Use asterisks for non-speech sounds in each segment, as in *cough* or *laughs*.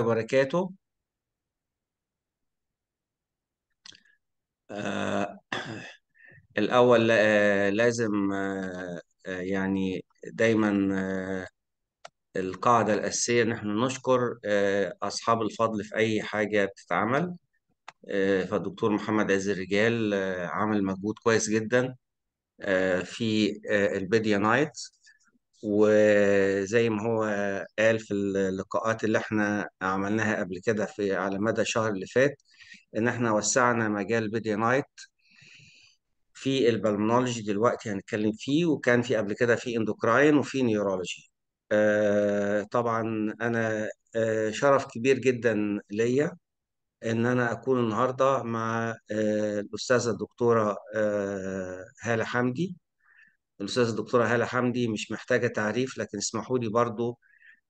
وبركاته آه *clears throat* الأول آه لازم آه،, آه يعني دايما آه القاعدة الأساسية إن إحنا نشكر آه أصحاب الفضل في أي حاجة بتتعمل آه فالدكتور محمد عز الرجال آه عمل مجهود كويس جدا آه في آه البيديا نايت وزي ما هو قال في اللقاءات اللي احنا عملناها قبل كده في على مدى الشهر اللي فات ان احنا وسعنا مجال بيدي نايت في البلمونولوجي دلوقتي هنتكلم فيه وكان في قبل كده في اندوكراين وفي نيورولوجي آه، طبعا انا آه، شرف كبير جدا ليا ان انا اكون النهارده مع آه، الاستاذه الدكتوره هاله حمدي الأستاذة الدكتورة هالة حمدي مش محتاجة تعريف لكن اسمحوا لي برضو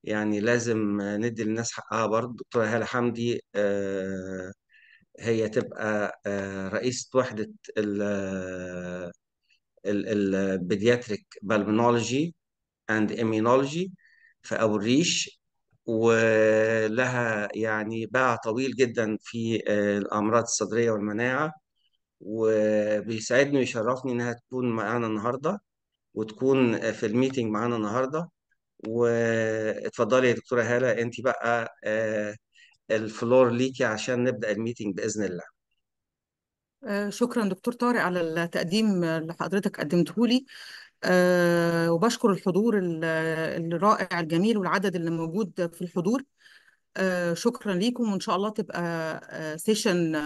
يعني لازم ندي للناس حقها برضو الدكتورة هالة حمدي آه، هي تبقى آه، رئيسة وحدة البيدياتريك بالمنولوجي اند امينولوجي في ابو الريش ولها يعني باع طويل جدا في آه، الامراض الصدريه والمناعه وبيسعدني ويشرفني انها تكون معانا النهارده وتكون في الميتنج معانا النهارده واتفضلي يا دكتوره هاله انت بقى آه، الفلور ليكي عشان نبدا الميتنج باذن الله آه، شكرا دكتور طارق على التقديم اللي حضرتك قدمته لي آه، وبشكر الحضور الرائع الجميل والعدد اللي موجود في الحضور شكرا ليكم وان شاء الله تبقى سيشن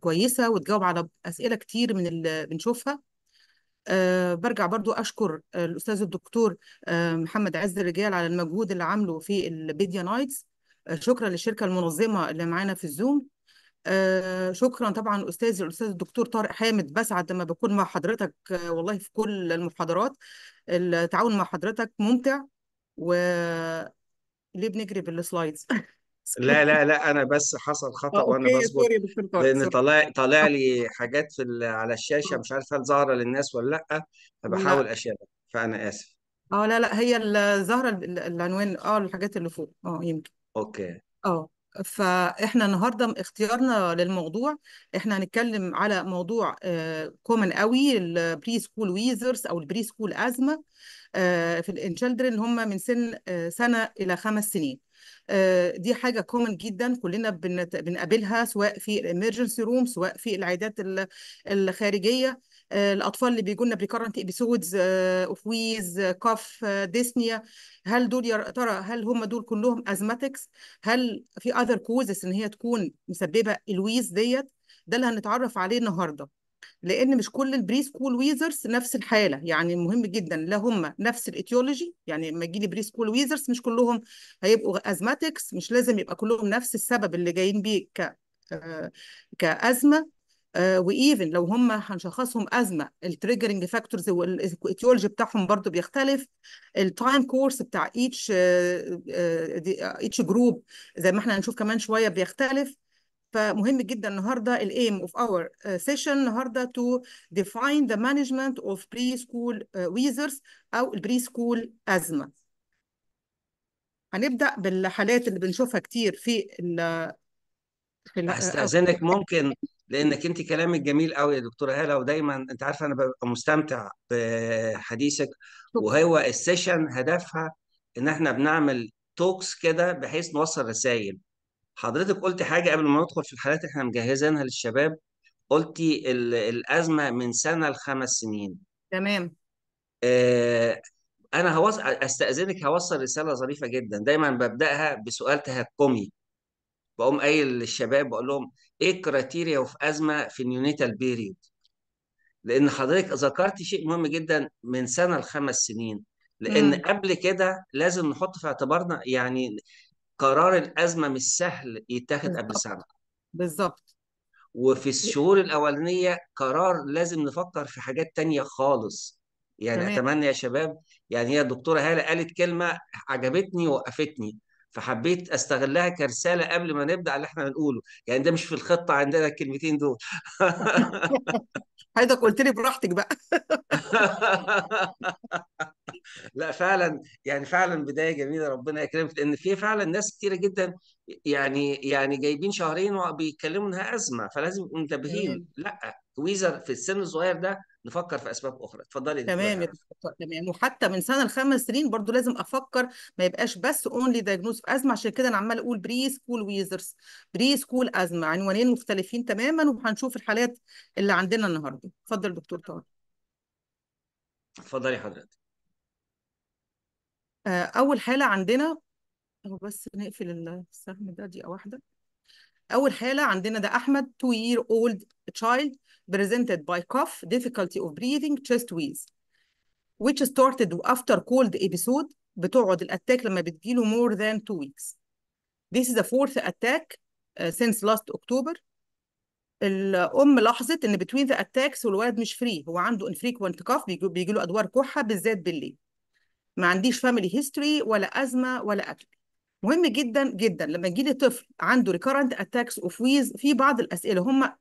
كويسه وتجاوب على اسئله كتير من اللي بنشوفها آه، برجع برضو أشكر آه، الأستاذ الدكتور آه، محمد عز الرجال على المجهود اللي عامله في البيديا نايتس شكرا للشركة المنظمة اللي معانا في الزوم شكرا طبعا استاذي الاستاذ الدكتور طارق حامد بسعد لما بكون مع حضرتك والله في كل المحاضرات التعاون مع حضرتك ممتع و ليه بنجري بالسلايدز *laughs* لا لا لا انا بس حصل *laughs* آه، خطأ اه وانا اوكي بظبط سوري مش لان سوري طلع طالع *laughs* لي حاجات في على الشاشة مش عارف هل ظاهرة للناس ولا لا لا فبحاول اشيلها فانا اسف اه لا لا هي الزهرة العنوان اه الحاجات اللي فوق اه يمكن اوكي اه فاحنا النهارده اختيارنا للموضوع احنا هنتكلم على موضوع كومن آه، قوي البري سكول ويزرز او البري سكول ازمه في الانشلدرن هم من سن آه، سنه الى خمس سنين آه، دي حاجه كومن جدا كلنا بنقابلها سواء في الامرجنسي روم سواء في العيادات الخارجيه آه، الاطفال اللي بيجونا بريكارنت ابيسودز أفويز كاف ديسنيا هل دول يا ترى هل هم دول كلهم ازماتكس هل في اذر كوزس ان هي تكون مسببه الويز ديت ده اللي هنتعرف عليه النهارده لان مش كل البري سكول ويزرز نفس الحاله يعني مهم جدا لا هم نفس الايتيولوجي يعني لما يجي لي بري سكول ويزرز مش كلهم هيبقوا ازماتكس مش لازم يبقى كلهم نفس السبب اللي جايين بيه ك كازمه آه، وايفن لو هم هنشخصهم ازمه التريجرنج فاكتورز والايتيولوجي بتاعهم برضو بيختلف التايم كورس بتاع ايتش ايتش جروب زي ما احنا هنشوف كمان شويه بيختلف فمهم جدا النهارده الايم اوف اور سيشن النهارده تو ديفاين ذا مانجمنت اوف بري سكول ويزرز او البري سكول ازمه هنبدا بالحالات اللي بنشوفها كتير في ال في آه، هستأذنك ممكن لانك انت كلامك جميل قوي يا دكتوره هاله ودايما انت عارفه انا ببقى مستمتع بحديثك وهو السيشن هدفها ان احنا بنعمل توكس كده بحيث نوصل رسائل حضرتك قلت حاجه قبل ما ندخل في الحالات احنا مجهزينها للشباب قلتي الازمه من سنه لخمس سنين تمام آه، انا هوص... استاذنك هوصل رساله ظريفه جدا دايما ببداها بسؤال تهكمي بقوم قايل للشباب بقول لهم ايه الكرايتيريا وفي ازمه في النيونيتال بيريد لان حضرتك ذكرتي شيء مهم جدا من سنه لخمس سنين لان مم. قبل كده لازم نحط في اعتبارنا يعني قرار الازمه مش سهل يتاخد قبل سنه بالظبط وفي الشهور الاولانيه قرار لازم نفكر في حاجات تانية خالص يعني تمام. اتمنى يا شباب يعني هي الدكتوره هاله قالت كلمه عجبتني ووقفتني فحبيت استغلها كرساله قبل ما نبدا اللي احنا بنقوله يعني ده مش في الخطه عندنا الكلمتين دول *laughs* حضرتك قلت لي براحتك بقى *laughs* لا فعلا يعني فعلا بدايه جميله ربنا يكرمك لان في فعلا ناس كتيره جدا يعني يعني جايبين شهرين وبيتكلموا انها ازمه فلازم يبقوا منتبهين لا ويزر في السن الصغير ده نفكر في اسباب اخرى اتفضلي تمام تمام وحتى من سنه لخمس سنين برضو لازم افكر ما يبقاش بس اونلي دايجنوز في ازمه عشان كده انا عمال اقول بري سكول ويزرز بري سكول ازمه عنوانين مختلفين تماما وهنشوف الحالات اللي عندنا النهارده اتفضل دكتور طارق اتفضلي حضرتك اول حاله عندنا هو بس نقفل السهم ده دقيقه واحده اول حاله عندنا ده احمد 2 year old child presented by cough difficulty of breathing chest wheeze which started after cold episode بتقعد الاتاك لما بتجيله more than 2 weeks this is the fourth attack uh, since last October الأم لاحظت إن between the attacks والولد مش فري هو عنده infrequent cough بيجيله أدوار كحة بالذات بالليل ما عنديش فاميلي هيستوري ولا ازمه ولا اكل مهم جدا جدا لما يجي لي طفل عنده ريكارنت اتاكس اوف ويز في بعض الاسئله هم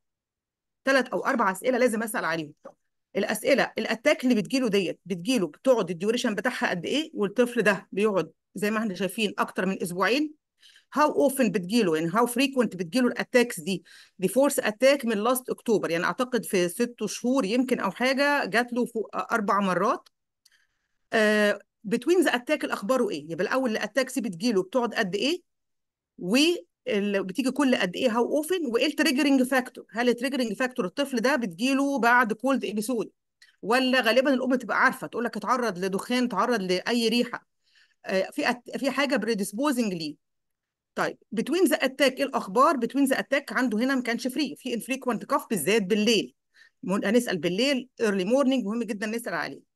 ثلاث او اربع اسئله لازم اسال عليهم الاسئله الاتاك اللي بتجيله ديت بتجيله بتقعد الديوريشن بتاعها قد ايه والطفل ده بيقعد زي ما احنا شايفين اكتر من اسبوعين هاو اوفن بتجيله يعني هاو فريكوينت بتجيله الاتاكس دي دي فورس اتاك من لاست اكتوبر يعني اعتقد في ست شهور يمكن او حاجه جات له فوق اربع مرات آه، بتوين ذا اتاك الاخباره ايه يبقى الاول الاتاكس بتجيله بتقعد قد ايه و بتيجي كل قد ايه هاو اوفن وايه التريجرنج فاكتور هل التريجرنج فاكتور الطفل ده بتجيله بعد كولد ابيسود ولا غالبا الام تبقى عارفه تقول لك اتعرض لدخان اتعرض لاي ريحه آه، في في حاجه بريديسبوزنج ليه طيب بتوين ذا اتاك ايه الاخبار بتوين ذا اتاك عنده هنا ما كانش فري في انفريكوينت كاف بالذات بالليل هنسال بالليل ايرلي مورنينج مهم جدا نسال عليه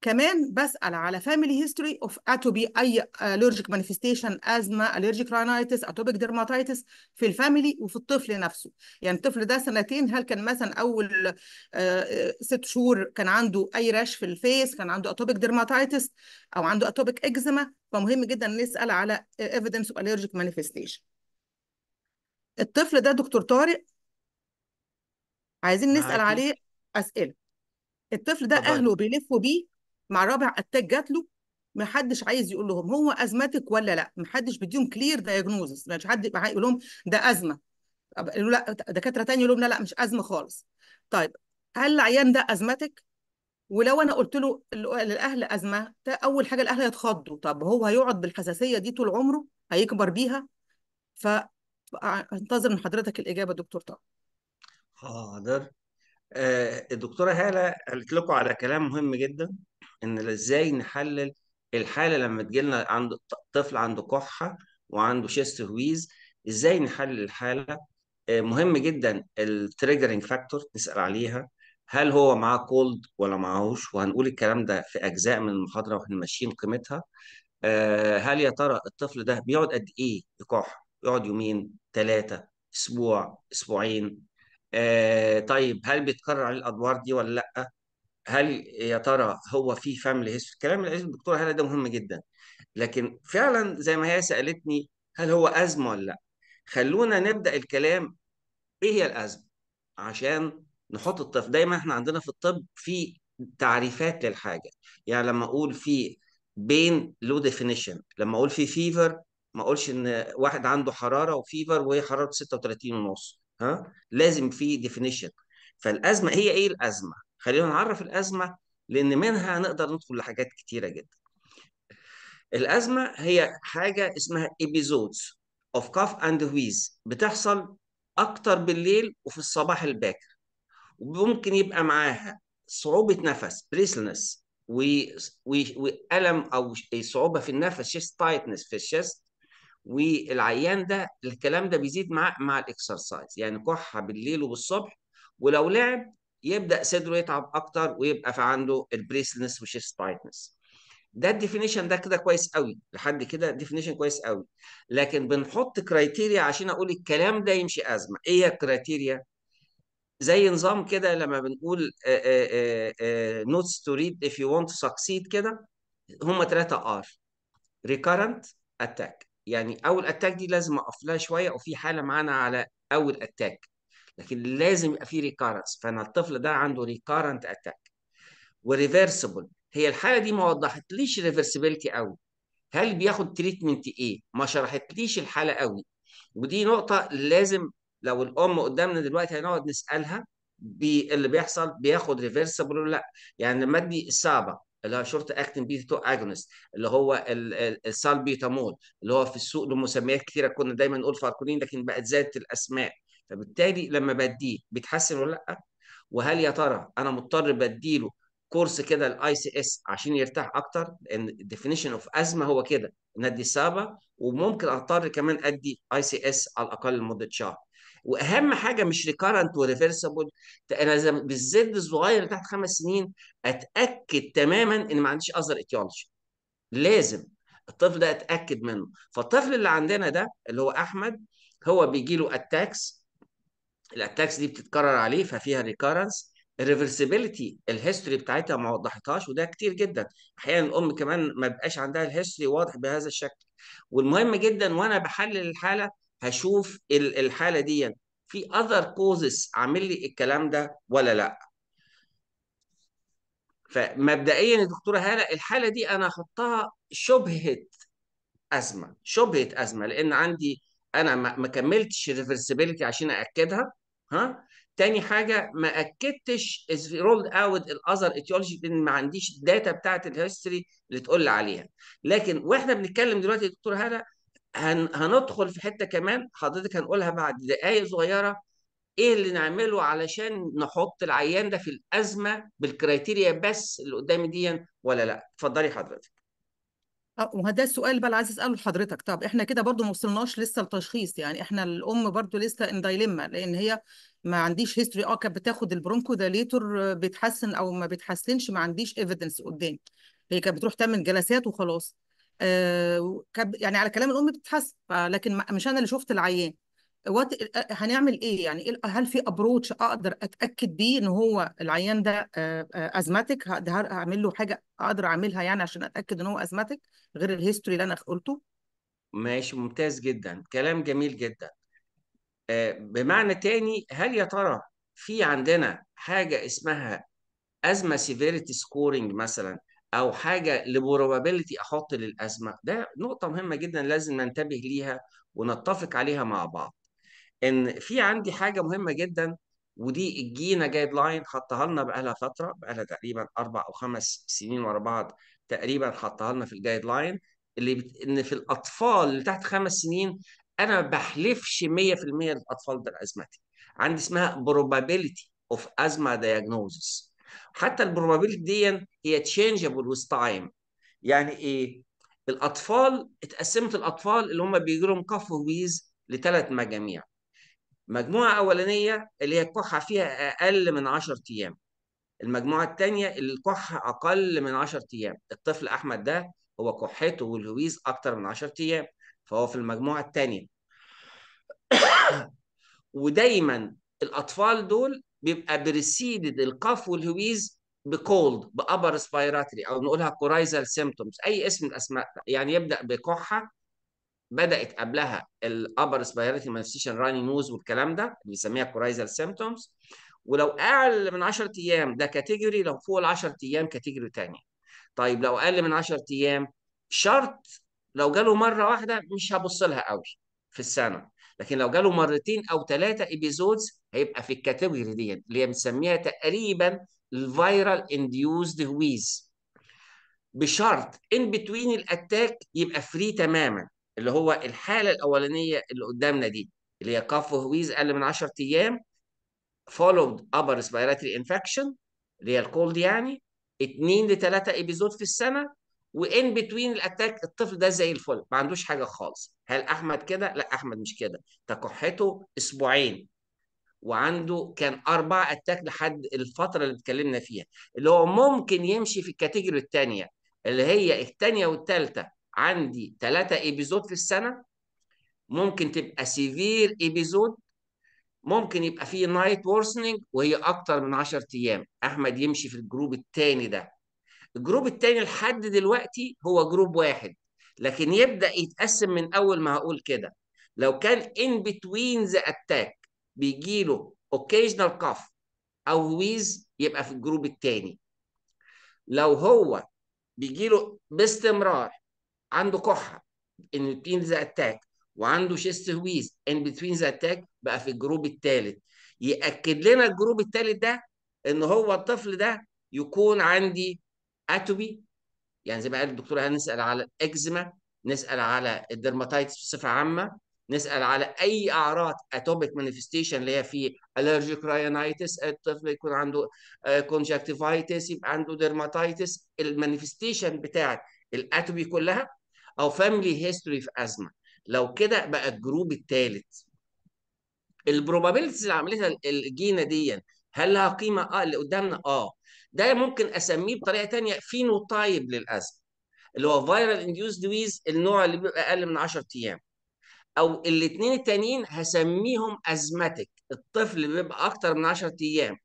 كمان بسأل على family history of atopy أي allergic manifestation أزمة allergic rhinitis atopic dermatitis في الفاميلي وفي الطفل نفسه يعني الطفل ده سنتين هل كان مثلا أول آه، آه، ست شهور كان عنده أي راش في الفيس كان عنده atopic dermatitis أو عنده atopic eczema فمهم جدا نسأل على evidence of allergic manifestation الطفل ده دكتور طارق عايزين نسأل عليه أسئلة الطفل ده أهله بيلفوا بيه مع رابع اتاك جات له ما حدش عايز يقول لهم هو ازمتك ولا لا ما حدش بيديهم كلير دايجنوزس ما حد يقول لهم ده ازمه لا دكاتره ثانيه يقول لهم لا لا مش ازمه خالص طيب هل العيان ده ازمتك ولو انا قلت له للاهل ازمه اول حاجه الاهل هيتخضوا طب هو هيقعد بالحساسيه دي طول عمره هيكبر بيها ف انتظر من حضرتك الاجابه دكتور طه حاضر آه، الدكتوره هاله قالت لكم على كلام مهم جدا ان ازاي نحلل الحاله لما لنا عند طفل عنده كحه وعنده شيست هويز ازاي نحلل الحاله آه، مهم جدا التريجرنج فاكتور نسال عليها هل هو معاه كولد ولا معاهوش وهنقول الكلام ده في اجزاء من المحاضره واحنا ماشيين قيمتها آه، هل يا ترى الطفل ده بيقعد قد ايه يكح يقعد يومين ثلاثه اسبوع اسبوعين آه، طيب هل بيتكرر عليه الادوار دي ولا لا هل يا ترى هو في فاميلي هيستوري الكلام اللي عايزه الدكتوره هلا ده مهم جدا لكن فعلا زي ما هي سالتني هل هو ازمه ولا لا خلونا نبدا الكلام ايه هي الازمه عشان نحط الطفل دايما احنا عندنا في الطب في تعريفات للحاجه يعني لما اقول في بين لو ديفينيشن لما اقول في فيفر ما اقولش ان واحد عنده حراره وفيفر وهي حراره 36 ونص ها لازم في ديفينيشن فالازمه هي ايه الازمه خلينا نعرف الازمه لان منها نقدر ندخل لحاجات كتيره جدا الازمه هي حاجه اسمها episodes of cough and wheeze بتحصل اكتر بالليل وفي الصباح الباكر وممكن يبقى معاها صعوبه نفس بريسلنس والم او صعوبه في النفس شيست تايتنس في الشيست والعيان ده الكلام ده بيزيد مع مع الاكسرسايز يعني كحه بالليل وبالصبح ولو لعب يبدا صدره يتعب اكتر ويبقى في عنده البريسلنس وشيست تايتنس ده الديفينيشن ده كده كويس قوي لحد كده ديفينيشن كويس قوي لكن بنحط كرايتيريا عشان اقول الكلام ده يمشي ازمه ايه هي الكرايتيريا زي نظام كده لما بنقول نوتس تو ريد اف يو want تو سكسيد كده هم ثلاثة ار ريكارنت اتاك يعني اول اتاك دي لازم اقفلها شويه وفي حاله معانا على اول اتاك لكن لازم يبقى في ريكارنس فانا الطفل ده عنده ريكارنت اتاك وريفرسبل هي الحاله دي ما وضحتليش ريفرسبيلتي قوي هل بياخد تريتمنت ايه ما شرحتليش الحاله قوي ودي نقطه لازم لو الام قدامنا دلوقتي هنقعد نسالها بي اللي بيحصل بياخد ريفرسبل ولا لا يعني لما ادي الصعبه اللي هو شورت اكتن بيتا تو اجونست اللي هو السالبيتامول اللي هو في السوق له مسميات كثيره كنا دايما نقول فاركولين لكن بقت زادت الاسماء فبالتالي لما بديه بيتحسن ولا لا وهل يا ترى انا مضطر بديله كورس كده الاي سي اس عشان يرتاح اكتر لان الديفينيشن اوف ازمه هو كده ان ادي صعبه وممكن اضطر كمان ادي اي سي اس على الاقل لمده شهر واهم حاجه مش ريكارنت وريفرسبل انا بالذات الصغير اللي تحت خمس سنين اتاكد تماما ان ما عنديش اذر ايتيولوجي لازم الطفل ده اتاكد منه فالطفل اللي عندنا ده اللي هو احمد هو بيجي له اتاكس الاتاكس دي بتتكرر عليه ففيها ريكارنس الريفرسيبيليتي الهيستوري بتاعتها ما وضحتهاش وده كتير جدا احيانا الام كمان ما بقاش عندها الهيستوري واضح بهذا الشكل والمهم جدا وانا بحلل الحاله هشوف الحاله دي في اذر كوزز عامل لي الكلام ده ولا لا فمبدئيا يا دكتوره هاله الحاله دي انا احطها شبهه ازمه شبهه ازمه لان عندي انا ما كملتش الريفرسيبيليتي عشان اكدها ها تاني حاجه ما اكدتش از رولد اوت الاذر ايتيولوجي لان ما عنديش الداتا بتاعه الهيستوري اللي تقول عليها لكن واحنا بنتكلم دلوقتي يا دكتور هلا هن هندخل في حته كمان حضرتك هنقولها بعد دقائق صغيره ايه اللي نعمله علشان نحط العيان ده في الازمه بالكرايتيريا بس اللي قدامي دي ولا لا اتفضلي حضرتك اه ده السؤال بقى اللي عايز اساله لحضرتك طب احنا كده برضو ما وصلناش لسه لتشخيص يعني احنا الام برضو لسه ان دايليما لان هي ما عنديش هيستوري اه كانت بتاخد البرونكو داليتور آه، بيتحسن او ما بيتحسنش ما عنديش ايفيدنس قدام هي كانت بتروح تعمل جلسات وخلاص آه يعني على كلام الام بتتحسن لكن مش انا اللي شفت العيان وات هنعمل ايه يعني إيه هل في ابروتش اقدر اتاكد بيه ان هو العيان ده ازماتيك آه، آه، هعمل له حاجه اقدر اعملها يعني عشان اتاكد ان هو ازماتيك غير الهيستوري اللي انا قلته ماشي ممتاز جدا كلام جميل جدا آه، بمعنى تاني هل يا ترى في عندنا حاجه اسمها ازمه سيفيريتي سكورنج مثلا او حاجه لبروبابيلتي احط للازمه ده نقطه مهمه جدا لازم ننتبه ليها ونتفق عليها مع بعض ان في عندي حاجه مهمه جدا ودي الجينا جايد لاين حطها لنا بقالها فتره بقالها تقريبا اربع او خمس سنين ورا بعض تقريبا حطها لنا في الجايد لاين اللي بت... ان في الاطفال اللي تحت خمس سنين انا ما بحلفش 100% الاطفال ده ازمتي عندي اسمها probability of asthma diagnosis حتى البروبابيلتي دي هي تشينجبل ويز تايم يعني ايه الاطفال اتقسمت الاطفال اللي هم بيجي لهم كاف وبيز لثلاث مجاميع مجموعة أولانية اللي هي الكحة فيها أقل من 10 أيام المجموعة الثانية اللي الكحة أقل من 10 أيام الطفل أحمد ده هو كحته والهويز أكتر من 10 أيام فهو في المجموعة الثانية *coughs* ودايما الأطفال دول بيبقى بريسيدد القف والهويز بكولد بأبر سبيراتري أو نقولها كورايزال سيمتومز أي اسم من الأسماء يعني يبدأ بكحة بدات قبلها الابر سبايرالي مانيفستيشن راني نوز والكلام ده اللي بيسميها كورايزال سيمتومز ولو اقل من 10 ايام ده كاتيجوري لو فوق ال 10 ايام كاتيجوري ثانيه طيب لو اقل من 10 ايام شرط لو جاله مره واحده مش هبص لها قوي في السنه لكن لو جاله مرتين او ثلاثه ابيزودز هيبقى في الكاتيجوري دي اللي هي بنسميها تقريبا الفيرال انديوزد هويز بشرط ان بتوين الاتاك يبقى فري تماما اللي هو الحاله الاولانيه اللي قدامنا دي اللي هي كاف وهويز اقل من 10 ايام فولود أبر ريسبيراتري انفكشن اللي هي الكولد يعني 2 ل 3 ايبيزود في السنه وان بتوين الاتاك الطفل ده زي الفل ما عندوش حاجه خالص هل احمد كده لا احمد مش كده تكحته اسبوعين وعنده كان اربع اتاك لحد الفتره اللي اتكلمنا فيها اللي هو ممكن يمشي في الكاتيجوري الثانيه اللي هي الثانيه والثالثه عندي ثلاثة ايبيزود في السنة ممكن تبقى سيفير ايبيزود ممكن يبقى فيه نايت وورسنينج وهي اكتر من 10 ايام احمد يمشي في الجروب الثاني ده الجروب الثاني لحد دلوقتي هو جروب واحد لكن يبدا يتقسم من اول ما هقول كده لو كان ان بتوين ذا اتاك بيجي له اوكيجنال كاف او ويز يبقى في الجروب الثاني لو هو بيجي له باستمرار عنده كحه ان بين ذا اتاك وعنده شيست هويز ان بتوين ذا اتاك بقى في الجروب الثالث ياكد لنا الجروب الثالث ده ان هو الطفل ده يكون عندي اتوبي يعني زي ما قال الدكتور هنسال على الاكزيما نسال على الدرماتايتس بصفه عامه نسال على اي اعراض اتوبيك مانيفستيشن اللي هي في الرجيك راينايتس الطفل يكون عنده كونجكتيفايتس آه، يبقى عنده ديرماتايتس المانيفستيشن بتاعت الاتوبي كلها او فاميلي هيستوري في ازمه لو كده بقى الجروب الثالث البروبابيلتيز اللي عملتها الجينه دي هل لها قيمه اه اللي قدامنا اه ده ممكن اسميه بطريقه ثانيه فينوتايب للازمه اللي هو فايرال انديوس ديز النوع اللي بيبقى اقل من 10 ايام او الاثنين التانيين هسميهم ازماتيك الطفل اللي بيبقى اكتر من 10 ايام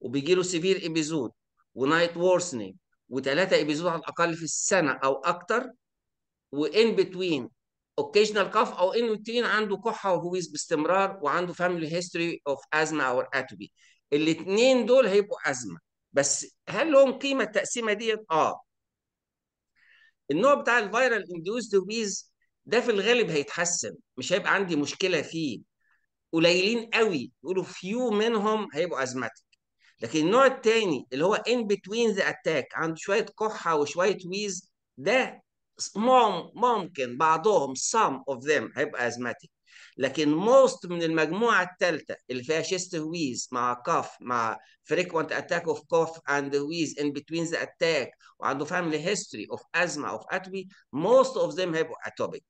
وبيجي له سيفير ايبيزود ونايت وورسنينج وثلاثه ايبيزود على الاقل في السنه او اكتر وان بتوين اوكيشنال كاف او ان بتوين عنده كحه وهويز باستمرار وعنده فاميلي هيستوري اوف ازما او اتوبي الاثنين دول هيبقوا ازمه بس هل لهم قيمه التقسيمه ديت؟ اه النوع بتاع الفيرال انديوزد ويز ده في الغالب هيتحسن مش هيبقى عندي مشكله فيه قليلين قوي يقولوا فيو منهم هيبقوا ازماتيك لكن النوع الثاني اللي هو ان بتوين ذا اتاك عنده شويه كحه وشويه ويز ده ممكن بعضهم some of them هيبقى ازماتيك لكن most من المجموعه الثالثه اللي فيها chest wheeze مع cough مع frequent attack of cough and wheeze in between the attack وعنده family history of asthma of atopy most of them هيبقوا atopic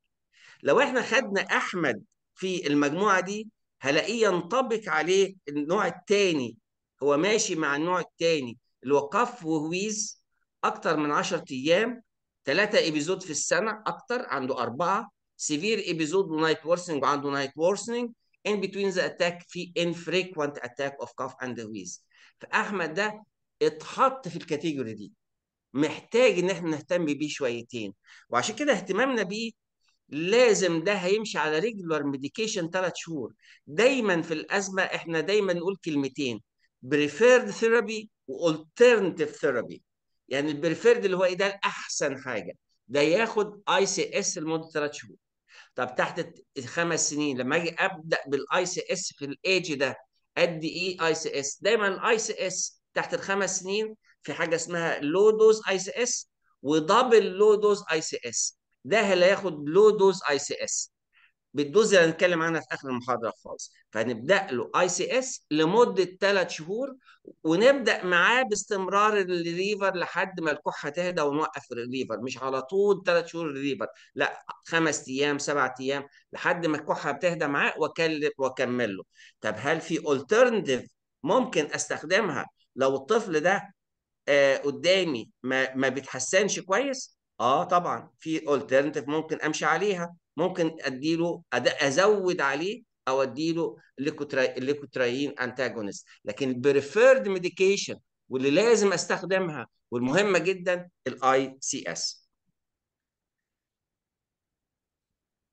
لو احنا خدنا احمد في المجموعه دي هلاقيه ينطبق عليه النوع الثاني هو ماشي مع النوع الثاني اللي هو كف وهويز اكتر من 10 ايام ثلاثة ايبيزود في السنة أكتر عنده أربعة سيفير ايبيزود ونايت وورسنج وعنده نايت وورسنج ان بتوين ذا اتاك في انفريكونت اتاك اوف كاف اند ويز فأحمد ده اتحط في الكاتيجوري دي محتاج ان احنا نهتم بيه شويتين وعشان كده اهتمامنا بيه لازم ده هيمشي على ريجولار ميديكيشن ثلاث شهور دايما في الازمه احنا دايما نقول كلمتين بريفيرد ثيرابي والترنتيف ثيرابي يعني البريفيرد اللي هو ايه ده احسن حاجه ده ياخد اي سي اس لمده ثلاث شهور طب تحت خمس سنين لما اجي ابدا بالاي سي اس في الايج ده قد ايه اي سي اس دايما الاي سي اس تحت الخمس سنين في حاجه اسمها لو دوز اي سي اس ودبل لو دوز اي سي اس ده اللي هياخد لو دوز اي سي اس بالدوز اللي هنتكلم عنها في اخر المحاضره خالص فهنبدا له اي سي اس لمده ثلاث شهور ونبدا معاه باستمرار الريليفر لحد ما الكحه تهدى ونوقف الريليفر مش على طول ثلاث شهور الريفر لا خمس ايام سبع ايام لحد ما الكحه بتهدى معاه واكلم واكمل له طب هل في الترناتيف ممكن استخدمها لو الطفل ده آه قدامي ما ما بيتحسنش كويس اه طبعا في الترناتيف ممكن امشي عليها ممكن اديله ازود عليه او اديله ليكوترايين انتاجونست لكن البريفيرد ميديكيشن واللي لازم استخدمها والمهمه جدا الاي سي اس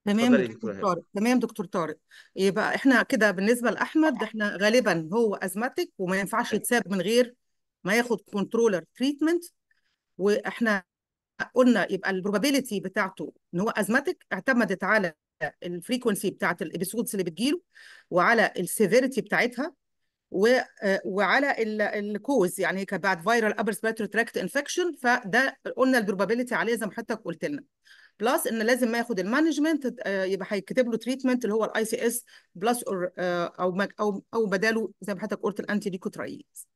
تمام دكتور طارق تمام دكتور طارق يبقى احنا كده بالنسبه لاحمد احنا غالبا هو ازماتيك وما ينفعش يتساب من غير ما ياخد كنترولر تريتمنت واحنا قلنا يبقى البروبابيلتي بتاعته ان هو ازماتيك اعتمدت على الفريكونسي بتاعت الابيسودز اللي بتجيله وعلى السيفيريتي بتاعتها و... آه، وعلى الكوز يعني كبعد فيرال ابر سبيرتوري تراكت انفكشن فده قلنا البروبابيلتي عليه زي ما حضرتك قلت لنا بلس ان لازم ما ياخد المانجمنت آه، يبقى هيتكتب له تريتمنت اللي هو الاي سي اس بلس او او او بداله زي ما حضرتك قلت الانتي ليكوترايز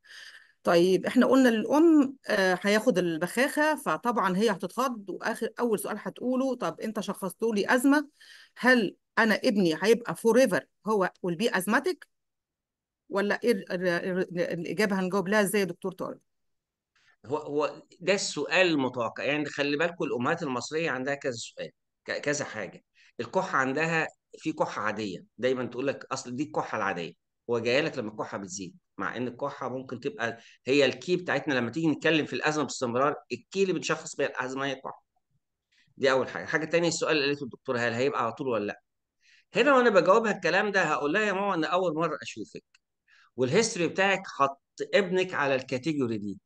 طيب احنا قلنا الام آه، هياخد البخاخه فطبعا هي هتتخض واخر اول سؤال هتقوله طب انت شخصت لي ازمه هل انا ابني هيبقى فور ايفر هو والبي ازماتيك ولا ايه الاجابه هنجاوب لها ازاي يا دكتور طارق هو هو ده السؤال المتوقع يعني خلي بالكم الامهات المصريه عندها كذا سؤال كذا حاجه الكحه عندها في كحه عاديه دايما تقول لك اصل دي الكحه العاديه هو جاي لك لما الكحه بتزيد مع ان الكحه ممكن تبقى هي الكي بتاعتنا لما تيجي نتكلم في الازمه باستمرار الكي اللي بنشخص بيها الازمه هي الكحه دي اول حاجه الحاجه الثانيه السؤال اللي قالته الدكتور هل هيبقى على طول ولا لا هنا وانا بجاوبها الكلام ده هقول لها يا ماما انا اول مره اشوفك والهيستوري بتاعك حط ابنك على الكاتيجوري دي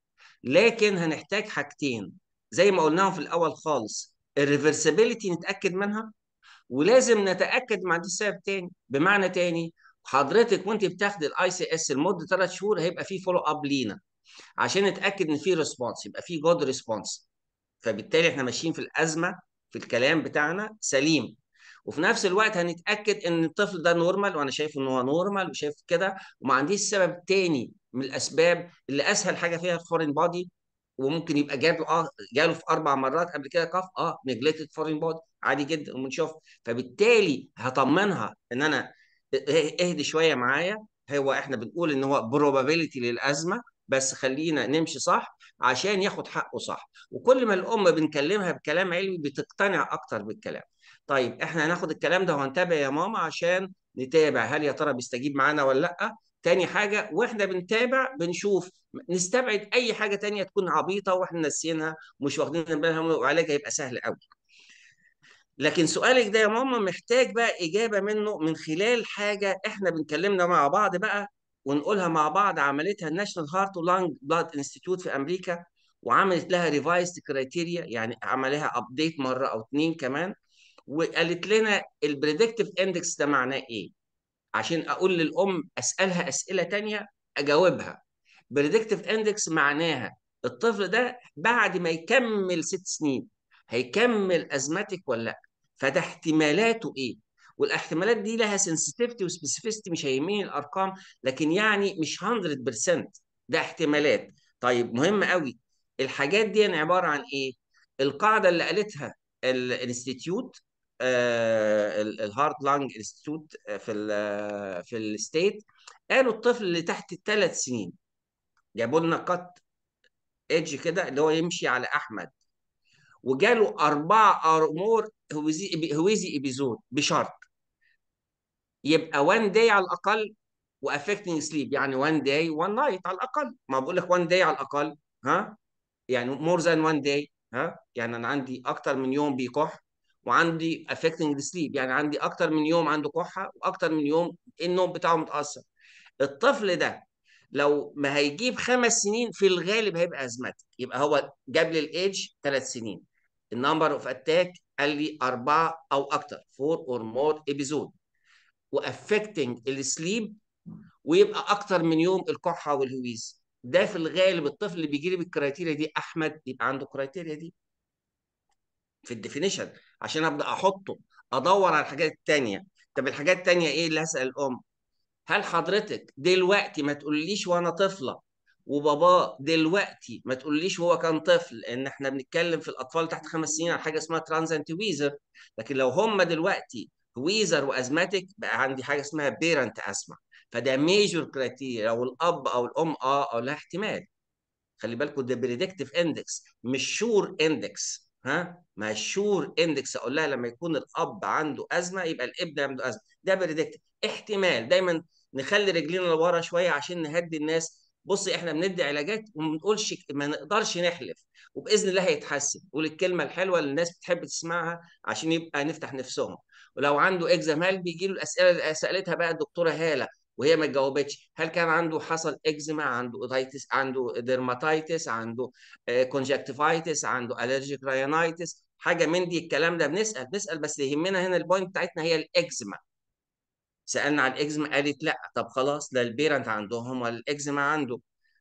لكن هنحتاج حاجتين زي ما قلناهم في الاول خالص الريفرسابيلتي نتاكد منها ولازم نتاكد ما دي سبب تاني بمعنى تاني حضرتك وانت بتاخد الاي سي اس لمده ثلاث شهور هيبقى في فولو اب لينا عشان نتاكد ان في ريسبونس يبقى في جود ريسبونس فبالتالي احنا ماشيين في الازمه في الكلام بتاعنا سليم وفي نفس الوقت هنتاكد ان الطفل ده نورمال وانا شايف ان هو نورمال وشايف كده وما عنديش سبب تاني من الاسباب اللي اسهل حاجه فيها الفورين بودي وممكن يبقى جاب له اه جاله في اربع مرات قبل كده كف اه نجلكتد فورين بودي عادي جدا وبنشوف فبالتالي هطمنها ان انا إيه- إيه، اهدي شويه معايا هو احنا بنقول ان هو بروبابيلتي للازمه بس خلينا نمشي صح عشان ياخد حقه صح وكل ما الام بنكلمها بكلام علمي بتقتنع اكتر بالكلام طيب احنا هناخد الكلام ده وهنتابع يا ماما عشان نتابع هل يا ترى بيستجيب معانا ولا لا تاني حاجة واحنا بنتابع بنشوف نستبعد أي حاجة تانية تكون عبيطة واحنا ناسيينها مش واخدين بالها وعلاجها يبقى سهل قوي لكن سؤالك ده يا ماما محتاج بقى اجابه منه من خلال حاجه احنا بنكلمنا مع بعض بقى ونقولها مع بعض عملتها الناشونال هارت ولانج بلاد انستيتيوت في امريكا وعملت لها ريفايزد كرايتيريا يعني عملها ابديت مره او اتنين كمان وقالت لنا البريدكتيف اندكس ده معناه ايه عشان اقول للام اسالها اسئله تانية اجاوبها بريدكتيف اندكس معناها الطفل ده بعد ما يكمل ست سنين هيكمل ازمتك ولا لا فده احتمالاته ايه والاحتمالات دي لها سنسيتيفيتي وسبيسيفيتي مش هيمين الارقام لكن يعني مش 100% ده احتمالات طيب مهم قوي الحاجات دي يعني عباره عن ايه القاعده اللي قالتها الانستيتيوت آه الهارت لانج انستيتيوت في آه، في الستيت قالوا الطفل اللي تحت الثلاث سنين جابوا لنا قط ايدج كده اللي هو يمشي على احمد وجاله أربعة أمور هويزي إبيزود بشرط يبقى وان داي على الأقل وأفكتنج سليب يعني وان داي وان نايت على الأقل ما بقول لك وان داي على الأقل ها يعني مور ذان وان داي ها يعني أنا عندي أكتر من يوم بيكح وعندي افكتنج سليب يعني عندي اكتر من يوم عنده كحه واكتر من يوم النوم بتاعه متاثر الطفل ده لو ما هيجيب خمس سنين في الغالب هيبقى ازمتك يبقى هو جاب لي الايدج ثلاث سنين النمبر اوف اتاك قال لي اربعه او اكتر فور اور مور ايبيزود وافكتنج السليب ويبقى اكتر من يوم الكحه والهويز ده في الغالب الطفل اللي بيجي لي بالكرايتيريا دي احمد يبقى عنده الكرايتيريا دي في الديفينيشن عشان ابدا احطه ادور على الحاجات الثانيه طب الحاجات الثانيه ايه اللي هسال الام هل حضرتك دلوقتي ما تقوليش وانا طفله وباباه دلوقتي ما تقوليش هو كان طفل ان احنا بنتكلم في الاطفال تحت خمس سنين على حاجه اسمها ترانزنت ويزر لكن لو هم دلوقتي ويزر وازماتيك بقى عندي حاجه اسمها بيرنت ازمه فده ميجور كريتيريا لو الاب او الام اه او لها احتمال خلي بالكم ده بريدكتيف اندكس مش شور اندكس ها ما شور اندكس اقول لها لما يكون الاب عنده ازمه يبقى الابن عنده ازمه ده بريدكتيف احتمال دايما نخلي رجلينا لورا شويه عشان نهدي الناس بصي احنا بندي علاجات وما بنقولش ما نقدرش نحلف وباذن الله هيتحسن الكلمه الحلوه اللي الناس بتحب تسمعها عشان يبقى نفتح نفسهم ولو عنده اكزام هل بيجي له الاسئله اللي سالتها بقى الدكتوره هاله وهي ما جاوبتش هل كان عنده حصل اكزيما عنده اوتيتس عنده ديرماتيتس عنده كونجكتيفايتس آه، عنده الرجيك راينايتس حاجه من دي الكلام ده بنسال بنسال بس يهمنا هنا البوينت بتاعتنا هي الاكزيما سالنا على الاكزما قالت لا طب خلاص لا البيرنت عندهم هم الاكزما عنده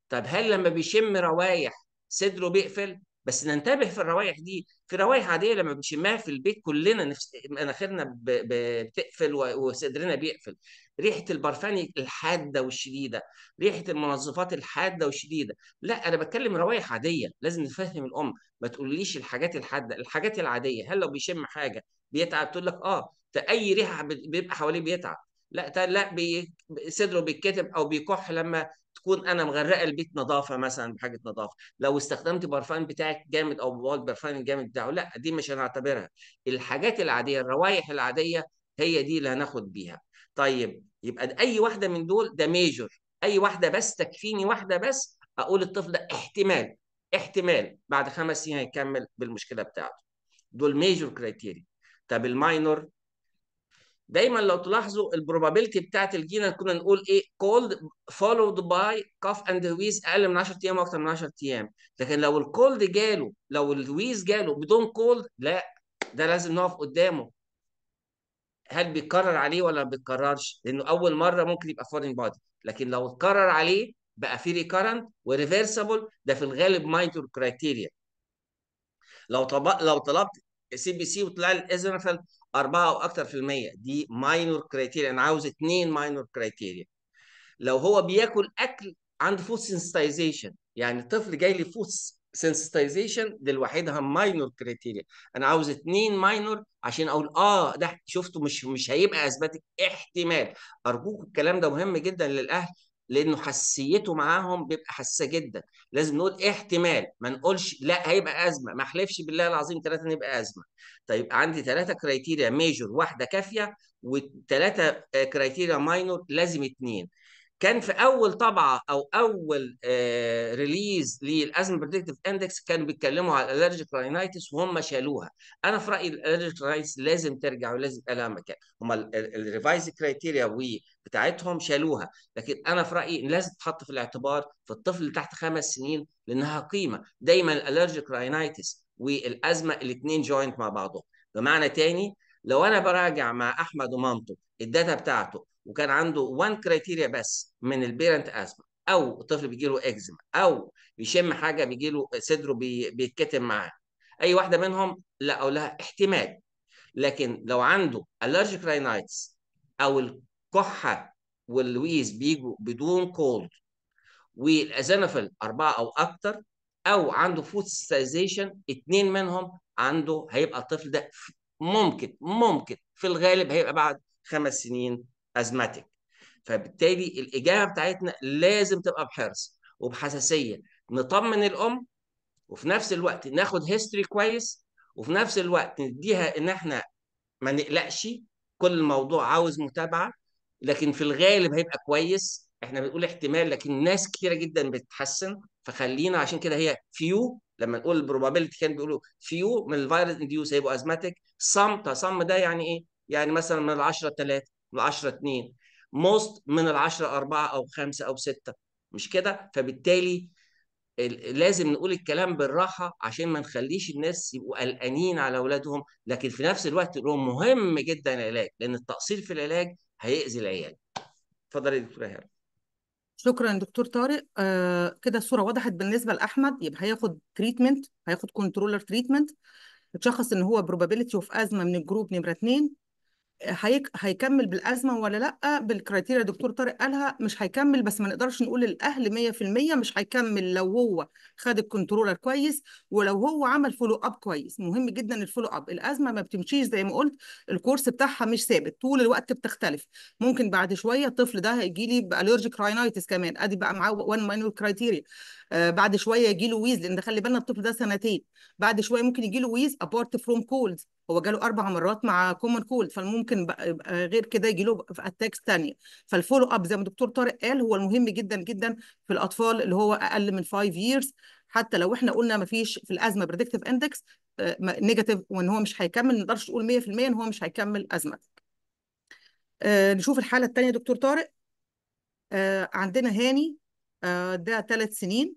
طب هل لما بيشم روايح صدره بيقفل بس ننتبه في الروايح دي في روايح عاديه لما بنشمها في البيت كلنا نفس مناخيرنا بتقفل وصدرنا بيقفل ريحه البرفاني الحاده والشديده ريحه المنظفات الحاده والشديده لا انا بتكلم روايح عاديه لازم نفهم الام ما تقوليش الحاجات الحاده الحاجات العاديه هل لو بيشم حاجه بيتعب تقول لك اه ده اي ريحه بيبقى حواليه بيتعب لا لا بي صدره بيتكتب او بيكح لما تكون انا مغرقه البيت نظافه مثلا بحاجه نظافه لو استخدمت برفان بتاعك جامد او بواد برفان الجامد بتاعه لا دي مش هنعتبرها الحاجات العاديه الروائح العاديه هي دي اللي هناخد بيها طيب يبقى اي واحده من دول ده ميجور اي واحده بس تكفيني واحده بس اقول الطفل ده احتمال احتمال بعد خمس سنين هيكمل بالمشكله بتاعته دول ميجور كريتيريا طب الماينور دايما لو تلاحظوا البروبابيلتي بتاعت الجينا كنا نقول ايه كولد فولود باي كاف اند ويز اقل من 10 ايام واكثر من 10 ايام لكن لو الكولد جاله لو الويز جاله بدون كولد لا ده لازم نقف قدامه هل بيتكرر عليه ولا ما بيتكررش لانه اول مره ممكن يبقى فورين بادي لكن لو اتكرر عليه بقى في ريكرنت وريفرسبل ده في الغالب ماينتور كرايتيريا لو طب... لو طلبت سي بي سي وطلع لي أربعة او اكتر في المية دي ماينور كريتيريا انا عاوز اثنين ماينور كريتيريا لو هو بياكل اكل عنده فود سنسيتيزيشن يعني الطفل جاي لي فود سنسيتيزيشن دي لوحدها ماينور كريتيريا انا عاوز اثنين ماينور عشان اقول اه ده شفته مش مش هيبقى اثباتك احتمال ارجوك الكلام ده مهم جدا للاهل لانه حساسيته معاهم بيبقى حساسه جدا لازم نقول احتمال ما نقولش لا هيبقى ازمه ما احلفش بالله العظيم ثلاثه نبقى ازمه طيب عندي ثلاثه كرايتيريا ميجور واحده كافيه وثلاثه كرايتيريا ماينور لازم اثنين كان في اول طبعه او اول ريليز للازمه بريدكتيف اندكس كانوا بيتكلموا على الالرجيك راينايتس وهم شالوها انا في رايي الالرجيك راينايتس لازم ترجع ولازم يبقى لها مكان هم الريفايز كريتيريا بتاعتهم شالوها لكن انا في رايي لازم تتحط في الاعتبار في الطفل اللي تحت خمس سنين لانها قيمه دايما الالرجيك راينايتس والازمه الاثنين جوينت مع بعضهم بمعنى تاني لو انا براجع مع احمد ومامته الداتا بتاعته وكان عنده وان كرايتيريا بس من البيرنت ازمه او الطفل بيجي له اكزيما او بيشم حاجه بيجي له صدره بيتكتم معاه اي واحده منهم لا او لها احتمال لكن لو عنده allergic rhinitis او الكحه واللويز بيجوا بدون كولد والازانفل اربعه او اكتر او عنده فود ستايزيشن اثنين منهم عنده هيبقى الطفل ده ممكن ممكن في الغالب هيبقى بعد خمس سنين ازماتيك فبالتالي الاجابه بتاعتنا لازم تبقى بحرص وبحساسيه نطمن الام وفي نفس الوقت ناخد هيستوري كويس وفي نفس الوقت نديها ان احنا ما نقلقش كل موضوع عاوز متابعه لكن في الغالب هيبقى كويس احنا بنقول احتمال لكن ناس كثيره جدا بتتحسن فخلينا عشان كده هي فيو لما نقول البروبابيلتي كان بيقولوا فيو من الفيروس انديوس هيبقوا ازماتيك صم ده يعني ايه؟ يعني مثلا من 10 3 من 10 2 موست من ال 10 4 او 5 او 6 مش كده فبالتالي لازم نقول الكلام بالراحه عشان ما نخليش الناس يبقوا قلقانين على اولادهم لكن في نفس الوقت نقول مهم جدا العلاج لان التقصير في العلاج هيأذي العيال اتفضلي يا دكتوره هاله شكرا دكتور طارق آه كده الصوره وضحت بالنسبه لاحمد يبقى هياخد تريتمنت هياخد كنترولر تريتمنت اتشخص ان هو بروبابيلتي اوف ازمه من الجروب نمره 2 هيك هيكمل بالازمه ولا لا بالكرايتيريا دكتور طارق قالها مش هيكمل بس ما نقدرش نقول الاهل 100% مش هيكمل لو هو خد الكنترولر كويس ولو هو عمل فولو اب كويس مهم جدا الفولو اب الازمه ما بتمشيش زي ما قلت الكورس بتاعها مش ثابت طول الوقت بتختلف ممكن بعد شويه الطفل ده هيجي لي بالرجيك راينايتس كمان ادي بقى معاه وان مانوال كرايتيريا بعد شويه يجي له ويز لان خلي بالنا الطفل ده سنتين بعد شويه ممكن يجي له ويز ابارت فروم كولد هو جاله اربع مرات مع كومن كولد فممكن غير كده يجي له اتاكس ثانيه فالفولو اب زي ما دكتور طارق قال هو المهم جدا جدا في الاطفال اللي هو اقل من 5 ييرز حتى لو احنا قلنا ما فيش في الازمه بريدكتيف اندكس نيجاتيف وان هو مش هيكمل ما نقدرش نقول 100% ان هو مش هيكمل ازمه. آه، نشوف الحاله الثانيه دكتور طارق آه، عندنا هاني آه، ده ثلاث سنين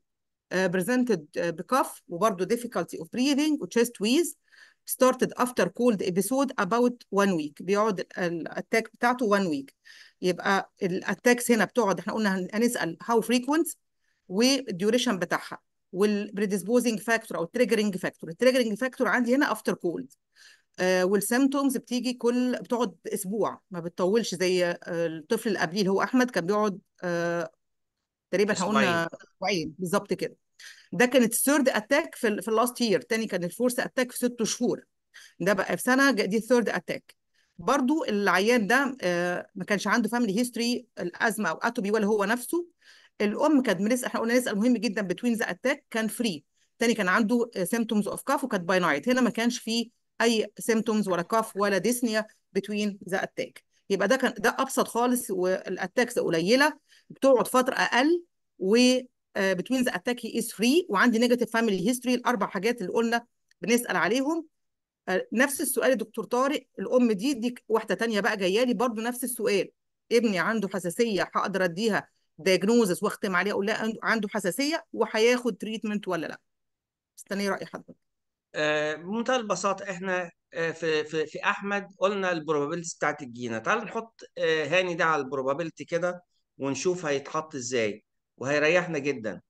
برزنتد بكف وبرده ديفيكالتي اوف breathing وتشيست ويز started after cold episode about one week بيقعد الاتاك بتاعته one week يبقى الاتاكس هنا بتقعد احنا قلنا هنسال how frequent والديوريشن بتاعها والبريديسبوزنج فاكتور او التريجرنج فاكتور التريجرنج فاكتور عندي هنا افتر كولد والسيمتومز بتيجي كل بتقعد اسبوع ما بتطولش زي آه، الطفل اللي قبليه اللي هو احمد كان بيقعد آه، تقريبا هقولنا اسبوعين بالظبط كده ده كانت الثيرد اتاك في في اللاست يير تاني كان الفورث اتاك في ست شهور ده بقى في سنه دي الثيرد اتاك برضو العيان ده آه، ما كانش عنده فاميلي هيستوري الازمه او اتوبي ولا هو نفسه الام كانت بنسال احنا قلنا نسال مهم جدا بتوين ذا اتاك كان فري تاني كان عنده سيمتومز اوف كاف وكانت باينايت هنا ما كانش فيه اي سيمتومز ولا كاف ولا ديسنيا بتوين ذا اتاك يبقى ده كان ده ابسط خالص والاتاكس قليله بتقعد فتره اقل و آه، between the attackee is free وعندي نيجاتيف فاميلي هيستوري الاربع حاجات اللي قلنا بنسال عليهم آه، نفس السؤال دكتور طارق الام دي دي واحده ثانيه بقى جايه لي برضه نفس السؤال ابني عنده حساسيه هقدر اديها دايجنوزس واختم عليها اقول لها عنده حساسيه وهياخد تريتمنت ولا لا استني راي حضرتك آه، بمنتهى البساطه احنا في في في احمد قلنا البروبابيلتي بتاعت الجينه تعال نحط هاني ده على البروبابيلتي كده ونشوف هيتحط ازاي وهيريحنا جدا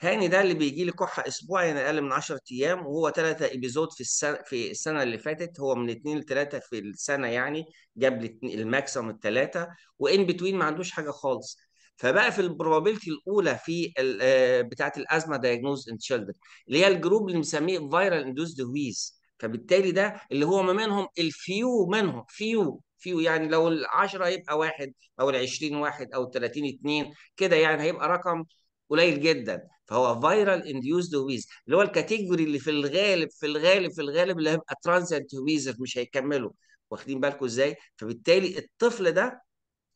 هاني ده اللي بيجي لي كحه اسبوع يعني اقل من 10 ايام وهو ثلاثة ايبيزود في السنه في السنه اللي فاتت هو من اثنين لثلاثه في السنه يعني جاب لي الماكسيم الثلاثه وان بتوين ما عندوش حاجه خالص فبقى في البروبابيلتي الاولى في آه، بتاعه الازمه دايجنوز ان تشيلدرن اللي هي الجروب اللي مسميه فايرال اندوز دويز فبالتالي ده اللي هو ما منهم الفيو منهم فيو فيو يعني لو ال 10 يبقى واحد او ال 20 واحد او ال 30 اثنين كده يعني هيبقى رقم قليل جدا فهو فيرال انديوسد هويز اللي هو الكاتيجوري اللي في الغالب في الغالب في الغالب اللي هيبقى ترانزنت هويزر مش هيكملوا واخدين بالكم ازاي فبالتالي الطفل ده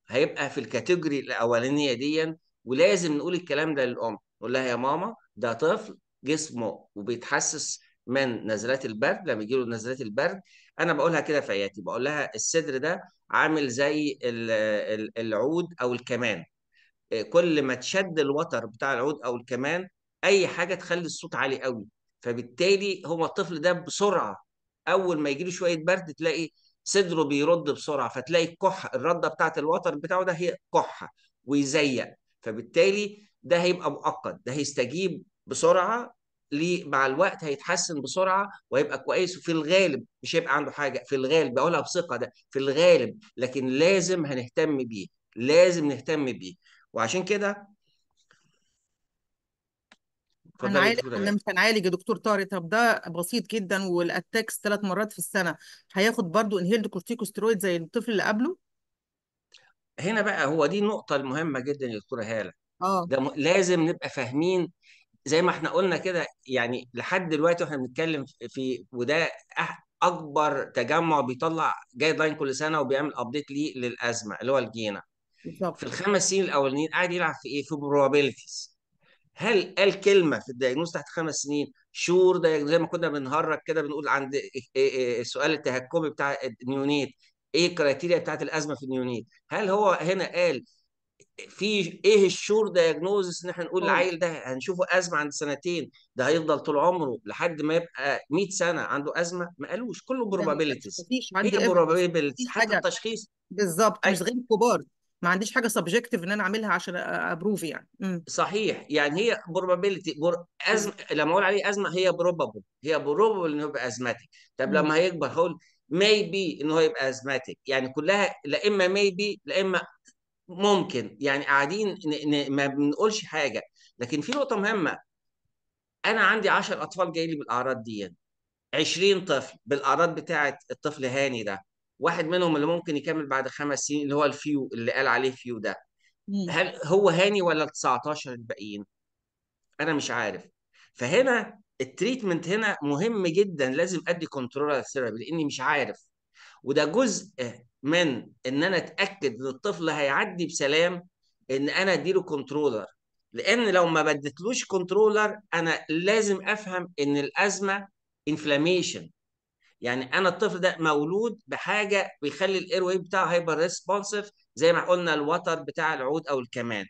هيبقى في الكاتيجوري الاولانيه دي ولازم نقول الكلام ده للام نقول لها يا ماما ده طفل جسمه وبيتحسس من نزلات البرد لما يجي له نزلات البرد انا بقولها كده في اياتي بقول لها الصدر ده عامل زي العود او الكمان آه، كل ما تشد الوتر بتاع العود او الكمان اي حاجه تخلي الصوت عالي قوي فبالتالي هو الطفل ده بسرعه اول ما يجي له شويه برد تلاقي صدره بيرد بسرعه فتلاقي كحه الرده بتاعه الوتر بتاعه ده هي كحه ويزيق فبالتالي ده هيبقى مؤقت ده هيستجيب بسرعه ليه مع الوقت هيتحسن بسرعه وهيبقى كويس وفي الغالب مش هيبقى عنده حاجه في الغالب بقولها بثقه ده في الغالب لكن لازم هنهتم بيه لازم نهتم بيه وعشان كده هنعالج احنا مش هنعالج يا دكتور طارق طب ده بسيط جدا والاتاكس ثلاث مرات في السنه هياخد برضو انهيلد كورتيكوسترويد زي الطفل اللي قبله هنا بقى هو دي النقطه المهمه جدا يا دكتوره هاله اه ده لازم نبقى فاهمين زي ما احنا قلنا كده يعني لحد دلوقتي واحنا بنتكلم في وده أه، اكبر تجمع بيطلع جايد لاين كل سنه وبيعمل ابديت ليه للازمه اللي هو الجينا بالظبط في الخمس سنين الاولانيين قاعد يلعب في ايه؟ في probabilities هل قال كلمه في الدايجنوز تحت خمس سنين شور ده زي ما كنا بنهرج كده بنقول عند إيه، إيه، إيه، السؤال التهكمي بتاع النيونيت ايه الكرايتيريا بتاعت الازمه في النيونيت هل هو هنا قال في ايه الشور دايجنوزس ان احنا نقول آه. العيل ده هنشوفه ازمه عند سنتين ده هيفضل طول عمره لحد ما يبقى 100 سنه عنده ازمه ما قالوش كله بروبابيلتيز هي بروبابيلتيز حتى التشخيص بالظبط مش أيوة. غير كبار ما عنديش حاجه سبجكتيف ان انا اعملها عشان ابروف يعني م. صحيح يعني هي بروبابيلتي بر... أزم... لما اقول عليه ازمه هي بروبابل هي بروبابل انه يبقى ازماتيك طب لما هيكبر هقول ماي بي ان هو يبقى ازماتيك يعني كلها لا اما ماي بي لا اما ممكن يعني قاعدين ن... ن... ما بنقولش حاجه لكن في نقطه مهمه انا عندي 10 اطفال جاي لي بالاعراض دي 20 طفل بالاعراض بتاعه الطفل هاني ده واحد منهم اللي ممكن يكمل بعد خمس سنين اللي هو الفيو اللي قال عليه فيو ده هل هو هاني ولا ال 19 الباقيين؟ انا مش عارف فهنا التريتمنت هنا مهم جدا لازم ادي كنترول على الثيرابي لاني مش عارف وده جزء من ان انا اتاكد ان الطفل هيعدي بسلام ان انا اديله كنترولر لان لو ما بدتلوش كنترولر انا لازم افهم ان الازمه انفلاميشن يعني انا الطفل ده مولود بحاجه بيخلي الاير واي بتاعه هايبر ريسبونسيف زي ما قلنا الوتر بتاع العود او الكمان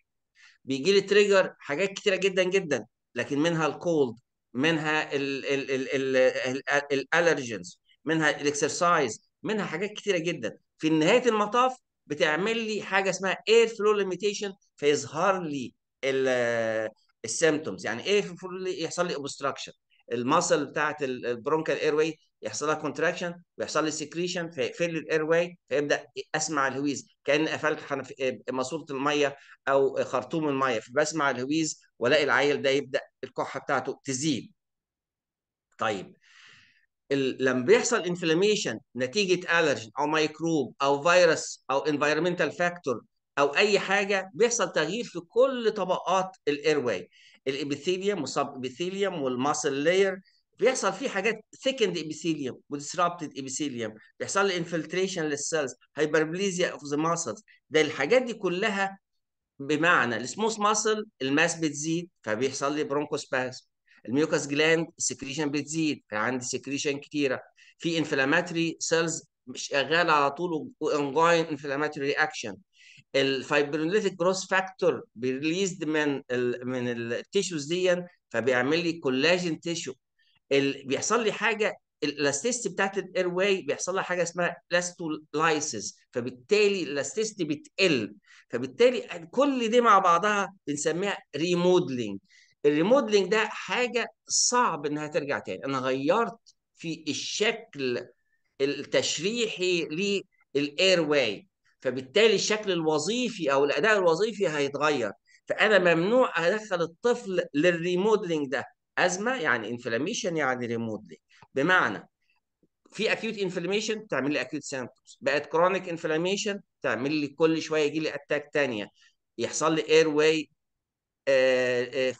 بيجي لي تريجر حاجات كتيره جدا جدا لكن منها الكولد منها الالرجنز منها الاكسرسايز منها حاجات كتيره جدا في نهايه المطاف بتعمل لي حاجه اسمها اير فلو ليميتيشن فيظهر لي السيمتومز آه، يعني ايه يحصل لي اوبستراكشن المسل بتاعت البرونكال اير واي يحصل لها كونتراكشن ويحصل لي سكريشن فيقفل لي الاير واي فيبدا اسمع الهويز كان قفلت آه، ماسوره الميه او خرطوم الميه فبسمع الهويز والاقي العيل ده يبدا الكحه بتاعته تزيد. طيب لما بيحصل انفلاميشن نتيجه الرجين او ميكروب او فيروس او انفايرمنتال فاكتور او اي حاجه بيحصل تغيير في كل طبقات الاير واي الابيثيليوم وسب ابيثيليوم والماسل لاير بيحصل فيه حاجات ثيكند ابيثيليوم وديسربتد ابيثيليوم بيحصل انفلتريشن للسيلز هايبربليزيا اوف ذا ماسلز ده الحاجات دي كلها بمعنى السموث ماسل الماس بتزيد فبيحصل لي برونكوسباسم الميوكاس جلاند السكريشن بتزيد عندي سكريشن كتيره في انفلاماتري سيلز مش شغال على طول وانجوين انفلاماتري رياكشن الفايبرينوليتيك جروس فاكتور بريليزد من الـ من التيشوز دي فبيعمل لي كولاجين تيشو بيحصل لي حاجه الاستيست بتاعت الاير واي بيحصل لها حاجه اسمها لاستولايسيس فبالتالي الاستيست بتقل فبالتالي كل دي مع بعضها بنسميها ريمودلينج الريموديلنج ده حاجه صعب انها ترجع تاني انا غيرت في الشكل التشريحي للاير واي فبالتالي الشكل الوظيفي او الاداء الوظيفي هيتغير فانا ممنوع ادخل الطفل للريموديلنج ده ازمه يعني انفلاميشن يعني ريموديلنج بمعنى في اكيوت انفلاميشن تعمل لي اكيوت سيمبتومز بقت كرونيك انفلاميشن تعمل لي كل شويه يجي لي اتاك ثانيه يحصل لي اير واي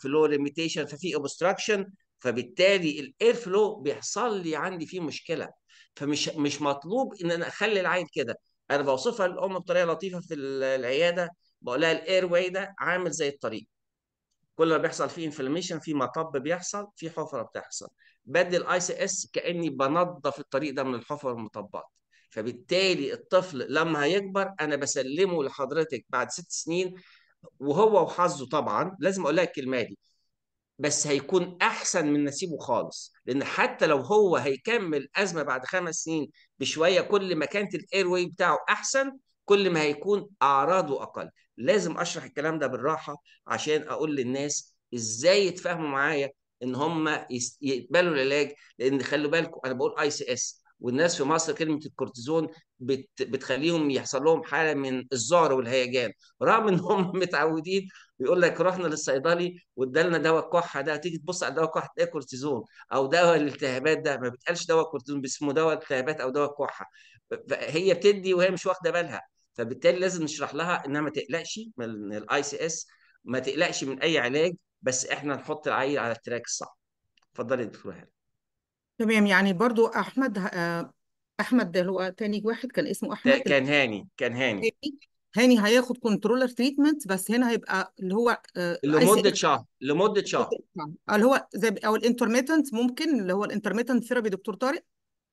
فلو آه، ليميتيشن آه، ففي اوبستراكشن فبالتالي الاير فلو بيحصل لي عندي فيه مشكله فمش مش مطلوب ان انا اخلي العيل كده انا بوصفها للام بطريقه لطيفه في العياده بقول لها الاير واي ده عامل زي الطريق كل ما بيحصل فيه انفلاميشن في مطب بيحصل في حفره بتحصل بدل الاي سي اس كاني بنظف الطريق ده من الحفر والمطبات فبالتالي الطفل لما هيكبر انا بسلمه لحضرتك بعد ست سنين وهو وحظه طبعا لازم اقول لك الكلمه دي بس هيكون احسن من نسيبه خالص لان حتى لو هو هيكمل ازمه بعد خمس سنين بشويه كل ما كانت الاير واي بتاعه احسن كل ما هيكون اعراضه اقل لازم اشرح الكلام ده بالراحه عشان اقول للناس ازاي يتفاهموا معايا ان هم يقبلوا العلاج لان خلوا بالكم انا بقول اي سي اس والناس في مصر كلمه الكورتيزون بت بتخليهم يحصل لهم حاله من الذعر والهيجان رغم ان هم *laughs* متعودين بيقول لك رحنا للصيدلي وادالنا دواء الكحه ده تيجي تبص على دواء الكحه تلاقي كورتيزون او دواء الالتهابات ده ما بيتقالش دواء كورتيزون بيسموه دواء التهابات او دواء الكحه هي بتدي وهي مش واخده بالها فبالتالي لازم نشرح لها انها ما تقلقش من الاي سي اس ما تقلقش من اي علاج بس احنا نحط العيل على التراك الصح اتفضلي يا دكتور هاني تمام يعني برضو أحمد آه، أحمد ده اللي هو تاني واحد كان اسمه أحمد كان هاني كان هاني هاني هياخد كنترولر تريتمنت بس هنا هيبقى اللي هو آه، اي سي لمدة شهر لمدة شهر آه، اللي هو زي او الانترميتنت ممكن اللي هو الانترميتنت ثيرابي دكتور طارق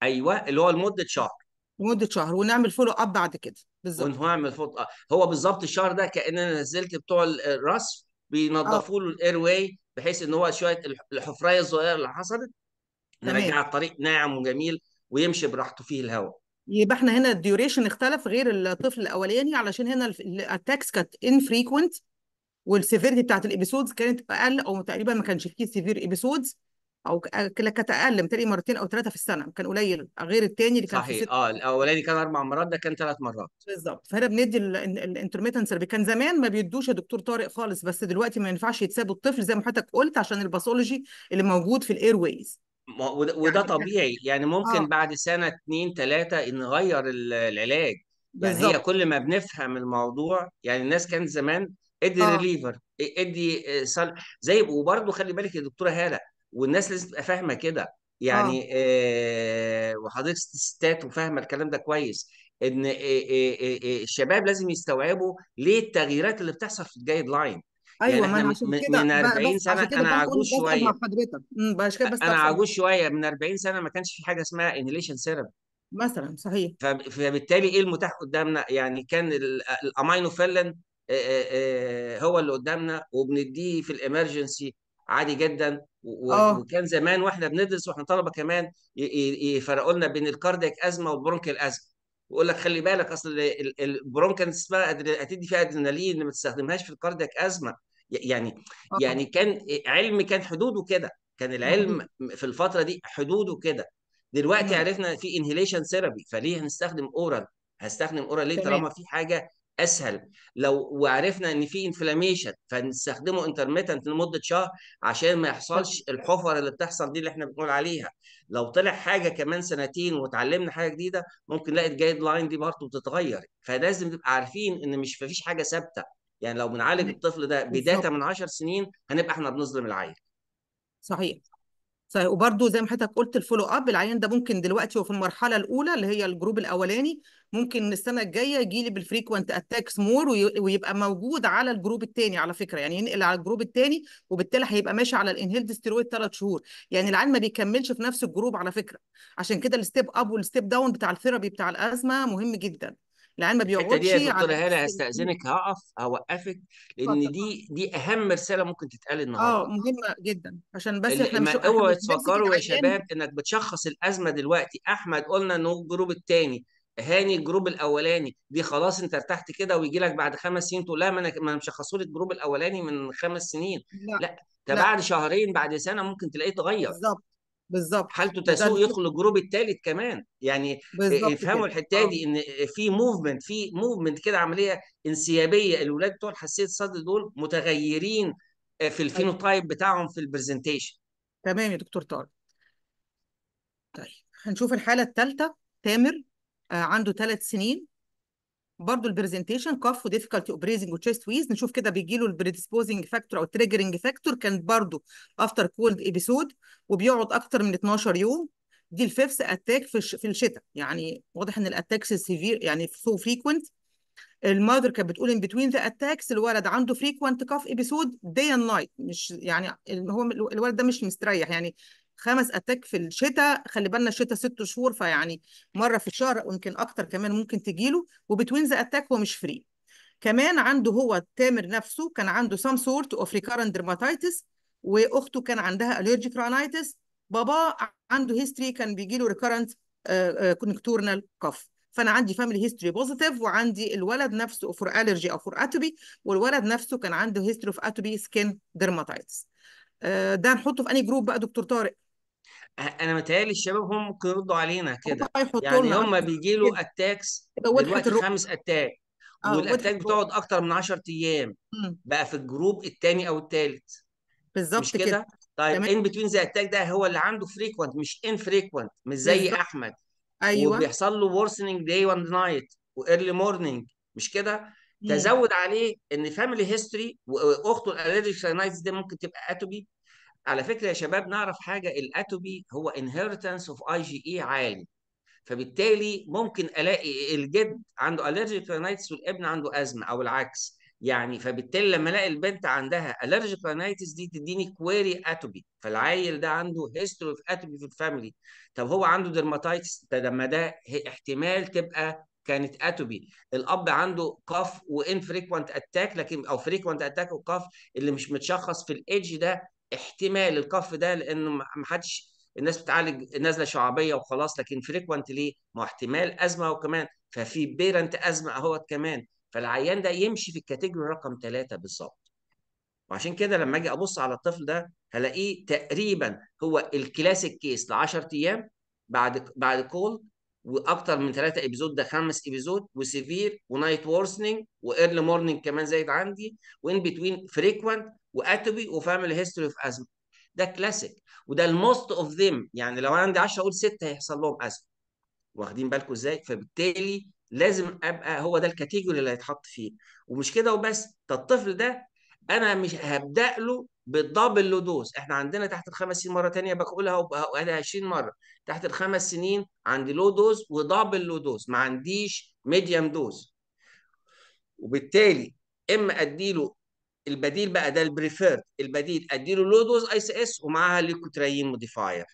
أيوه اللي هو لمدة شهر لمده شهر ونعمل فولو اب بعد كده بالظبط ونعمل فولو اب هو بالظبط الشهر ده كأننا نزلت بتوع الرصف بينظفوا له الاير واي بحيث ان هو شويه الحفريه الصغيره اللي حصلت نرجع الطريق ناعم وجميل ويمشي براحته فيه الهواء يبقى احنا هنا الديوريشن اختلف غير الطفل الاولاني علشان هنا الاتاكس كانت انفريكوينت والسيفيرتي بتاعت الابيسودز كانت اقل او تقريبا ما كانش فيه سيفير ابيسودز او كانت اقل متهيألي مرتين او ثلاثه في السنه كان قليل غير الثاني اللي كان صحيح في ست... اه الاولاني كان اربع مرات ده كان ثلاث مرات بالظبط فهنا بندي الانترميتنت سيرفي كان زمان ما بيدوش يا دكتور طارق خالص بس دلوقتي ما ينفعش يتسابوا الطفل زي ما حضرتك قلت عشان الباثولوجي اللي موجود في الاير ويز وده, يعني طبيعي يعني ممكن آه. بعد سنة اتنين تلاتة نغير العلاج يعني هي كل ما بنفهم الموضوع يعني الناس كانت زمان ادي اه ريليفر ادي سل... آه، زي وبرضه خلي بالك يا دكتورة هالة والناس لازم تبقى فاهمة كده يعني، اه يعني آه، وحضرتك ستات وفاهمة الكلام ده كويس ان آه، آه، آه، آه، الشباب لازم يستوعبوا ليه التغييرات اللي بتحصل في الجايد لاين أيوة، يعني ايوه ما احنا انا عشان كده من 40 بس سنه عشان كده انا عجوز بسأل مع شويه حضرتك امم بس كده انا بستفسر عجوز شويه من 40 سنه ما كانش في حاجه اسمها انهيليشن سيرم مثلا صحيح فبالتالي ايه المتاح قدامنا يعني كان الامينو الامينوفيلين هو اللي قدامنا وبنديه في الامرجنسي عادي جدا اه وكان زمان واحنا بندرس واحنا طلبه كمان يفرقوا لنا بين الكاردياك ازمه والبرونكيال ازمه ويقول لك خلي بالك اصل البرونكان كانت اسمها هتدي فيها ادرينالين ما تستخدمهاش في الكاردياك ازمه يعني آه. يعني كان علم كان حدوده كده كان العلم في الفتره دي حدوده كده دلوقتي عرفنا في انهيليشن ثيرابي فليه هنستخدم اورال هستخدم اورال ليه طالما في حاجه اسهل لو وعرفنا ان في انفلاميشن فنستخدمه انترميتنت لمده شهر عشان ما يحصلش الحفر اللي بتحصل دي اللي احنا بنقول عليها لو طلع حاجه كمان سنتين وتعلمنا حاجه جديده ممكن نلاقي الجايد لاين دي برضه بتتغير فلازم نبقى عارفين ان مش فيش حاجه ثابته يعني لو بنعالج الطفل ده بداتا من 10 سنين هنبقى احنا بنظلم العيل صحيح صحيح وبرده زي ما حضرتك قلت الفولو اب العيان ده ممكن دلوقتي وفي المرحله الاولى اللي هي الجروب الاولاني ممكن السنه الجايه يجي لي بالفريكوانت اتاكس مور ويبقى موجود على الجروب الثاني على فكره يعني ينقل على الجروب الثاني وبالتالي هيبقى ماشي على الانهيلد ستيرويد ثلاث شهور يعني العيان ما بيكملش في نفس الجروب على فكره عشان كده الستيب اب والستيب داون بتاع الثيرابي بتاع الازمه مهم جدا العيال ما بيقعدش الحته دي يا دكتور هاله هستاذنك هقف هوقفك لان فضل. دي دي اهم رساله ممكن تتقال النهارده اه مهمه جدا عشان بس احنا مش اوعوا تفكروا يا شباب انك بتشخص الازمه دلوقتي احمد قلنا انه الجروب الثاني هاني الجروب الاولاني دي خلاص انت ارتحت كده ويجي لك بعد خمس سنين تقول لا ما انا ما مشخصوا لي الجروب الاولاني من خمس سنين لا ده بعد شهرين بعد سنه ممكن تلاقيه اتغير بالظبط بالظبط حالته تسوء يدخل الجروب الثالث كمان يعني يفهموا الحته دي آه. ان في موفمنت في موفمنت كده عمليه انسيابيه الولاد بتوع حساسيه الصدر دول متغيرين آه، في طيب. الفينوتايب بتاعهم في البرزنتيشن تمام يا دكتور طارق طيب هنشوف الحاله الثالثه تامر آه، عنده ثلاث سنين برضو البرزنتيشن كف وديفيكالتي اوبريزنج وتشيست ويز نشوف كده بيجي له البريديسبوزنج فاكتور او تريجرنج فاكتور كانت برضو افتر كولد ابيسود وبيقعد اكتر من 12 يوم دي الفيفث اتاك في في الشتاء يعني واضح ان الاتاكس سيفير يعني سو فريكوينت المذر كانت بتقول ان بتوين ذا اتاكس الولد عنده فريكوينت كاف ابيسود داي اند نايت مش يعني هو الولد ده مش مستريح يعني خمس اتاك في الشتاء خلي بالنا الشتاء ست شهور فيعني مره في الشهر ويمكن اكتر كمان ممكن تجي له وبتوينز اتاك هو مش فري كمان عنده هو تامر نفسه كان عنده سام سورت اوف ريكارنت ديرماتيتس واخته كان عندها اليرجيك رانيتس بابا عنده هيستوري كان بيجي له ريكارنت كونكتورنال كف فانا عندي فاميلي هيستوري بوزيتيف وعندي الولد نفسه فور الرجي او فور اتوبي والولد نفسه كان عنده هيستوري اوف اتوبي سكين ديرماتيتس ده نحطه في انهي جروب بقى دكتور طارق انا متهيألي الشباب هم ممكن يردوا علينا كده يعني هم بيجي له اتاكس دلوقتي خمس اتاك آه والاتاك بتقعد اكتر من 10 ايام بقى في الجروب الثاني او الثالث بالظبط مش كده, كده. طيب ان بتوين ذا اتاك ده هو اللي عنده فريكوانت مش ان مش زي بالزبط. احمد ايوه وبيحصل له ورسننج داي واند نايت وايرلي مورنينج مش كده تزود عليه ان فاميلي هيستوري واخته الاليرجيك ساينايتس دي ممكن تبقى اتوبي على فكره يا شباب نعرف حاجه الاتوبي هو انهيرتنس اوف اي جي اي عالي فبالتالي ممكن الاقي الجد عنده الرجيك رينايتس والابن عنده ازمه او العكس يعني فبالتالي لما الاقي البنت عندها الرجيك رينايتس دي تديني كويري اتوبي فالعيل ده عنده هيستوري اوف اتوبي في الفاميلي طب هو عنده درماتايتس لما ده احتمال تبقى كانت اتوبي الاب عنده قف وانفريكوانت اتاك لكن او فريكوانت اتاك وقف اللي مش متشخص في الايدج ده احتمال الكف ده لانه ما حدش الناس بتعالج نزله شعبيه وخلاص لكن فريكوانت ليه؟ ما هو احتمال ازمه وكمان ففي بيرنت ازمه اهوت كمان فالعيان ده يمشي في الكاتيجوري رقم ثلاثه بالظبط. وعشان كده لما اجي ابص على الطفل ده هلاقيه تقريبا هو الكلاسيك كيس ل 10 ايام بعد بعد كول واكتر من ثلاثه ابيزود ده خمس ابيزود وسيفير ونايت وورسنينج وايرلي مورنينج كمان زايد عندي وان بتوين فريكوانت واتوبي وفاميلي هيستوري اوف ازمه ده كلاسيك وده الموست اوف ذيم يعني لو انا عندي 10 اقول 6 هيحصل لهم ازمه واخدين بالكم ازاي فبالتالي لازم ابقى هو ده الكاتيجوري اللي هيتحط فيه ومش كده وبس ده الطفل ده انا مش هبدا له بالدبل لودوز احنا عندنا تحت الخمس سنين مره ثانيه بقولها وبقولها 20 مره تحت الخمس سنين عندي لو دوز ودبل لو دوز ما عنديش ميديم دوز وبالتالي اما اديله البديل بقى ده البريفيرد البديل اديله لو دوز اي سي اس ومعاها ليكوتريين موديفاير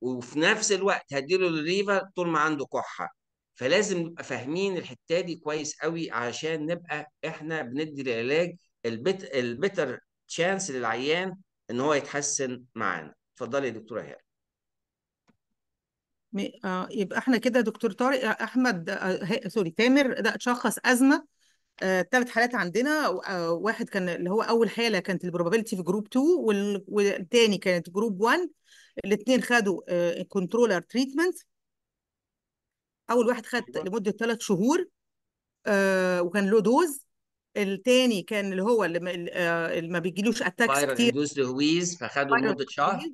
وفي نفس الوقت هديله الريفا طول ما عنده كحه فلازم نبقى فاهمين الحته دي كويس قوي عشان نبقى احنا بندي العلاج البت... البتر تشانس للعيان ان هو يتحسن معانا اتفضلي يا دكتوره هاله يبقى احنا كده دكتور طارق آه، احمد آه، سوري تامر ده شخص ازمه ثلاث اه حالات عندنا اه واحد كان اللي هو اول حاله كانت البروبابيلتي في جروب 2 والثاني كانت جروب 1 الاثنين خدوا كنترولر آه، تريتمنت اول واحد خد أيوة. لمده ثلاث شهور وكان له دوز التاني كان اللي هو اللي ما آه، بيجيلوش اتاكس كتير اندوس لويز فخده لمده شهر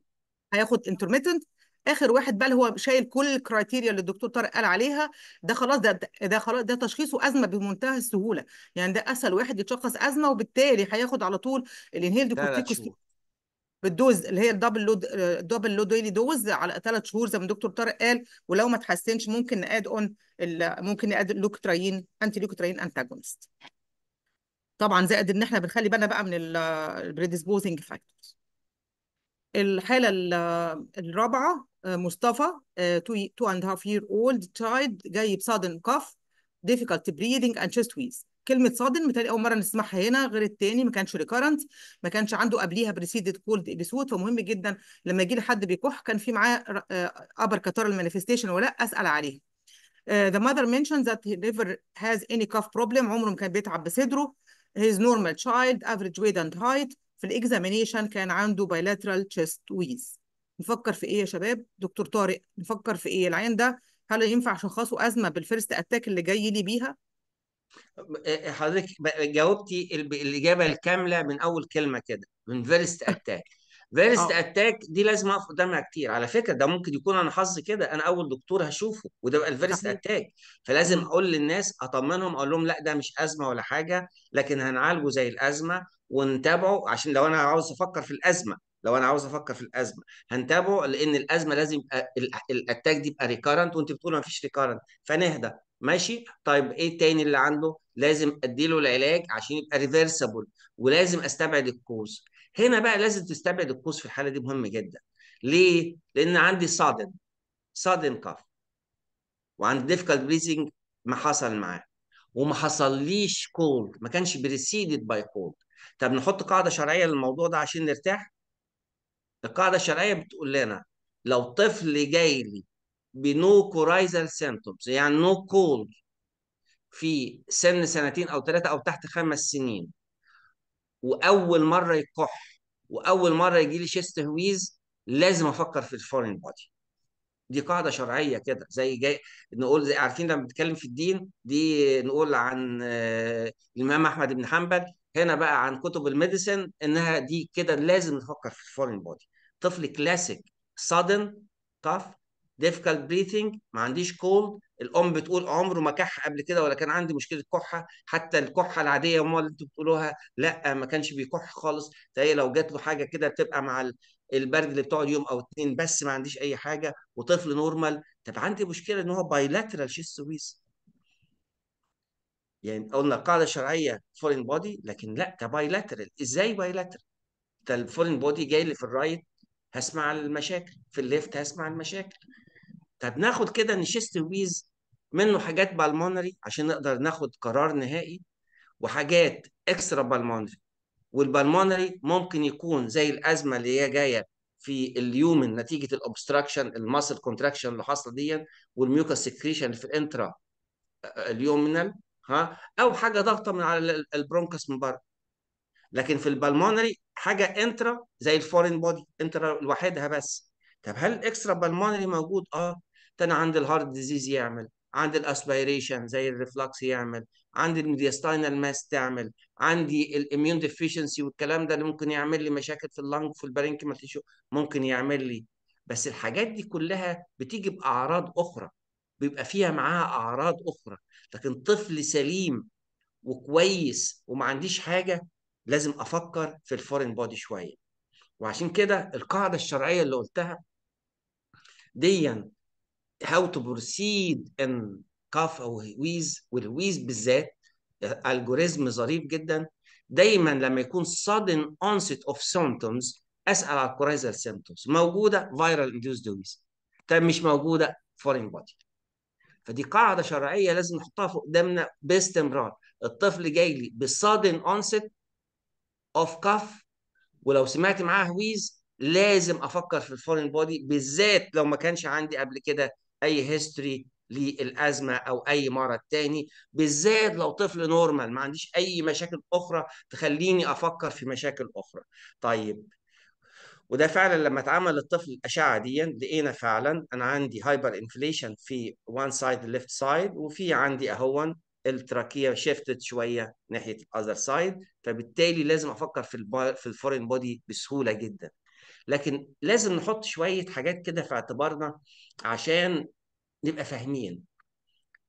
هياخد انترميتنت اخر واحد بقى هو شايل كل الكرايتيريا اللي الدكتور طارق قال عليها ده خلاص ده ده خلاص ده تشخيصه ازمه بمنتهى السهوله يعني ده اسهل واحد يتشخص ازمه وبالتالي هياخد على طول الانهيلد كورتيكوستيرويد بالدوز اللي هي الدبل لود الدبل لو ديلي دوز على ثلاث شهور زي ما الدكتور طارق قال ولو ما تحسنش ممكن ناد اون ممكن ناد لوكتراين انتي لوكتراين انتاجونست طبعا زائد ان احنا بنخلي بالنا بقى من البريدسبوزنج فاكتورز الحاله الرابعه آه، مصطفى 2 اند هاف يير اولد تشايلد جاي بصادن كف difficult breathing and chest wheeze كلمه صادم متهيألي اول مره نسمعها هنا غير الثاني ما كانش ريكارنت ما كانش عنده قبليها بريسيدد كولد ابيسود فمهم جدا لما يجي لي حد بيكح كان في معاه ابر كاتارال مانيفستيشن ولا اسال عليه uh, the mother mentioned that he never has any cough problem عمره ما كان بيتعب بصدره his normal child average weight and height في الاكزامينيشن كان عنده bilateral chest wheeze نفكر في ايه يا شباب دكتور طارق نفكر في ايه العين ده هل ينفع شخصه ازمه بالفيرست اتاك اللي جاي لي بيها أه، أه، حضرتك جاوبتي الاجابه الكامله من اول كلمه كده من فيرست اتاك فيرست آه. اتاك دي لازم اقف قدامها كتير على فكره ده ممكن يكون انا حظي كده انا اول دكتور هشوفه وده بقى الفيرست اتاك فلازم اقول للناس اطمنهم اقول لهم لا ده مش ازمه ولا حاجه لكن هنعالجه زي الازمه ونتابعه عشان لو انا عاوز افكر في الازمه لو انا عاوز افكر في الازمه هنتابعه لان الازمه لازم يبقى الاتاك دي يبقى ريكارنت وانت بتقول ما فيش ريكارنت فنهدى ماشي طيب ايه التاني اللي عنده لازم اديله العلاج عشان يبقى ريفرسبل ولازم استبعد الكوز هنا بقى لازم تستبعد القوس في الحاله دي مهم جدا ليه لان عندي صادم صادم كاف وعندي ديفيكالت بريزنج ما حصل معاه وما حصليش كولد ما كانش بريسيدد باي كولد طب نحط قاعده شرعيه للموضوع ده عشان نرتاح القاعده الشرعيه بتقول لنا لو طفل جاي لي بنو كورايزال سيمتومز يعني نو كول في سن سنتين او ثلاثه او تحت خمس سنين واول مره يكح واول مره يجي لي شيست هويز لازم افكر في الفورين بودي دي قاعده شرعيه كده زي جاي نقول زي عارفين لما بنتكلم في الدين دي نقول عن آه، الامام احمد بن حنبل هنا بقى عن كتب الميديسن انها دي كده لازم نفكر في الفورين بودي طفل كلاسيك صادن تاف difficult breathing ما عنديش cold الام بتقول عمره ما كح قبل كده ولا كان عندي مشكله كحه حتى الكحه العاديه هم اللي انتوا بتقولوها لا ما كانش بيكح خالص تلاقي لو جات له حاجه كده بتبقى مع البرد اللي بتقعد يوم او اتنين بس ما عنديش اي حاجه وطفل نورمال طب عندي مشكله ان هو بايلاترال شيست سويس يعني قلنا القاعده الشرعيه فورين بودي لكن لا ده بايلاترال ازاي بايلاترال ده الفورين بودي جاي لي في الرايت هسمع المشاكل في الليفت هسمع المشاكل طب ناخد كده نشست ويز منه حاجات بالمونري عشان نقدر ناخد قرار نهائي وحاجات اكسترا بالمونري والبالمونري ممكن يكون زي الازمه اللي هي جايه في اليومن نتيجه الاوبستراكشن الماسل كونتراكشن اللي حاصله دي والميوكس سكريشن في الانترا آه، اليومينال ها او حاجه ضغطه من على البرونكس من بره لكن في البالمونري حاجه انترا زي الفورين بودي انترا لوحدها بس طب هل الاكسترا بالمونري موجود اه انا عندي الهارت ديزيز يعمل عندي الاسبيريشن زي الريفلكس يعمل عندي الميدياستاينال ماس تعمل عندي الاميون ديفيشنسي والكلام ده اللي ممكن يعمل لي مشاكل في اللنج في البرينكيمال تيشو ممكن يعمل لي بس الحاجات دي كلها بتيجي باعراض اخرى بيبقى فيها معاها اعراض اخرى لكن طفل سليم وكويس وما عنديش حاجه لازم افكر في الفورين بودي شويه وعشان كده القاعده الشرعيه اللي قلتها ديا how to proceed in كاف او ويز والويز بالذات الجوريزم ظريف جدا دايما لما يكون sudden onset of symptoms اسال على الكوريزال سيمتومز موجوده فيرال انديوز ويز طب مش موجوده فورين بودي فدي قاعده شرعيه لازم نحطها قدامنا باستمرار الطفل جاي لي بسادن اونست اوف كاف ولو سمعت معاه ويز لازم افكر في الفورين بودي بالذات لو ما كانش عندي قبل كده اي هيستوري للازمه او اي مرض تاني بالذات لو طفل نورمال ما عنديش اي مشاكل اخرى تخليني افكر في مشاكل اخرى طيب وده فعلا لما اتعمل للطفل الاشعه دي لقينا فعلا انا عندي هايبر انفليشن في وان سايد ليفت سايد وفي عندي اهون التراكيه شيفتد شويه ناحيه الاذر سايد فبالتالي لازم افكر في في الفورين بودي بسهوله جدا لكن لازم نحط شويه حاجات كده في اعتبارنا عشان نبقى فاهمين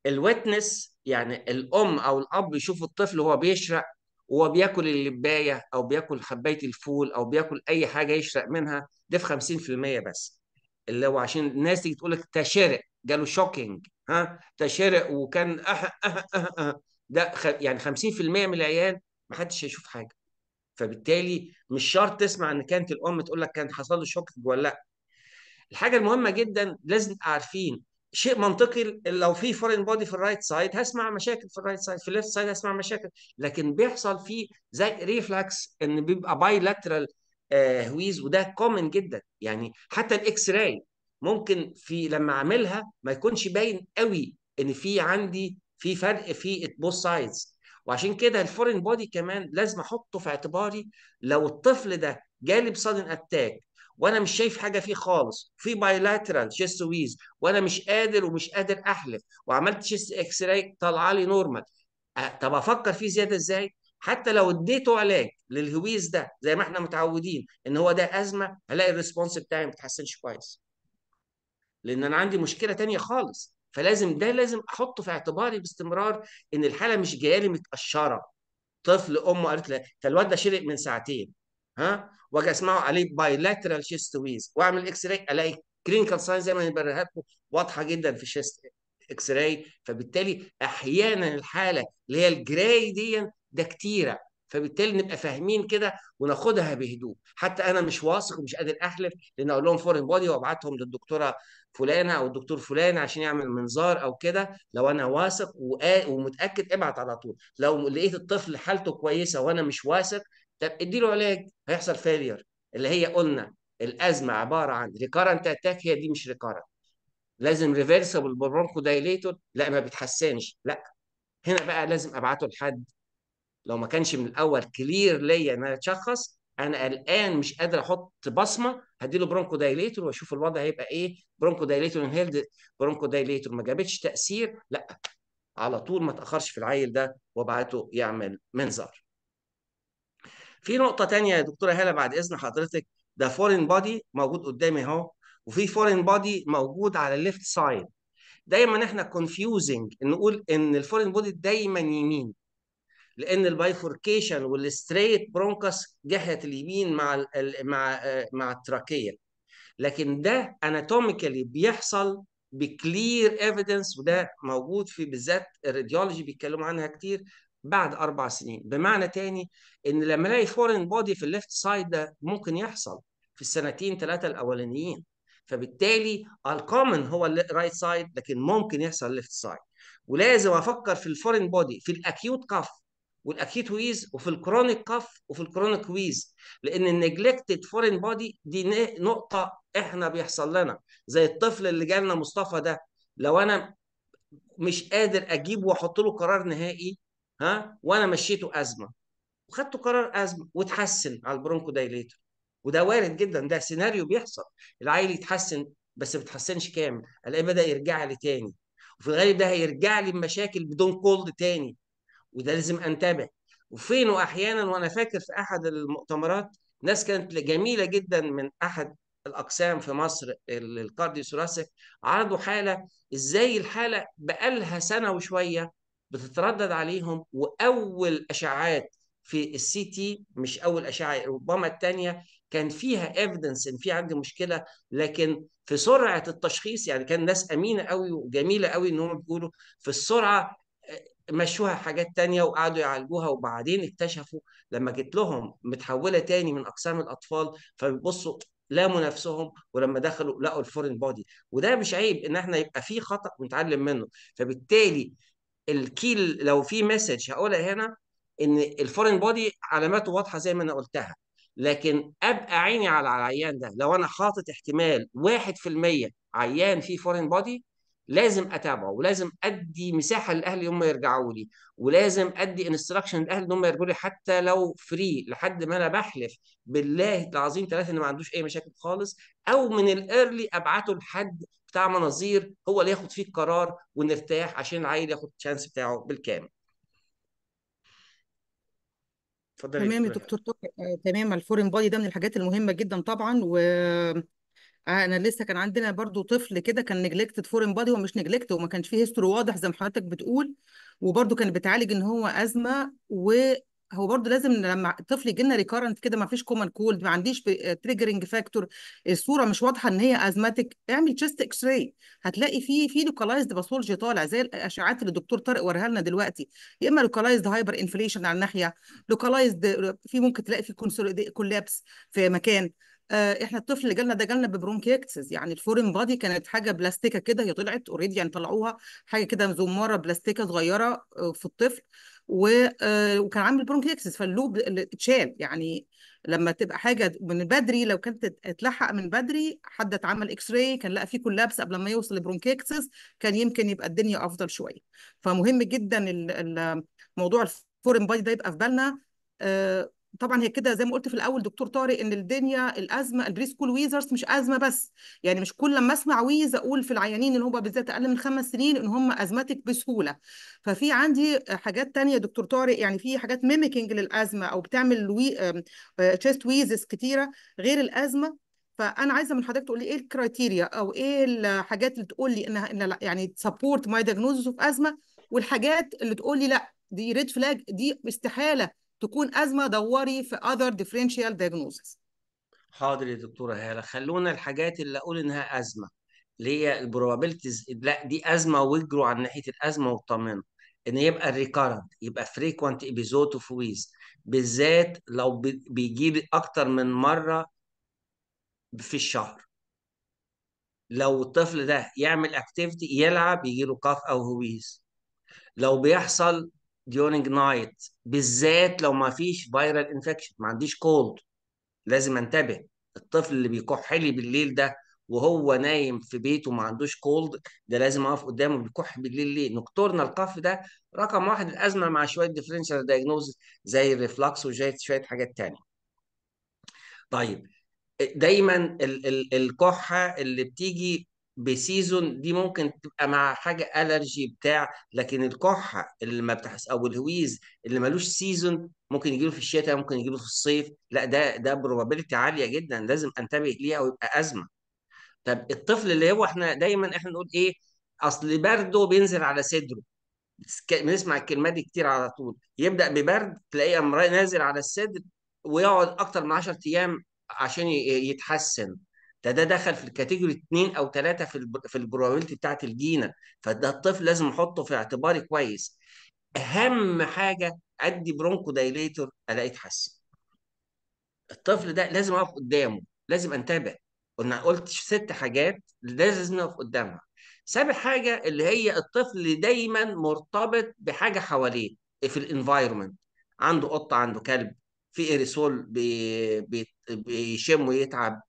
الوتنس يعني الام او الاب يشوف الطفل وهو بيشرق وهو بياكل اللبايه او بياكل حبايه الفول او بياكل اي حاجه يشرق منها ده في 50% بس اللي هو عشان الناس تيجي تقول لك تشرق جاله شوكينج ها تشرق وكان أه أه أه أه. أه. ده يعني 50% من العيال ما حدش هيشوف حاجه فبالتالي مش شرط تسمع ان كانت الام تقول لك كان حصل له شوك ولا لا الحاجه المهمه جدا لازم نبقى عارفين شيء منطقي لو في فورين بودي في الرايت سايد هسمع مشاكل في الرايت سايد في الليفت سايد هسمع مشاكل لكن بيحصل فيه زي ريفلكس ان بيبقى باي لاترال هويز وده كومن جدا يعني حتى الاكس راي ممكن في لما اعملها ما يكونش باين قوي ان في عندي في فرق في بوث سايدز وعشان كده الفورين بودي كمان لازم احطه في اعتباري لو الطفل ده جالب صادن اتاك وانا مش شايف حاجه فيه خالص في بايلاترال شيست ويز وانا مش قادر ومش قادر احلف وعملت شيست اكس راي طالع لي نورمال طب افكر فيه زياده ازاي حتى لو اديته علاج للهويز ده زي ما احنا متعودين ان هو ده ازمه هلاقي الريسبونس بتاعي ما بيتحسنش كويس لان انا عندي مشكله تانية خالص فلازم ده لازم احطه في اعتباري باستمرار ان الحاله مش جايه لي متقشره طفل امه قالت له فالواد ده شرق من ساعتين ها واجي اسمعه عليه بايلاترال شيست ويز واعمل اكس راي الاقي كلينيكال ساينس زي ما انا بريها لكم واضحه جدا في الشيست اكس راي فبالتالي احيانا الحاله اللي هي الجراي دي ده كتيره فبالتالي نبقى فاهمين كده وناخدها بهدوء حتى انا مش واثق ومش قادر احلف لان اقول لهم فورين بودي وابعتهم للدكتوره فلانه او الدكتور فلان عشان يعمل منظار او كده لو انا واثق ومتاكد ابعت على طول لو لقيت الطفل حالته كويسه وانا مش واثق طب اديله علاج هيحصل فيلير اللي هي قلنا الازمه عباره عن ريكارنت اتاك هي دي مش ريكارنت لازم ريفرسبل برونكو دايليتور لا ما بيتحسنش لا هنا بقى لازم ابعته لحد لو ما كانش من الاول كلير ليا ان انا اتشخص انا الان مش قادر احط بصمه هديله برونكو دايليتور واشوف الوضع هيبقى ايه برونكو دايليتور انهيلد برونكو دايليتور ما جابتش تاثير لا على طول ما تاخرش في العيل ده وابعته يعمل منظار في نقطه ثانيه يا دكتوره هاله بعد اذن حضرتك ده فورين بادي موجود قدامي اهو وفي فورين بادي موجود على الليفت سايد دايما احنا كونفيوزنج نقول ان الفورين بودي دايما يمين لان البايفوركيشن والستريت برونكس جهه اليمين مع الـ مع آه، مع التراكيه لكن ده اناتوميكالي بيحصل بكلير ايفيدنس وده موجود في بالذات الراديولوجي بيتكلموا عنها كتير بعد اربع سنين بمعنى تاني ان لما الاقي فورين بودي في الليفت سايد ده ممكن يحصل في السنتين ثلاثه الاولانيين فبالتالي الكومن هو الرايت سايد لكن ممكن يحصل ليفت سايد ولازم افكر في الفورين بودي في الاكيوت كاف والاكيت ويز وفي الكرونيك كاف وفي الكرونيك ويز لان النجلكتد فورين بودي دي نقطه احنا بيحصل لنا زي الطفل اللي جالنا مصطفى ده لو انا مش قادر اجيبه واحط له قرار نهائي ها وانا مشيته ازمه وخدت قرار ازمه وتحسن على البرونكو دايليتر وده وارد جدا ده سيناريو بيحصل العيل يتحسن بس ما بتحسنش كامل الاقيه بدا يرجع لي تاني وفي الغالب ده هيرجع لي بمشاكل بدون كولد تاني وده لازم انتبه وفين واحيانا وانا فاكر في احد المؤتمرات ناس كانت جميله جدا من احد الاقسام في مصر الكارديوثوراسيك عرضوا حاله ازاي الحاله بقالها سنه وشويه بتتردد عليهم واول اشعاعات في السي تي مش اول اشعه ربما الثانيه كان فيها ايفيدنس ان في عندي مشكله لكن في سرعه التشخيص يعني كان ناس امينه قوي وجميله قوي ان هم بيقولوا في السرعه مشوها حاجات تانية وقعدوا يعالجوها وبعدين اكتشفوا لما جيت لهم متحولة تاني من أقسام الأطفال فبيبصوا لاموا نفسهم ولما دخلوا لقوا الفورين بودي وده مش عيب ان احنا يبقى في خطا ونتعلم منه فبالتالي الكيل لو في مسج هقولها هنا ان الفورين بودي علاماته واضحه زي ما انا قلتها لكن ابقى عيني على العيان ده لو انا حاطط احتمال 1% عيان فيه فورين بودي لازم اتابعه ولازم ادي مساحه للاهل هم يرجعوا لي ولازم ادي انستراكشن للاهل ان هم يرجعوا لي حتى لو فري لحد ما انا بحلف بالله العظيم ثلاثه ان ما عندوش اي مشاكل خالص او من الايرلي ابعته لحد بتاع مناظير هو اللي ياخد فيه القرار ونرتاح عشان العيل ياخد الشانس بتاعه بالكامل. تمام يا دكتور آه، تمام الفورين بادي ده من الحاجات المهمه جدا طبعا و آه، انا لسه كان عندنا برضو طفل كده كان نجلكتد فورين بادي هو مش نجلكت وما كانش فيه هيستوري واضح زي ما حضرتك بتقول وبرضو كان بتعالج ان هو ازمه وهو برضو لازم لما الطفل يجي لنا ريكارنت كده ما فيش كومن كولد ما عنديش تريجرنج فاكتور آه، الصوره مش واضحه ان هي ازماتيك اعمل تشيست اكس راي هتلاقي في في لوكالايزد باثولوجي طالع زي الاشعاعات اللي الدكتور طارق وريها لنا دلوقتي يا اما لوكالايزد هايبر انفليشن على الناحيه لوكالايزد آه، في ممكن تلاقي في كولابس في مكان آه، احنا الطفل اللي جالنا ده جالنا ببرونكيكتس يعني الفورين بادي كانت حاجه بلاستيكه كده هي طلعت اوريدي يعني طلعوها حاجه كده زماره بلاستيكه صغيره آه، في الطفل آه، وكان عامل برونكيكتس فاللوب اتشال يعني لما تبقى حاجه من بدري لو كانت اتلحق من بدري حد اتعمل اكس راي كان لقى فيه كولابس قبل ما يوصل لبرونكيكسس كان يمكن يبقى الدنيا افضل شويه فمهم جدا موضوع الفورين بادي ده يبقى في بالنا طبعا هي كده زي ما قلت في الاول دكتور طارق ان الدنيا الازمه البري سكول ويزرز مش ازمه بس يعني مش كل لما اسمع ويز اقول في العيانين اللي هم بالذات اقل من خمس سنين ان هم ازمتك بسهوله ففي عندي حاجات تانية دكتور طارق يعني في حاجات ميميكنج للازمه او بتعمل وي... تشيست ويزز آه، كتيره غير الازمه فانا عايزه من حضرتك تقول لي ايه الكرايتيريا او ايه الحاجات اللي تقول لي انها إن يعني تسبورت ماي دايجنوزس اوف ازمه والحاجات اللي تقول لي لا دي ريد فلاج دي استحاله تكون أزمة دوري في other differential diagnosis حاضر يا دكتورة هالة خلونا الحاجات اللي أقول إنها أزمة اللي هي البروبابيلتيز لا دي أزمة واجروا على ناحية الأزمة واطمنوا ان يبقى الريكارنت يبقى فريكوانت ابيزود اوف ويز بالذات لو بيجيب اكتر من مره في الشهر لو الطفل ده يعمل اكتيفيتي يلعب يجيله كاف او هويز لو بيحصل during night بالذات لو ما فيش viral انفكشن ما عنديش كولد لازم انتبه الطفل اللي بيكح لي بالليل ده وهو نايم في بيته ما عندوش كولد ده لازم اقف قدامه بيكح بالليل ليه نكتورنا القف ده رقم واحد الازمه مع شويه ديفرنشال دايجنوز زي الريفلكس وجاي شويه حاجات تانية طيب دايما ال ال الكحه اللي بتيجي بسيزون دي ممكن تبقى مع حاجه الرجي بتاع لكن الكحه اللي ما بتحس او الهويز اللي ملوش سيزون ممكن يجيله في الشتاء ممكن يجيله في الصيف لا ده ده بروبابيلتي عاليه جدا لازم انتبه ليها ويبقى ازمه طب الطفل اللي هو احنا دايما احنا نقول ايه اصل برده بينزل على صدره بنسمع الكلمات دي كتير على طول يبدا ببرد تلاقيه نازل على الصدر ويقعد اكتر من 10 ايام عشان يتحسن ده ده دخل في الكاتيجوري 2 او 3 في في البروبابيلتي بتاعت الجينه فده الطفل لازم احطه في اعتباري كويس اهم حاجه ادي برونكو دايليتور الاقي اتحسن الطفل ده لازم اقف قدامه لازم انتبه قلنا قلت ست حاجات لازم نقف قدامها سابع حاجه اللي هي الطفل دايما مرتبط بحاجه حواليه في الانفايرمنت عنده قطه عنده كلب في ايريسول بيشم ويتعب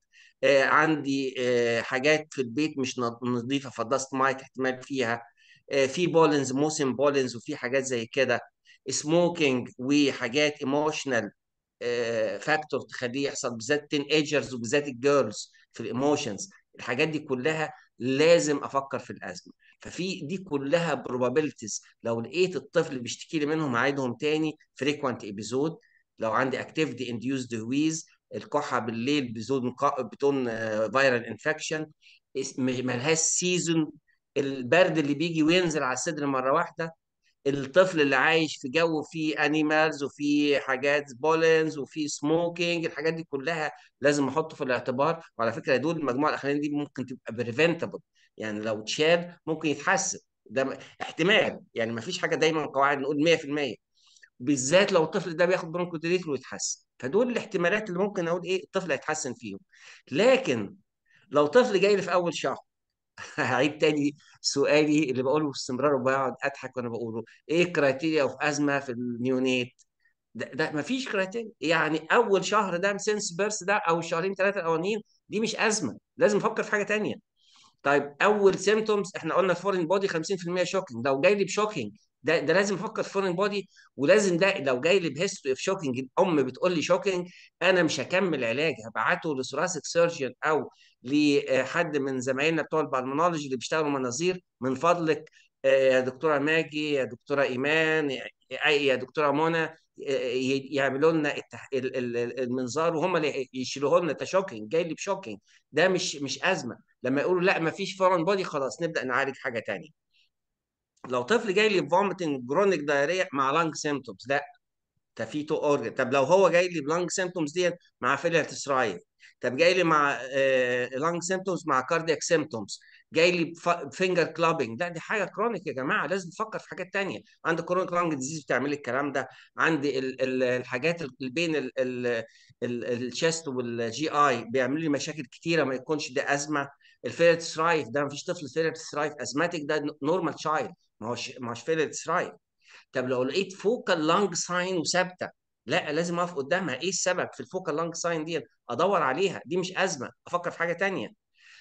آه، عندي آه، حاجات في البيت مش نظيفه فدست مايت احتمال فيها آه، في بولنز موسم بولنز وفي حاجات زي كده سموكينج وحاجات ايموشنال فاكتور تخليه يحصل بالذات تين ايجرز وبالذات الجيرلز في الايموشنز الحاجات دي كلها لازم افكر في الازمه ففي دي كلها بروبابيلتيز لو لقيت الطفل بيشتكي لي منهم هعيدهم تاني فريكوانت ابيزود لو عندي اكتيفيتي انديوز هويز الكحه بالليل بدون بدون فيرال انفكشن ملهاش سيزون البرد اللي بيجي وينزل على الصدر مره واحده الطفل اللي عايش في جو فيه انيمالز وفي حاجات بولنز وفي سموكينج الحاجات دي كلها لازم احطه في الاعتبار وعلى فكره دول المجموعه الاخرين دي ممكن تبقى بريفنتبل يعني لو اتشال ممكن يتحسن ده احتمال يعني ما فيش حاجه دايما قواعد نقول 100% بالذات لو الطفل ده بياخد برونكودريت ويتحسن فدول الاحتمالات اللي ممكن اقول ايه الطفل هيتحسن فيهم لكن لو طفل جاي لي في اول شهر *laughs* هعيد تاني سؤالي اللي بقوله باستمرار وبقعد اضحك وانا بقوله ايه الكرايتيريا اوف ازمه في النيونيت ده, ده مفيش كرايتيريا يعني اول شهر ده سنس بيرس ده او شهرين ثلاثه الاولانيين دي مش ازمه لازم افكر في حاجه ثانيه طيب اول سيمتومز احنا قلنا فورين بودي 50% شوكينج لو جاي لي بشوكينج ده ده لازم افكر فورين بودي ولازم ده لو جاي لي بهيستوري اوف شوكينج الام بتقول لي شوكينج انا مش هكمل علاج هبعته لثراسك سيرجن او لحد آه، من زمايلنا بتوع البالمنولوجي اللي بيشتغلوا مناظير من فضلك آه، يا دكتوره ماجي يا دكتوره ايمان يا دكتوره منى آه، يعملوا لنا المنظار وهم اللي يشيلوه لنا ده شوكينج جاي لي بشوكينج ده مش مش ازمه لما يقولوا لا ما فيش فورن بودي خلاص نبدا نعالج حاجه ثانيه لو طفل جاي لي بفومتنج كرونيك دايريا مع لانج سيمتومز لا ده في تو اورجن طب لو هو جاي لي بلانج سيمتومز ديت مع فيلر تسرايل طب جاي لي مع لانج آه، سيمتومز مع كاردياك سيمتومز جاي لي فينجر كلابنج لا دي حاجه كرونيك يا جماعه لازم نفكر في حاجات ثانيه عندي كرونيك لانج ديزيز بتعمل الكلام ده عندي ال ال الحاجات اللي بين الشيست والجي اي بيعمل لي مشاكل كثيره ما يكونش ده ازمه الفيلر سترايف ده ما فيش طفل فيلر سترايف ازماتيك ده نورمال تشايلد ما هوش ما هوش فيلر اسرائيل طب لو لقيت فوكال لانج ساين وثابته لا لازم اقف قدامها ايه السبب في الفوكال لانج ساين دي ادور عليها دي مش ازمه افكر في حاجه ثانيه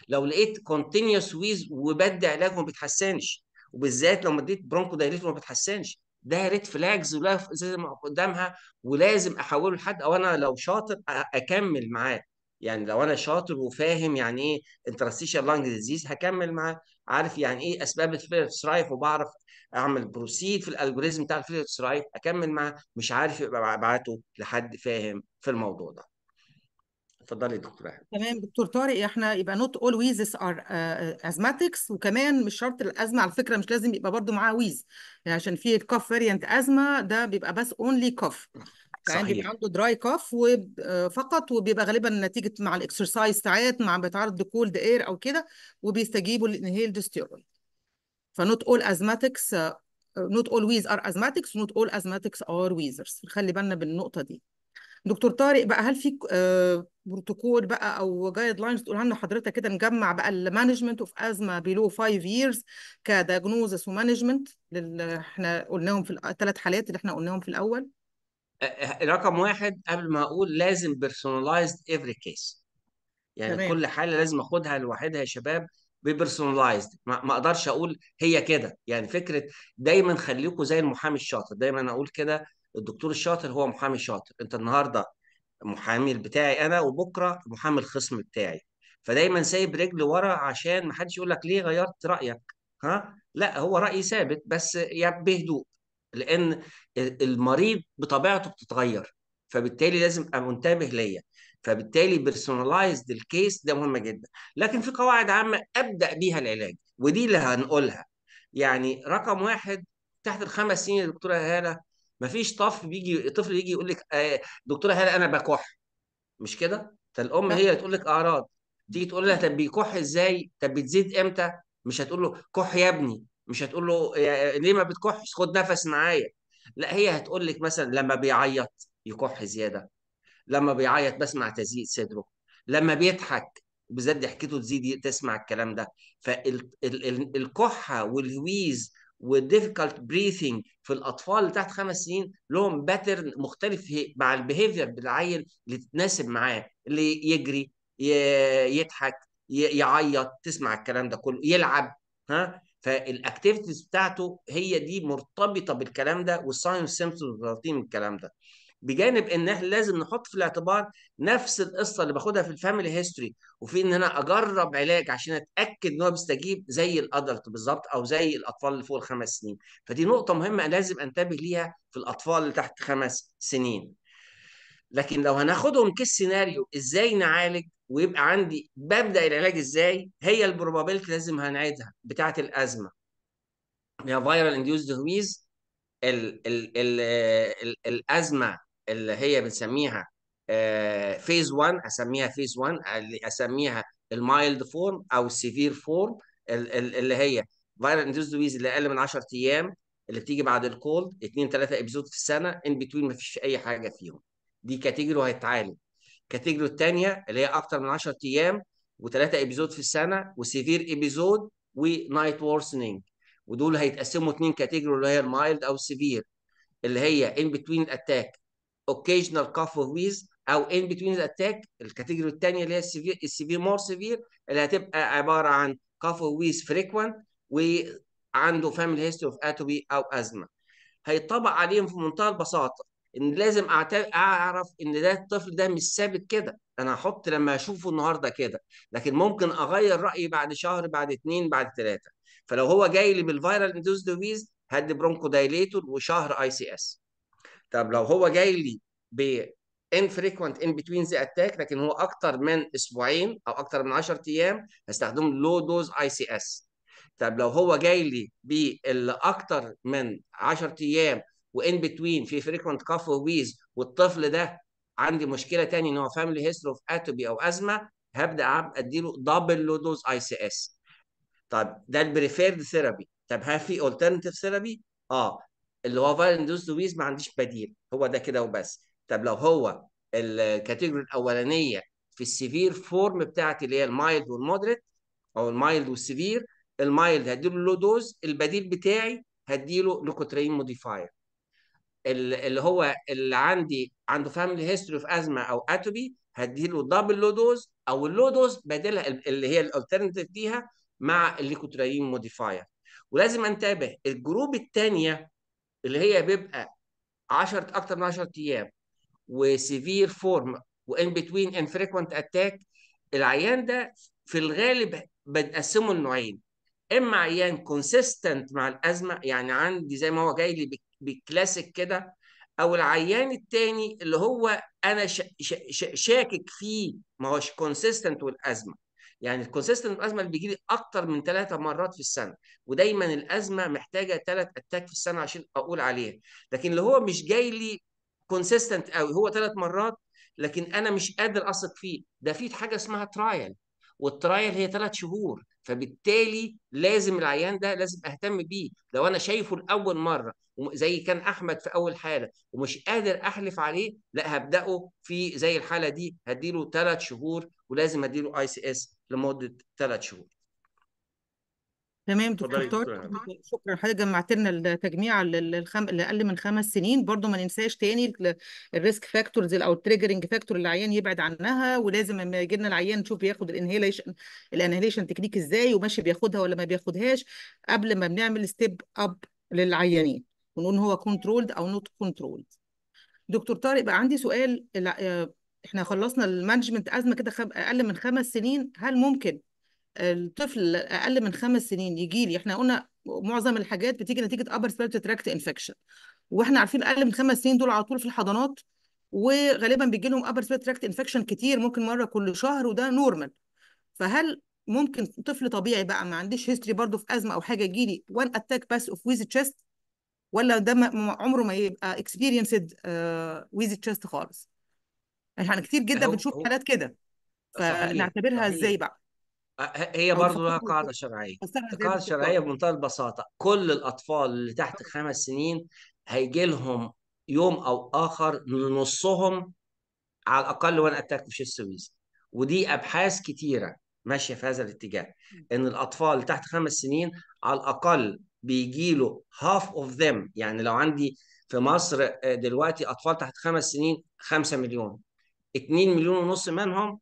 لو لقيت كونتينيوس ويز وبدي علاج ما بيتحسنش وبالذات لو مديت برونكو دايركت ما بيتحسنش ده ريد فلاجز ولازم اقف قدامها ولازم احوله لحد او انا لو شاطر اكمل معاه يعني لو انا شاطر وفاهم يعني ايه انترستيشال لانج ديزيز هكمل معاه عارف يعني ايه اسباب الفيلت سترايف وبعرف اعمل بروسيد في الالجوريزم بتاع الفيلت سترايف اكمل معاه مش عارف يبقى ابعته لحد فاهم في الموضوع ده اتفضلي يا دكتور تمام دكتور طارق احنا يبقى نوت اول ويزز ار ازماتكس وكمان مش شرط الازمه على فكره مش لازم يبقى برضو معاه ويز يعني عشان في الكاف فيرينت ازمه ده بيبقى بس اونلي كاف عندي صحيح عنده دراي آه، كاف فقط وبيبقى غالبا نتيجه مع الاكسرسايز ساعات مع بيتعرض لكولد اير او كده وبيستجيبوا للانهيلد ستيرويد فنوت اول ازماتكس آه، نوت اول ويز ار ازماتكس نوت اول ازماتكس ار ويزرز خلي بالنا بالنقطه دي دكتور طارق بقى هل في آه، بروتوكول بقى او جايد لاينز تقول عنه حضرتك كده نجمع بقى المانجمنت اوف ازمه بيلو 5 ييرز كدياجنوزس ومانجمنت اللي احنا قلناهم في الثلاث حالات اللي احنا قلناهم في الاول آه، آه، رقم واحد قبل ما اقول لازم بيرسونلايزد افري كيس يعني تمام كل حاله لازم اخدها لوحدها يا شباب ببرسونلايزد ما اقدرش اقول هي كده يعني فكره دايما خليكم زي المحامي الشاطر دايما اقول كده الدكتور الشاطر هو محامي شاطر انت النهارده محامي بتاعي انا وبكره محامي الخصم بتاعي فدايما سايب رجل ورا عشان ما حدش يقول لك ليه غيرت رايك ها لا هو رايي ثابت بس يا بهدوء لان المريض بطبيعته بتتغير فبالتالي لازم ابقى منتبه ليا فبالتالي بيرسونلايزد الكيس ده مهم جدا لكن في قواعد عامه ابدا بيها العلاج ودي اللي هنقولها يعني رقم واحد تحت الخمس سنين يا دكتوره هاله مفيش طفل بيجي طفل يجي يقول لك آه، دكتوره هاله انا بكح مش كده فالام هي تقول لك اعراض تيجي تقول لها طب بيكح ازاي طب بتزيد امتى مش هتقول له كح يا ابني مش هتقول له ليه ما بتكحش خد نفس معايا لا هي هتقول لك مثلا لما بيعيط يكح زياده لما بيعيط بسمع تزييق صدره لما بيضحك بالذات ضحكته تزيد تسمع الكلام ده فالكحه والهويز والديفيكالت بريثنج في الاطفال اللي تحت خمس سنين لهم باترن مختلف مع البيهيفير بالعيل اللي تتناسب معاه اللي يجري يضحك يعيط تسمع الكلام ده كله يلعب ها فالاكتيفيتيز بتاعته هي دي مرتبطه بالكلام ده والساينس سيمبتومز مرتبطين بالكلام ده بجانب ان احنا لازم نحط في الاعتبار نفس القصه اللي باخدها في الفاميلي هيستوري وفي ان انا اجرب علاج عشان اتاكد ان هو بيستجيب زي الادلت بالظبط او زي الاطفال اللي فوق الخمس سنين فدي نقطه مهمه لازم انتبه ليها في الاطفال اللي تحت خمس سنين لكن لو هناخدهم كالسيناريو ازاي نعالج ويبقى عندي ببدا العلاج ازاي هي البروبابيلتي لازم هنعيدها بتاعه الازمه هي فايرال انديوز ديزيز الازمه اللي هي بنسميها فيز 1 اسميها فيز 1 اللي اسميها المايلد فورم او السيفير فورم اللي هي فايرال انديوز هويز اللي اقل من 10 ايام اللي بتيجي بعد الكولد 2 3 ابيزود في السنه ان بتوين ما فيش اي حاجه فيهم دي كاتيجري وهيتعالج الكاتيجري الثانيه اللي هي اكتر من 10 ايام وثلاثه ابيزود في السنه وسيفير ابيزود ونايت وورسنينج ودول هيتقسموا اثنين كاتيجوري اللي هي المايلد او السيفير اللي هي ان بتوين الاتاك اوكيجنال كاف ويز او ان بتوين الاتاك الكاتيجوري الثانيه اللي هي السيفير السيفير مور سيفير اللي هتبقى عباره عن كاف ويز فريكوينت وعنده فاميلي هيستوري اوف اتوبي او ازمه هيطبق عليهم في منتهى البساطه ان لازم اعرف ان ده الطفل ده مش ثابت كده انا هحط لما اشوفه النهارده كده لكن ممكن اغير رايي بعد شهر بعد اثنين بعد ثلاثه فلو هو جاي لي بالفيرال اندوز دويز هدي برونكو دايليتور وشهر اي سي اس طب لو هو جاي لي ب infrequent in between the attack لكن هو اكتر من اسبوعين او اكتر من 10 ايام هستخدم لو دوز اي سي اس طب لو هو جاي لي بالاكتر من 10 ايام وان بتوين في فريكونت كاف وويز والطفل ده عندي مشكله ثانيه ان هو فاميلي هيستوري اوف اتوبي او ازمه هبدا له دبل لو دوز اي سي اس طب ده البريفيرد ثيرابي طب هل في الترناتيف ثيرابي اه اللي هو فايرال دوز دويز ما عنديش بديل هو ده كده وبس طب لو هو الكاتيجوري الاولانيه في السيفير فورم بتاعتي اللي هي المايلد والمودريت او المايلد والسيفير المايلد هديله لو دوز البديل بتاعي هديله لوكوترين موديفاير اللي هو اللي عندي عنده فاميلي هيستوري اوف ازمه او اتوبي هديله دبل لو دوز او اللو دوز بدلها اللي هي الالترناتيف ليها مع الليكوتريين موديفاير ولازم انتبه الجروب الثانيه اللي هي بيبقى 10 اكتر من 10 ايام وسيفير فورم وان بتوين ان اتاك العيان ده في الغالب بنقسمه لنوعين اما عيان كونسيستنت مع الازمه يعني عندي زي ما هو جاي لي بالكلاسيك كده او العيان التاني اللي هو انا شاكك فيه ما هوش كونسيستنت والازمه يعني الكونسيستنت الازمه اللي بيجي لي اكتر من ثلاثة مرات في السنه ودايما الازمه محتاجه ثلاث اتاك في السنه عشان اقول عليها لكن اللي هو مش جاي لي كونسيستنت قوي هو ثلاث مرات لكن انا مش قادر اثق فيه ده في حاجه اسمها ترايل والترايل هي ثلاث شهور فبالتالي لازم العيان ده لازم اهتم بيه لو انا شايفه لاول مره زي كان احمد في اول حاله ومش قادر احلف عليه لا هبداه في زي الحاله دي هديله ثلاث شهور ولازم هديله اي سي اس لمده ثلاث شهور تمام دكتور طارق شكرا حضرتك جمعت لنا التجميع للخم... لاقل من خمس سنين برضو ما ننساش تاني الريسك فاكتورز او التريجرنج فاكتور اللي العيان يبعد عنها ولازم لما يجي لنا العيان نشوف بياخد الانهيليشن الانهيليشن تكنيك ازاي وماشي بياخدها ولا ما بياخدهاش قبل ما بنعمل ستيب اب للعيانين ونقول هو كنترولد او نوت كنترولد دكتور طارق بقى عندي سؤال آه، احنا خلصنا المانجمنت ازمه كده خم... اقل من خمس سنين هل ممكن الطفل اقل من خمس سنين يجي لي احنا قلنا معظم الحاجات بتيجي نتيجه ابر سبيرت تراكت انفكشن واحنا عارفين اقل من خمس سنين دول على طول في الحضانات وغالبا بيجي لهم ابر سبيرت تراكت انفكشن كتير ممكن مره كل شهر وده نورمال فهل ممكن طفل طبيعي بقى ما عنديش هيستوري برضه في ازمه او حاجه يجي لي وان اتاك باس اوف ويز تشيست ولا ده عمره ما يبقى اكسبيرينسد ويز تشيست خالص احنا يعني كتير جدا بنشوف حالات كده فنعتبرها ازاي بقى آه، هي برضه لها قاعده شرعيه القاعده الشرعيه بمنتهى البساطه كل الاطفال اللي تحت آه. خمس سنين هيجي لهم يوم او اخر نصهم على الاقل وان اتاك في السويس ودي ابحاث كتيره ماشيه في هذا الاتجاه ان الاطفال اللي تحت خمس سنين على الاقل بيجي له هاف اوف ذم يعني لو عندي في مصر آه، دلوقتي اطفال تحت خمس سنين 5 مليون 2 مليون ونص منهم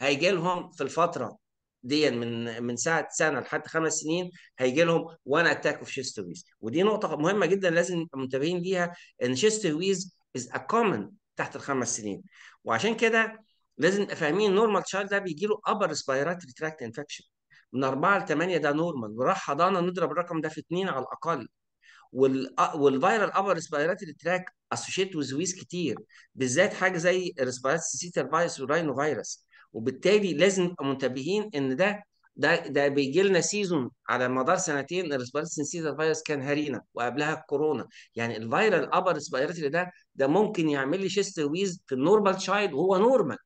هيجي لهم في الفتره دي من من ساعه سنه لحد خمس سنين هيجي لهم وان اتاك اوف شيست ويز ودي نقطه مهمه جدا لازم نبقى منتبهين ليها ان شيست ويز از ا كومن تحت الخمس سنين وعشان كده لازم نبقى فاهمين نورمال تشايلد ده بيجي له ابر ريسبيراتوري تراكت انفكشن من 4 ل 8 ده نورمال وراح حضانه نضرب الرقم ده في 2 على الاقل والفيرال ابر ريسبيراتوري تراك اسوشيت ويز ويز كتير بالذات حاجه زي ريسبيرات سيتر فيروس وراينو فايروس وبالتالي لازم نبقى منتبهين ان ده ده ده بيجي لنا سيزون على مدار سنتين سيزون فيروس كان هارينا وقبلها الكورونا يعني الفيرال ابر ريسبيرتري ده ده ممكن يعمل لي شيست ويز في النورمال تشايلد وهو نورمال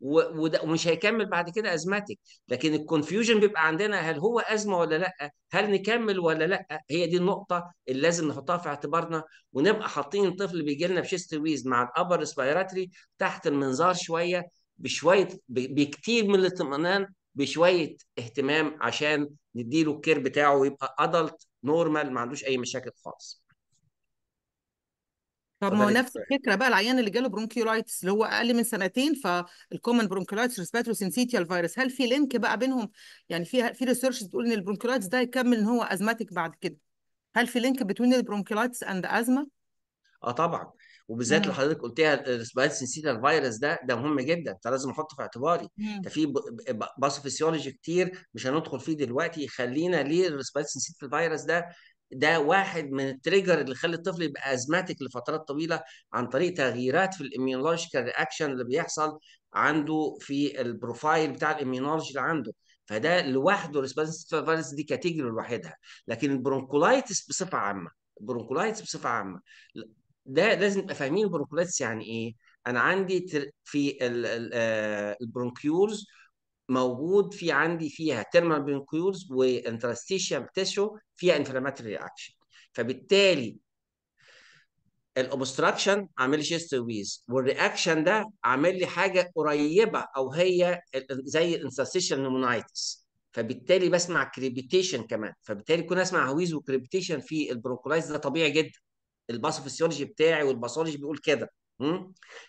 ومش هيكمل بعد كده ازماتيك لكن الكونفيوجن بيبقى عندنا هل هو ازمه ولا لا هل نكمل ولا لا هي دي النقطه اللي لازم نحطها في اعتبارنا ونبقى حاطين الطفل بيجي لنا بشيست ويز مع الابر ريسبيراتري تحت المنظار شويه بشويه بكتير من الاطمئنان بشويه اهتمام عشان نديله الكير بتاعه ويبقى ادلت نورمال ما عندوش اي مشاكل خالص طب ما هو نفس الفكره بقى العيان اللي جاله برونكيولايتس اللي هو اقل من سنتين فالكومن برونكيولايتس سينسيتيال فيروس هل في لينك بقى بينهم يعني في في ريسيرش بتقول ان البرونكيولايتس ده يكمل ان هو ازماتيك بعد كده هل في لينك بين البرونكيولايتس اند ازمه؟ اه طبعا وبالذات اللي حضرتك قلتيها الريسبيرس آه، سنسيتا فيروس ده ده مهم جدا فلازم احطه في اعتباري ده في باثوفيسيولوجي كتير مش هندخل فيه دلوقتي خلينا ليه الريسبيرس سنسيتا فيروس ده ده واحد من التريجر اللي خلي الطفل يبقى ازماتيك لفترات طويله عن طريق تغييرات في الاميونولوجيكال رياكشن اللي بيحصل عنده في البروفايل بتاع الاميونولوجي اللي عنده فده لوحده سنسيتا فيروس دي كاتيجوري لوحدها لكن البرونكولايتس بصفه عامه البرونكولايتس بصفه عامه ده لازم نبقى فاهمين البرونكوليتس يعني ايه انا عندي في آه، البرونكيولز موجود في عندي فيها تيرمال برونكيولز وانترستيشيال تيشو فيها انفلاماتري رياكشن فبالتالي الاوبستراكشن عامل لي شيستر ويز والرياكشن ده عامل لي حاجه قريبه او هي زي الانسستيشن نومونايتس فبالتالي بسمع كريبيتيشن كمان فبالتالي كنا اسمع هويز وكريبيتيشن في البرونكولايز ده طبيعي جدا الباثوفسيولوجي بتاعي والباثولوجي بيقول كده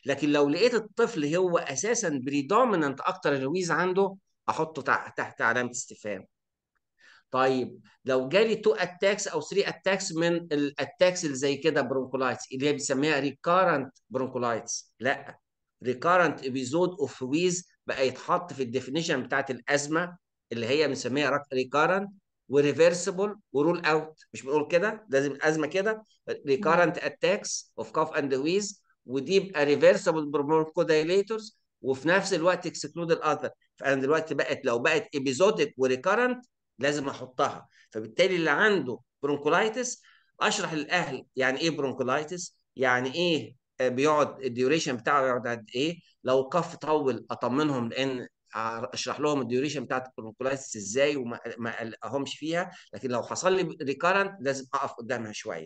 لكن لو لقيت الطفل هو اساسا بريدومينانت اكتر الويز عنده احطه تحت علامه استفهام طيب لو جالي تو اتاكس او 3 اتاكس من الاتاكس اللي زي كده برونكولايتس اللي هي بنسميها ريكارنت برونكولايتس لا ريكارنت ابيزود اوف ويز بقى يتحط في الديفينيشن بتاعت الازمه اللي هي بنسميها ريكارنت وريفرسبل ورول اوت مش بنقول كده لازم ازمه كده ريكارنت اتاكس اوف كاف اند ويز ودي يبقى ريفرسبل برونكودايليتورز وفي نفس الوقت اكسكلود الاذر فانا دلوقتي بقت لو بقت ابيزوتيك وريكارنت لازم احطها فبالتالي اللي عنده برونكولايتس اشرح للاهل يعني ايه برونكولايتس يعني ايه آه، بيقعد الديوريشن بتاعه يقعد قد ايه لو كف طول اطمنهم لان اشرح لهم الديوريشن بتاعت البرونكولايتس ازاي وما اهمش فيها لكن لو حصل لي ريكارنت لازم اقف قدامها شويه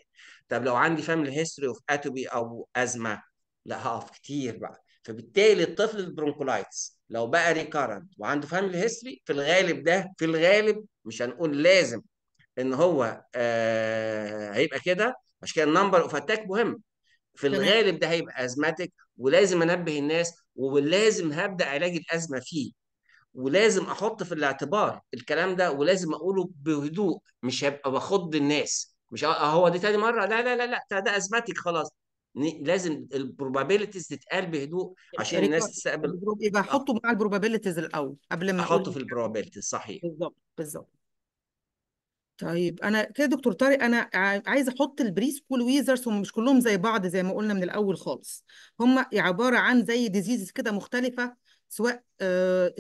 طب لو عندي فاميلي هيستوري اوف اتوبي او ازمه لا هقف كتير بقى فبالتالي الطفل البرونكولايتس لو بقى ريكارنت وعنده فاميلي هيستوري في الغالب ده في الغالب مش هنقول لازم ان هو آه هيبقى كده عشان كده النمبر اوف اتاك مهم في الغالب ده هيبقى ازماتيك ولازم انبه الناس ولازم هبدا علاج الازمه فيه ولازم احط في الاعتبار الكلام ده ولازم اقوله بهدوء مش هبقى بخض الناس مش آه، هو دي تاني مره لا لا لا لا ده ازمتك خلاص لازم البروبابيلتيز تتقال بهدوء عشان الناس تستقبل يبقى احطه آه. مع البروبابيلتيز الاول قبل ما احطه في البروبابيلتيز صحيح بالظبط بالظبط طيب انا كده دكتور طارق انا عايز عايزه احط البري سكول ويزرز هم مش كلهم زي بعض زي ما قلنا من الاول خالص هم عباره عن زي ديزيزز كده مختلفه سواء آه،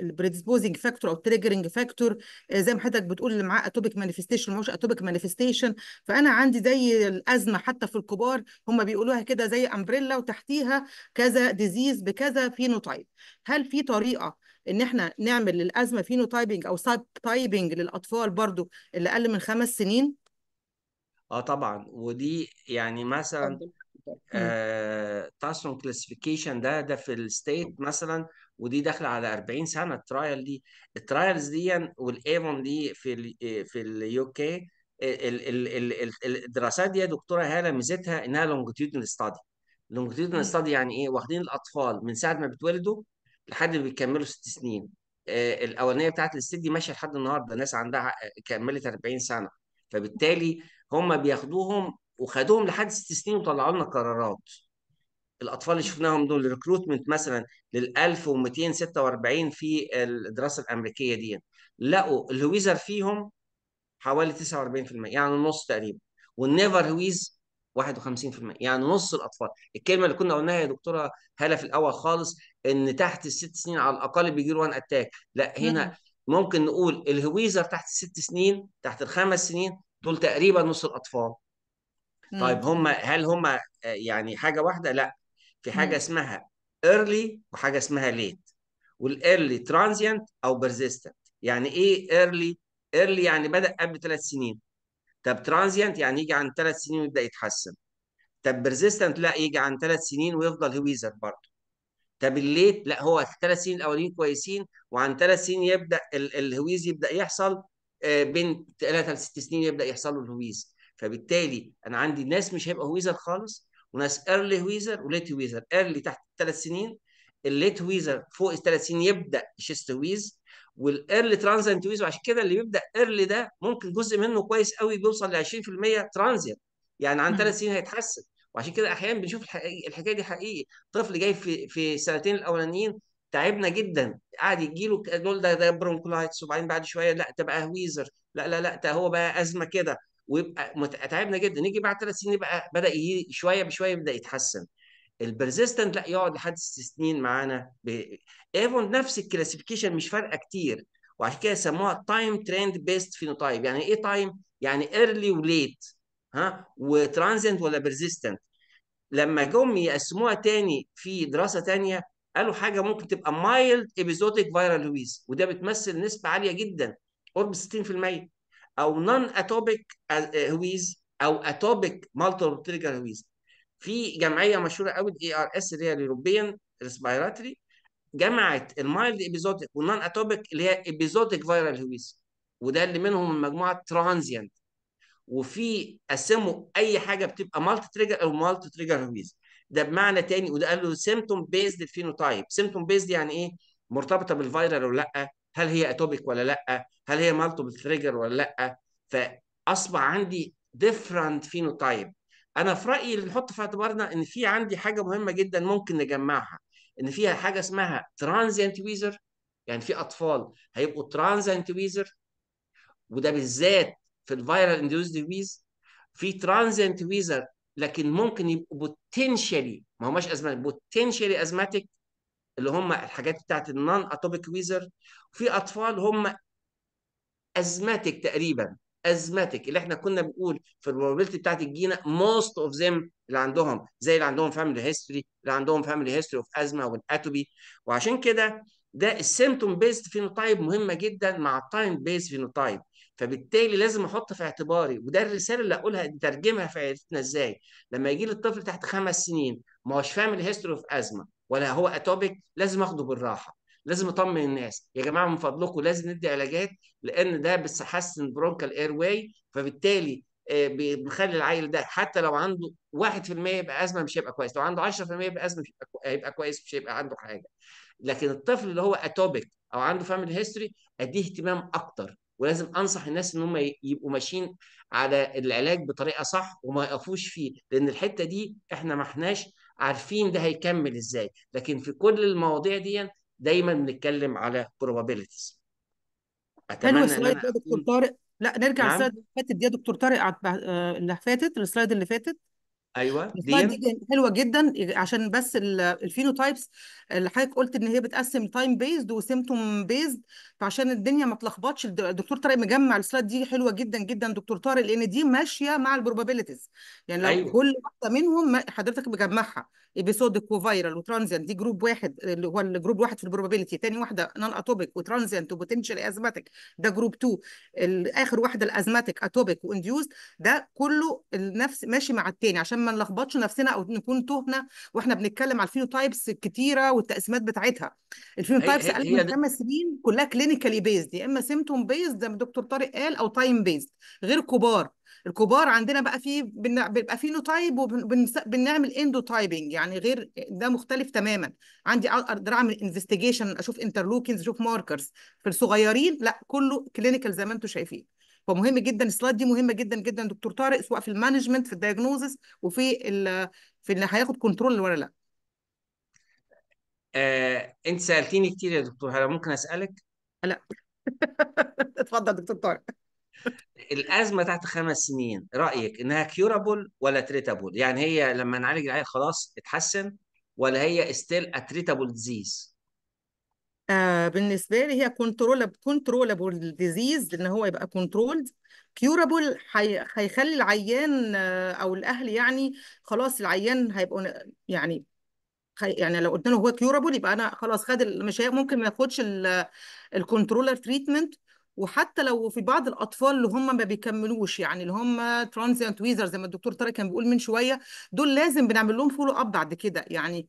البريدسبوزنج فاكتور او التريجرنج آه، فاكتور زي ما حضرتك بتقول اللي معاه اتوبيك مانيفستيشن مش اتوبيك مانيفستيشن فانا عندي زي الازمه حتى في الكبار هم بيقولوها كده زي امبريلا وتحتيها كذا ديزيز بكذا فينوتايب هل في طريقه ان احنا نعمل للازمه فينوتايبنج او سايب تايبنج للاطفال برضو اللي اقل من خمس سنين اه طبعا ودي يعني مثلا آه تاسون كلاسيفيكيشن ده ده في الستيت مثلا ودي داخله على 40 سنه الترايل دي الترايلز دي والايفون دي في الـ آه في اليو كي آه الدراسات دي يا دكتوره هاله ميزتها انها لونجتيودنال ستادي لونجتيودنال ستادي يعني ايه واخدين الاطفال من ساعه ما بيتولدوا لحد بيكملوا ست سنين آه، الاولانيه بتاعت الست دي ماشيه لحد النهارده ناس عندها آه، كملت 40 سنه فبالتالي هم بياخدوهم وخدوهم لحد ست سنين وطلعوا لنا قرارات الاطفال اللي شفناهم دول ريكروتمنت مثلا لل 1246 في الدراسه الامريكيه دي لقوا الهويزر فيهم حوالي 49% يعني نص تقريبا والنيفر هويز 51% يعني نص الاطفال الكلمه اللي كنا قلناها يا دكتوره هاله في الاول خالص ان تحت الست سنين على الاقل بيجي له وان اتاك لا هنا ممكن نقول الهويزر تحت الست سنين تحت الخمس سنين دول تقريبا نص الاطفال طيب هم هل هم آه، يعني حاجه واحده لا في حاجه اسمها ايرلي وحاجه اسمها ليت والايرلي ترانزيانت او بيرزيستنت يعني ايه ايرلي ايرلي يعني بدا قبل ثلاث سنين طب ترانزيانت يعني يجي عن ثلاث سنين ويبدا يتحسن طب بيرزيستنت لا يجي عن ثلاث سنين ويفضل هويزر برضه طب الليت لا هو الثلاث سنين الاولين كويسين وعن ثلاث سنين يبدا الهويز يبدا يحصل آه، بين ثلاثه لست سنين يبدا يحصل له الهويز فبالتالي انا عندي ناس مش هيبقى هويزر خالص وناس ايرلي هويزر وليت هويزر ايرلي تحت الثلاث سنين الليت هويزر فوق الثلاث سنين يبدا شيست هويز والايرلي ترانزنت هويز وعشان كده اللي بيبدا ايرلي ده ممكن جزء منه كويس قوي بيوصل ل 20% ترانزنت يعني عن ثلاث سنين هيتحسن وعشان كده احيانا بنشوف الحكايه دي حقيقي طفل جاي في في السنتين الاولانيين تعبنا جدا قعد يجي له دول ده ده برونكولايتس وبعدين بعد شويه لا ده بقى هويزر لا لا لا ده هو بقى ازمه كده ويبقى تعبنا جدا نيجي بعد ثلاث سنين يبقى بدا شويه بشويه يبدا يتحسن البرزيستنت لا يقعد لحد ست سنين معانا ب... ايفون نفس الكلاسيفيكيشن مش فارقه كتير وعشان كده سموها تايم تريند بيست فينوتايب يعني ايه تايم؟ يعني ايرلي وليت ها وترانزنت ولا بيرزيستنت لما جم يقسموها تاني في دراسه تانيه قالوا حاجه ممكن تبقى مايلد ابيزوتيك فيرال لويز وده بتمثل نسبه عاليه جدا قرب 60% او نون اتوبيك هويز او اتوبيك مالتي هويز في جمعيه مشهوره قوي الاي ار اس اللي هي اليوروبيان ريسبيراتري جمعت المايلد ابيزوتيك والنون اتوبيك اللي هي ابيزوتيك فيرال هويز وده اللي منهم المجموعه ترانزيانت وفي قسموا اي حاجه بتبقى مالتي تريجر او مالتي تريجر ريليز ده بمعنى تاني وده قال له سيمتوم بيزد الفينوتايب سيمتوم بيزد يعني ايه مرتبطه بالفيرال ولا لا هل هي اتوبيك ولا لا هل هي مالتيبل تريجر ولا لا فاصبح عندي ديفرنت فينوتايب انا في رايي اللي نحط في اعتبارنا ان في عندي حاجه مهمه جدا ممكن نجمعها ان فيها حاجه اسمها ترانزيانت ويزر يعني في اطفال هيبقوا ترانزيانت ويزر وده بالذات في الفيرال اندوز ديزيز في ترانزنت ويزر لكن ممكن يبقوا بوتنشالي ما هماش ازمات بوتنشالي ازماتيك اللي هم الحاجات بتاعت النون اتوبيك ويزر وفي اطفال هم ازماتيك تقريبا ازماتيك اللي احنا كنا بنقول في البروبابيلتي بتاعت الجينه موست اوف ذيم اللي عندهم زي اللي عندهم فاميلي هيستوري اللي عندهم فاميلي هيستوري اوف ازمه والاتوبي وعشان كده ده السيمتوم بيست فينوتايب مهمه جدا مع التايم بيست فينوتايب فبالتالي لازم احط في اعتباري وده الرساله اللي اقولها نترجمها في عيلتنا ازاي لما يجي لي الطفل تحت خمس سنين ما هوش فاهم الهيستوري في ازمه ولا هو اتوبيك لازم اخده بالراحه لازم اطمن الناس يا جماعه من فضلكم لازم ندي علاجات لان ده بيحسن برونكال اير واي فبالتالي آه، بنخلي العيل ده حتى لو عنده 1% يبقى ازمه مش هيبقى كويس لو عنده 10% يبقى ازمه مش هيبقى كويس مش هيبقى عنده حاجه لكن الطفل اللي هو اتوبيك او عنده فاميلي هيستوري اديه اهتمام اكتر ولازم انصح الناس ان هم يبقوا ماشيين على العلاج بطريقه صح وما يقفوش فيه لان الحته دي احنا ما احناش عارفين ده هيكمل ازاي لكن في كل المواضيع دي دايما بنتكلم على probabilities اتمنى السلايد يا دكتور طارق لا نرجع نعم. السلايد اللي فاتت دي يا دكتور طارق آه، اللي فاتت السلايد اللي فاتت ايوه دي, دي حلوه جدا عشان بس الفينوتايبس اللي حضرتك قلت ان هي بتقسم تايم بيزد وسيمتوم بيزد فعشان الدنيا ما تلخبطش الدكتور طارق مجمع السلايد دي حلوه جدا جدا دكتور طارق لان دي ماشيه مع البروبابيلتيز يعني لو أيوة. كل واحده منهم حضرتك مجمعها ايبيسودك وفيرال وترانزيانت دي جروب واحد اللي هو الجروب واحد في البروبابيلتي تاني واحده نون اتوبيك وترانزيانت وبوتنشال ازماتيك ده جروب 2 اخر واحده الازماتيك اتوبيك وانديوزد ده كله نفس ماشي مع التاني عشان ما نلخبطش نفسنا او نكون تهنا واحنا بنتكلم على الفينوتايبس الكتيره والتقسيمات بتاعتها الفينوتايبس قال من خمس سنين كلها كلينيكالي بيزد يا اما سيمتوم بيزد زي ما الدكتور طارق قال او تايم بيزد غير كبار الكبار عندنا بقى في بيبقى فينو تايب وبنعمل اندو تايبنج يعني غير ده مختلف تماما عندي اقدر اعمل انفستيجيشن اشوف انترلوكينز اشوف ماركرز في الصغيرين لا كله كلينيكال زي ما انتم شايفين فمهم جدا السلايد دي مهمه جدا جدا دكتور طارق سواء في المانجمنت في الدايجنوزس وفي ال في اللي هياخد كنترول ولا لا آه، انت سالتيني كتير يا دكتور هل ممكن اسالك لا *laughs* اتفضل دكتور طارق الازمه تحت خمس سنين رايك انها كيورابل ولا تريتابل يعني هي لما نعالج العيال خلاص اتحسن ولا هي ستيل اتريتابل ديزيز آه بالنسبه لي هي كنترولابل كنترولابل ديزيز ان هو يبقى كنترولد كيورابل هيخلي العيان آه او الاهل يعني خلاص العيان هيبقوا يعني يعني لو قلنا له هو كيورابل يبقى انا خلاص خد مش هي ممكن ما ياخدش الكنترولر تريتمنت وحتى لو في بعض الاطفال اللي هم ما بيكملوش يعني اللي هم ترانزيانت ويزر زي ما الدكتور طارق كان بيقول من شويه دول لازم بنعمل لهم فولو اب بعد كده يعني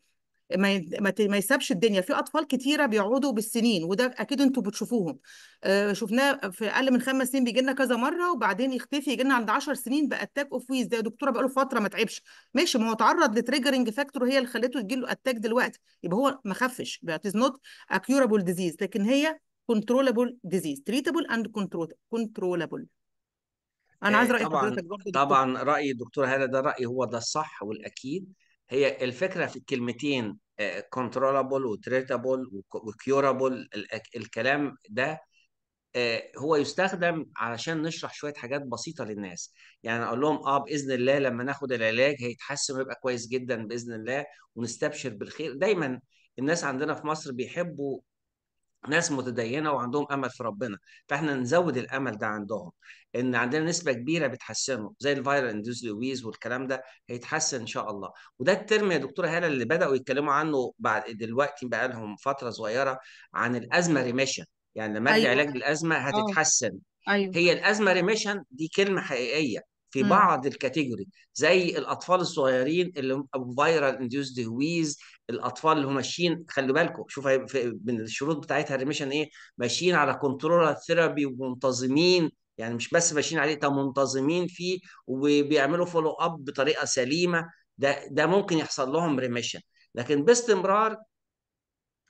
ما ما يسابش الدنيا في اطفال كتيره بيقعدوا بالسنين وده اكيد انتوا بتشوفوهم آه، شفناه في اقل من خمس سنين بيجي لنا كذا مره وبعدين يختفي يجي لنا عند 10 سنين بقى اتاك اوف ويز ده دكتوره بقى له فتره ما تعبش ماشي ما هو اتعرض لتريجرنج فاكتور هي اللي خلته يجي له اتاك دلوقتي يبقى هو ما خفش اتز از نوت اكيورابل ديزيز لكن هي كنترولابل ديزيز تريتابل اند كنترولابل انا آه، عايز راي طبعا برضه طبعا راي الدكتوره هاله ده رايي هو ده الصح والاكيد هي الفكره في الكلمتين كنترولابل وتريتابل وكيورابل الكلام ده آه، هو يستخدم علشان نشرح شويه حاجات بسيطه للناس يعني اقول لهم اه باذن الله لما ناخد العلاج هيتحسن ويبقى كويس جدا باذن الله ونستبشر بالخير دايما الناس عندنا في مصر بيحبوا ناس متدينه وعندهم امل في ربنا فاحنا نزود الامل ده عندهم ان عندنا نسبه كبيره بتحسنوا زي الفايرال اندوز لويز والكلام ده هيتحسن ان شاء الله وده الترم يا دكتوره هاله اللي بداوا يتكلموا عنه بعد دلوقتي بقى لهم فتره صغيره عن الازمه ريميشن يعني لما أيوة. علاج الازمه آه. هتتحسن أوه. أيوة. هي الازمه ريميشن دي كلمه حقيقيه في بعض الكاتيجوري زي الاطفال الصغيرين اللي فايرال انديوس ديويز الاطفال اللي هم ماشيين خلي بالكم شوف من الشروط بتاعتها الريميشن ايه ماشيين على كنترول ثيرابي ومنتظمين يعني مش بس ماشيين عليه ده منتظمين فيه وبيعملوا فولو اب بطريقه سليمه ده ده ممكن يحصل لهم ريميشن لكن باستمرار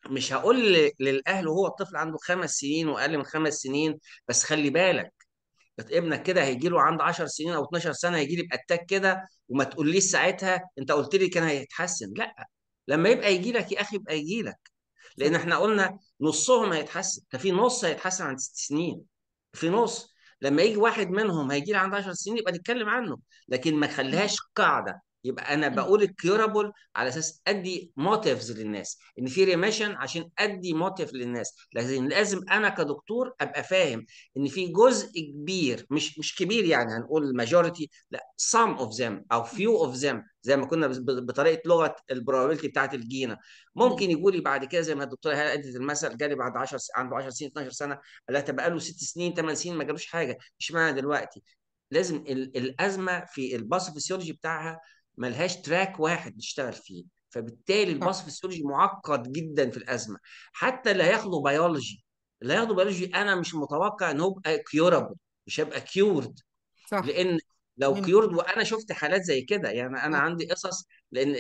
مش هقول للاهل وهو الطفل عنده خمس سنين واقل من خمس سنين بس خلي بالك ابنك كده هيجي له عند 10 سنين او 12 سنه هيجي لي باتاك كده وما تقوليش ساعتها انت قلت لي كان هيتحسن لا لما يبقى يجي لك يا اخي يبقى يجي لك لان احنا قلنا نصهم هيتحسن ده في نص هيتحسن عند ست سنين في نص لما يجي واحد منهم هيجي لي عند 10 سنين يبقى نتكلم عنه لكن ما تخليهاش قاعده يبقى انا بقول الكيورابل على اساس ادي موتيفز للناس ان في ريميشن عشان ادي موتيف للناس لكن لازم انا كدكتور ابقى فاهم ان في جزء كبير مش مش كبير يعني هنقول الماجوريتي لا سام اوف ذم او فيو اوف ذم زي ما كنا بطريقه لغه البروبابيلتي بتاعت الجينه ممكن يجوا لي بعد كده زي ما الدكتوره هاله ادت المثل جالي بعد 10 عنده 10 سنين 12 سنه لها بقى له 6 سنين 8 سنين ما جالوش حاجه اشمعنى دلوقتي لازم الازمه في فيسيولوجي بتاعها ملهاش تراك واحد نشتغل فيه فبالتالي الباث فيسيولوجي معقد جدا في الازمه حتى اللي هياخده بيولوجي اللي هياخده بيولوجي انا مش متوقع ان هو يبقى كيورابل مش هيبقى كيورد صح لان لو كيورد وانا شفت حالات زي كده يعني انا عندي قصص لان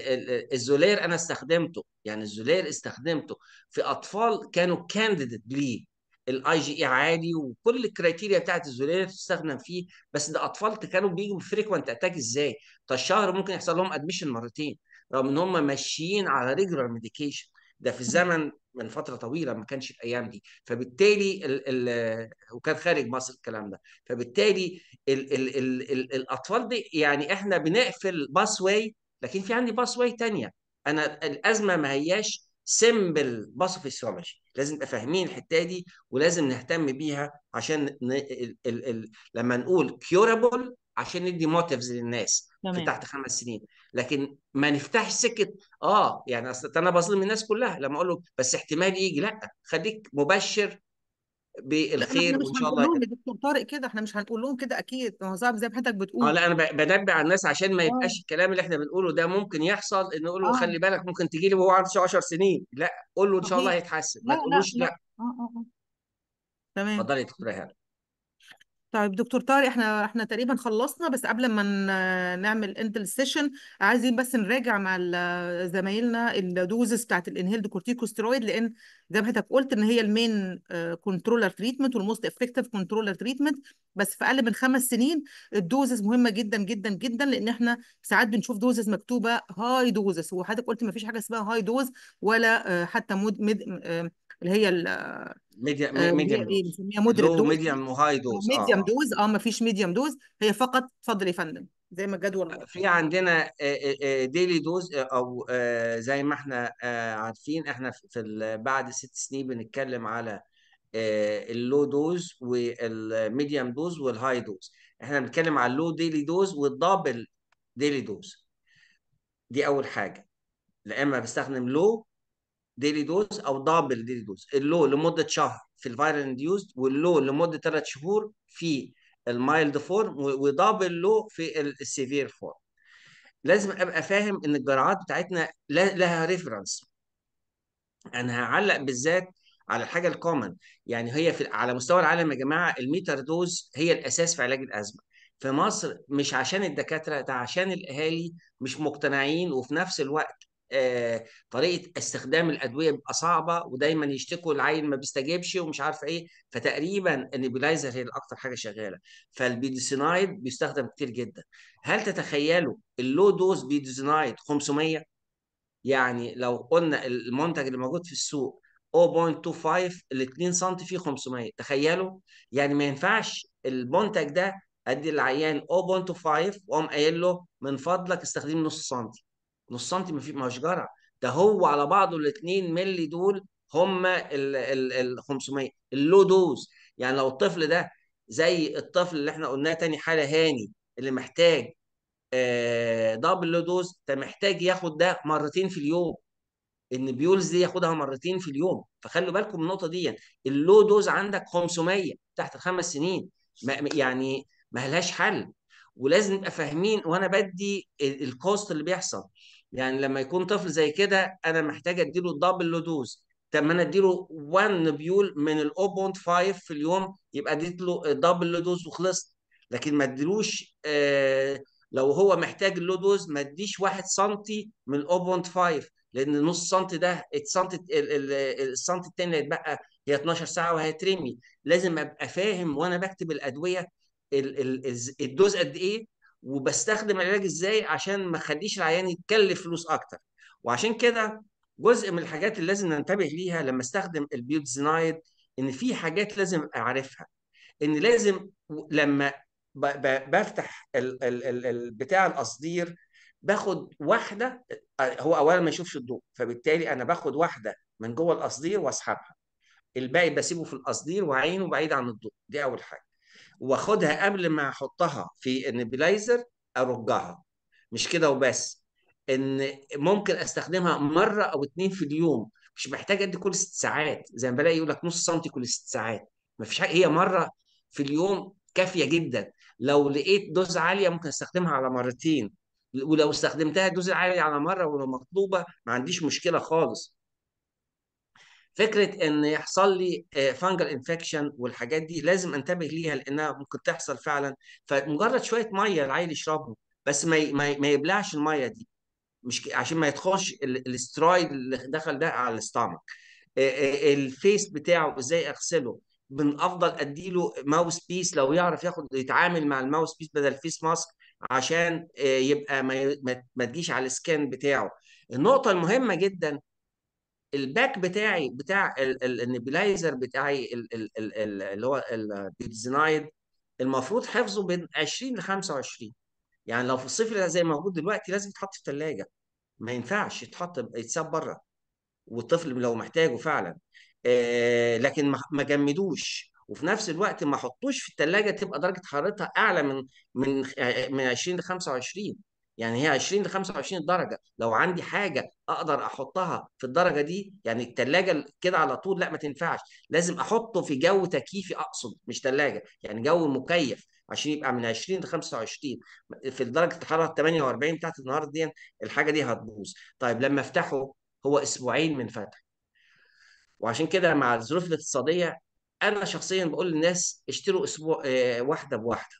الزولير انا استخدمته يعني الزولير استخدمته في اطفال كانوا كانديديت ليه الاي جي اي e عالي وكل الكريتيريا بتاعت الزولير تستخدم فيه بس ده اطفال كانوا بيجوا بفريكوانت اتاك ازاي فالشهر ممكن يحصل لهم ادميشن مرتين رغم ان هم ماشيين على ريجولار ميديكيشن ده في الزمن من فتره طويله ما كانش الايام دي فبالتالي ال ال وكان خارج مصر الكلام ده فبالتالي ال ال الـ الـ الاطفال دي يعني احنا بنقفل باس واي لكن في عندي باس واي ثانيه انا الازمه ما هياش سمبل السيولوجي لازم نبقى فاهمين الحته دي ولازم نهتم بيها عشان الـ الـ الـ لما نقول كيورابل عشان ندي موتيفز للناس تمام. في تحت خمس سنين لكن ما نفتحش سكه اه يعني اصل انا بظلم الناس كلها لما اقول له بس احتمال يجي لا خليك مبشر بالخير وان شاء الله احنا مش هنقول لهم دكتور طارق كده احنا مش هنقول لهم كده اكيد ما هو صعب زي ما حضرتك بتقول اه لا انا بنبه على الناس عشان ما يبقاش آه. الكلام اللي احنا بنقوله ده ممكن يحصل ان اقول له آه. خلي بالك ممكن تجي لي وهو عنده 10 سنين لا قول له ان شاء الله هيتحسن ما لا لا تقولوش لا اه اه اه تمام اتفضلي يا دكتوره هاني طيب دكتور طارق احنا احنا تقريبا خلصنا بس قبل ما نعمل اند السيشن عايزين بس نراجع مع زمايلنا الدوزز بتاعت الانهيلد كورتيكوسترويد لان زي ما حضرتك قلت ان هي المين كنترولر تريتمنت والموست افكتيف كنترولر تريتمنت بس في اقل من خمس سنين الدوزز مهمه جدا جدا جدا لان احنا ساعات بنشوف دوزز مكتوبه هاي دوزز وحضرتك قلت ما فيش حاجه اسمها هاي دوز ولا آه، حتى مود مد آه، اللي هي ميديم ميديم بنسميها مدر لو ميديم وهاي دوز ميديم آه. دوز اه ما فيش ميديم دوز هي فقط اتفضل يا فندم زي ما الجدول في عندنا ديلي آه، آه، دوز او زي ما احنا عارفين احنا في بعد ست سنين بنتكلم على اللو دوز والميديم دوز والهاي دوز احنا بنتكلم على اللو ديلي دوز والدبل ديلي دوز دي اول حاجه لا اما بستخدم لو ديلي دوز او دبل ديلي دوز اللو لمده شهر في الفايرال انديوزد واللو لمده ثلاث شهور في المايلد فورم ودبل لو في السيفير فورم لازم ابقى فاهم ان الجرعات بتاعتنا لها ريفرنس انا هعلق بالذات على الحاجه الكومن يعني هي في على مستوى العالم يا جماعه الميتر دوز هي الاساس في علاج الازمه في مصر مش عشان الدكاتره ده عشان الاهالي مش مقتنعين وفي نفس الوقت آه، طريقه استخدام الادويه بتبقى صعبه ودايما يشتكوا العين ما بيستجيبش ومش عارف ايه فتقريبا النيبولايزر هي الاكثر حاجه شغاله فالبيدوسينايد بيستخدم كتير جدا هل تتخيلوا اللو دوز بيدوسينايد 500 يعني لو قلنا المنتج اللي موجود في السوق 0.25 ال 2 سم فيه 500 تخيلوا يعني ما ينفعش المنتج ده ادي العيان 0.25 واقوم قايل له من فضلك استخدم نص سنتي نص سنتي ما فيش ما شجره ده هو على بعضه ال 2 مللي دول هم ال ال ال 500 اللو دوز يعني لو الطفل ده زي الطفل اللي احنا قلناه تاني حاله هاني اللي محتاج دبل آه، لو دوز ده محتاج ياخد ده مرتين في اليوم ان بيولز دي ياخدها مرتين في اليوم فخلوا بالكم من النقطه دي اللو دوز عندك 500 تحت الخمس سنين ما يعني ما لهاش حل ولازم نبقى فاهمين وانا بدي الكوست اللي بيحصل يعني لما يكون طفل زي كده انا محتاج اديله لو دوز طب ما انا اديله 1 نبيول من ال 0.5 في اليوم يبقى اديت له دبل دوز وخلصت لكن ما اديلوش آه، لو هو محتاج اللودوز ما اديش 1 سم من ال 0.5 لان نص سم ده السم الثاني هيتبقى هي 12 ساعه وهيترمي لازم ابقى فاهم وانا بكتب الادويه الدوز قد ايه وبستخدم العلاج ازاي عشان ما اخليش العيان يتكلف فلوس اكتر وعشان كده جزء من الحاجات اللي لازم ننتبه ليها لما استخدم البيوتزنايد ان في حاجات لازم اعرفها ان لازم لما بفتح بتاع القصدير باخد واحده آه، هو اولا ما يشوفش الضوء فبالتالي انا باخد واحده من جوه القصدير واسحبها الباقي بسيبه في القصدير وعينه بعيد عن الضوء دي اول حاجه واخدها قبل ما احطها في النبلايزر ارجها مش كده وبس ان ممكن استخدمها مره او اتنين في اليوم مش محتاج ادي كل ست ساعات زي ما بلاقي يقول لك نص سنتي كل ست ساعات مفيش حاجه هي مره في اليوم كافيه جدا لو لقيت دوز عاليه ممكن استخدمها على مرتين ولو استخدمتها دوز عاليه على مره ولو مطلوبه ما عنديش مشكله خالص فكره ان يحصل لي فانجل آه، انفكشن والحاجات دي لازم انتبه ليها لانها ممكن تحصل فعلا فمجرد شويه ميه العيل يشربه بس ما ما يبلعش الميه دي مش عشان ما يدخلش الاسترويد اللي دخل ده على الاستامك آه، آه، الفيس بتاعه ازاي اغسله من افضل اديله ماوس بيس لو يعرف ياخد يتعامل مع الماوس بيس بدل فيس ماسك عشان يبقى ما, ما تجيش على السكان بتاعه النقطه المهمه جدا الباك بتاعي بتاع النيبلايزر بتاعي اللي هو البيتزنايد المفروض حفظه بين 20 ل 25 يعني لو في الصيف زي ما موجود دلوقتي لازم يتحط في الثلاجه ما ينفعش يتحط يتساب بره والطفل لو محتاجه فعلا آه، لكن ما جمدوش وفي نفس الوقت ما حطوش في الثلاجه تبقى درجه حرارتها اعلى من من آه، من 20 ل 25 يعني هي 20 ل 25 درجه لو عندي حاجه اقدر احطها في الدرجه دي يعني الثلاجه كده على طول لا ما تنفعش لازم احطه في جو تكييفي اقصد مش ثلاجه يعني جو مكيف عشان يبقى من 20 ل 25 في درجه الحراره 48 بتاعت النهارده دي الحاجه دي هتبوظ طيب لما افتحه هو اسبوعين من فتح وعشان كده مع الظروف الاقتصاديه انا شخصيا بقول للناس اشتروا اسبوع آه، واحده بواحده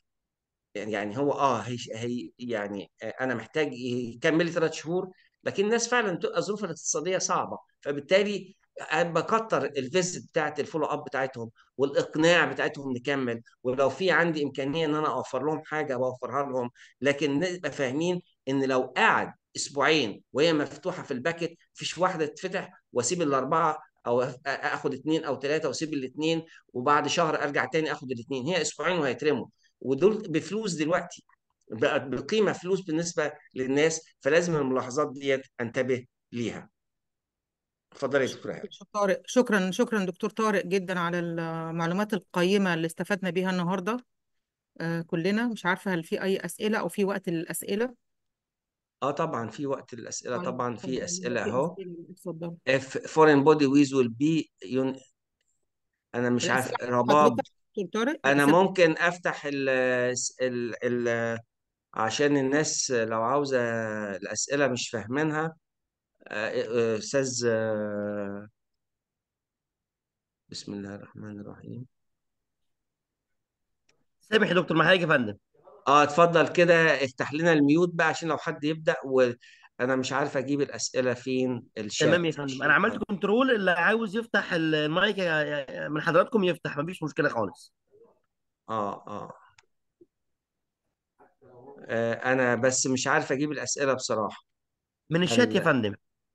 يعني هو اه هي, هي يعني آه، انا محتاج يكمل لي ثلاث شهور لكن الناس فعلا تبقى الظروف الاقتصاديه صعبه فبالتالي بكتر الفيزت بتاعت الفولو اب بتاعتهم والاقناع بتاعتهم نكمل ولو في عندي امكانيه ان انا اوفر لهم حاجه بوفرها لهم لكن نبقى فاهمين ان لو قعد اسبوعين وهي مفتوحه في الباكت مفيش واحده تتفتح واسيب الاربعه او اخد اثنين او ثلاثه واسيب الاثنين وبعد شهر ارجع تاني اخد الاثنين هي اسبوعين وهيترموا ودول بفلوس دلوقتي بقت بقيمه فلوس بالنسبه للناس فلازم الملاحظات ديت انتبه ليها. اتفضل يا دكتور طارق شكرا شكرا دكتور طارق جدا على المعلومات القيمه اللي استفدنا بيها النهارده آه كلنا مش عارفه هل في اي اسئله او في وقت للاسئله اه طبعا في وقت للاسئله طيب، طبعا في اسئله اهو اتفضل فورين بودي ويز ويل بي انا مش عارف رباب دكتور طارق انا ممكن افتح ال ال ال عشان الناس لو عاوزه الاسئله مش فاهمينها آه، آه، استاذ آه، بسم الله الرحمن الرحيم سامح يا دكتور محاج يا فندم اه اتفضل كده افتح لنا الميوت بقى عشان لو حد يبدا و... انا مش عارف اجيب الاسئله فين الشات تمام يا فندم انا عملت كنترول اللي عاوز يفتح المايك من حضراتكم يفتح مفيش مشكله خالص آه،, اه اه انا بس مش عارف اجيب الاسئله بصراحه من الشات يا فندم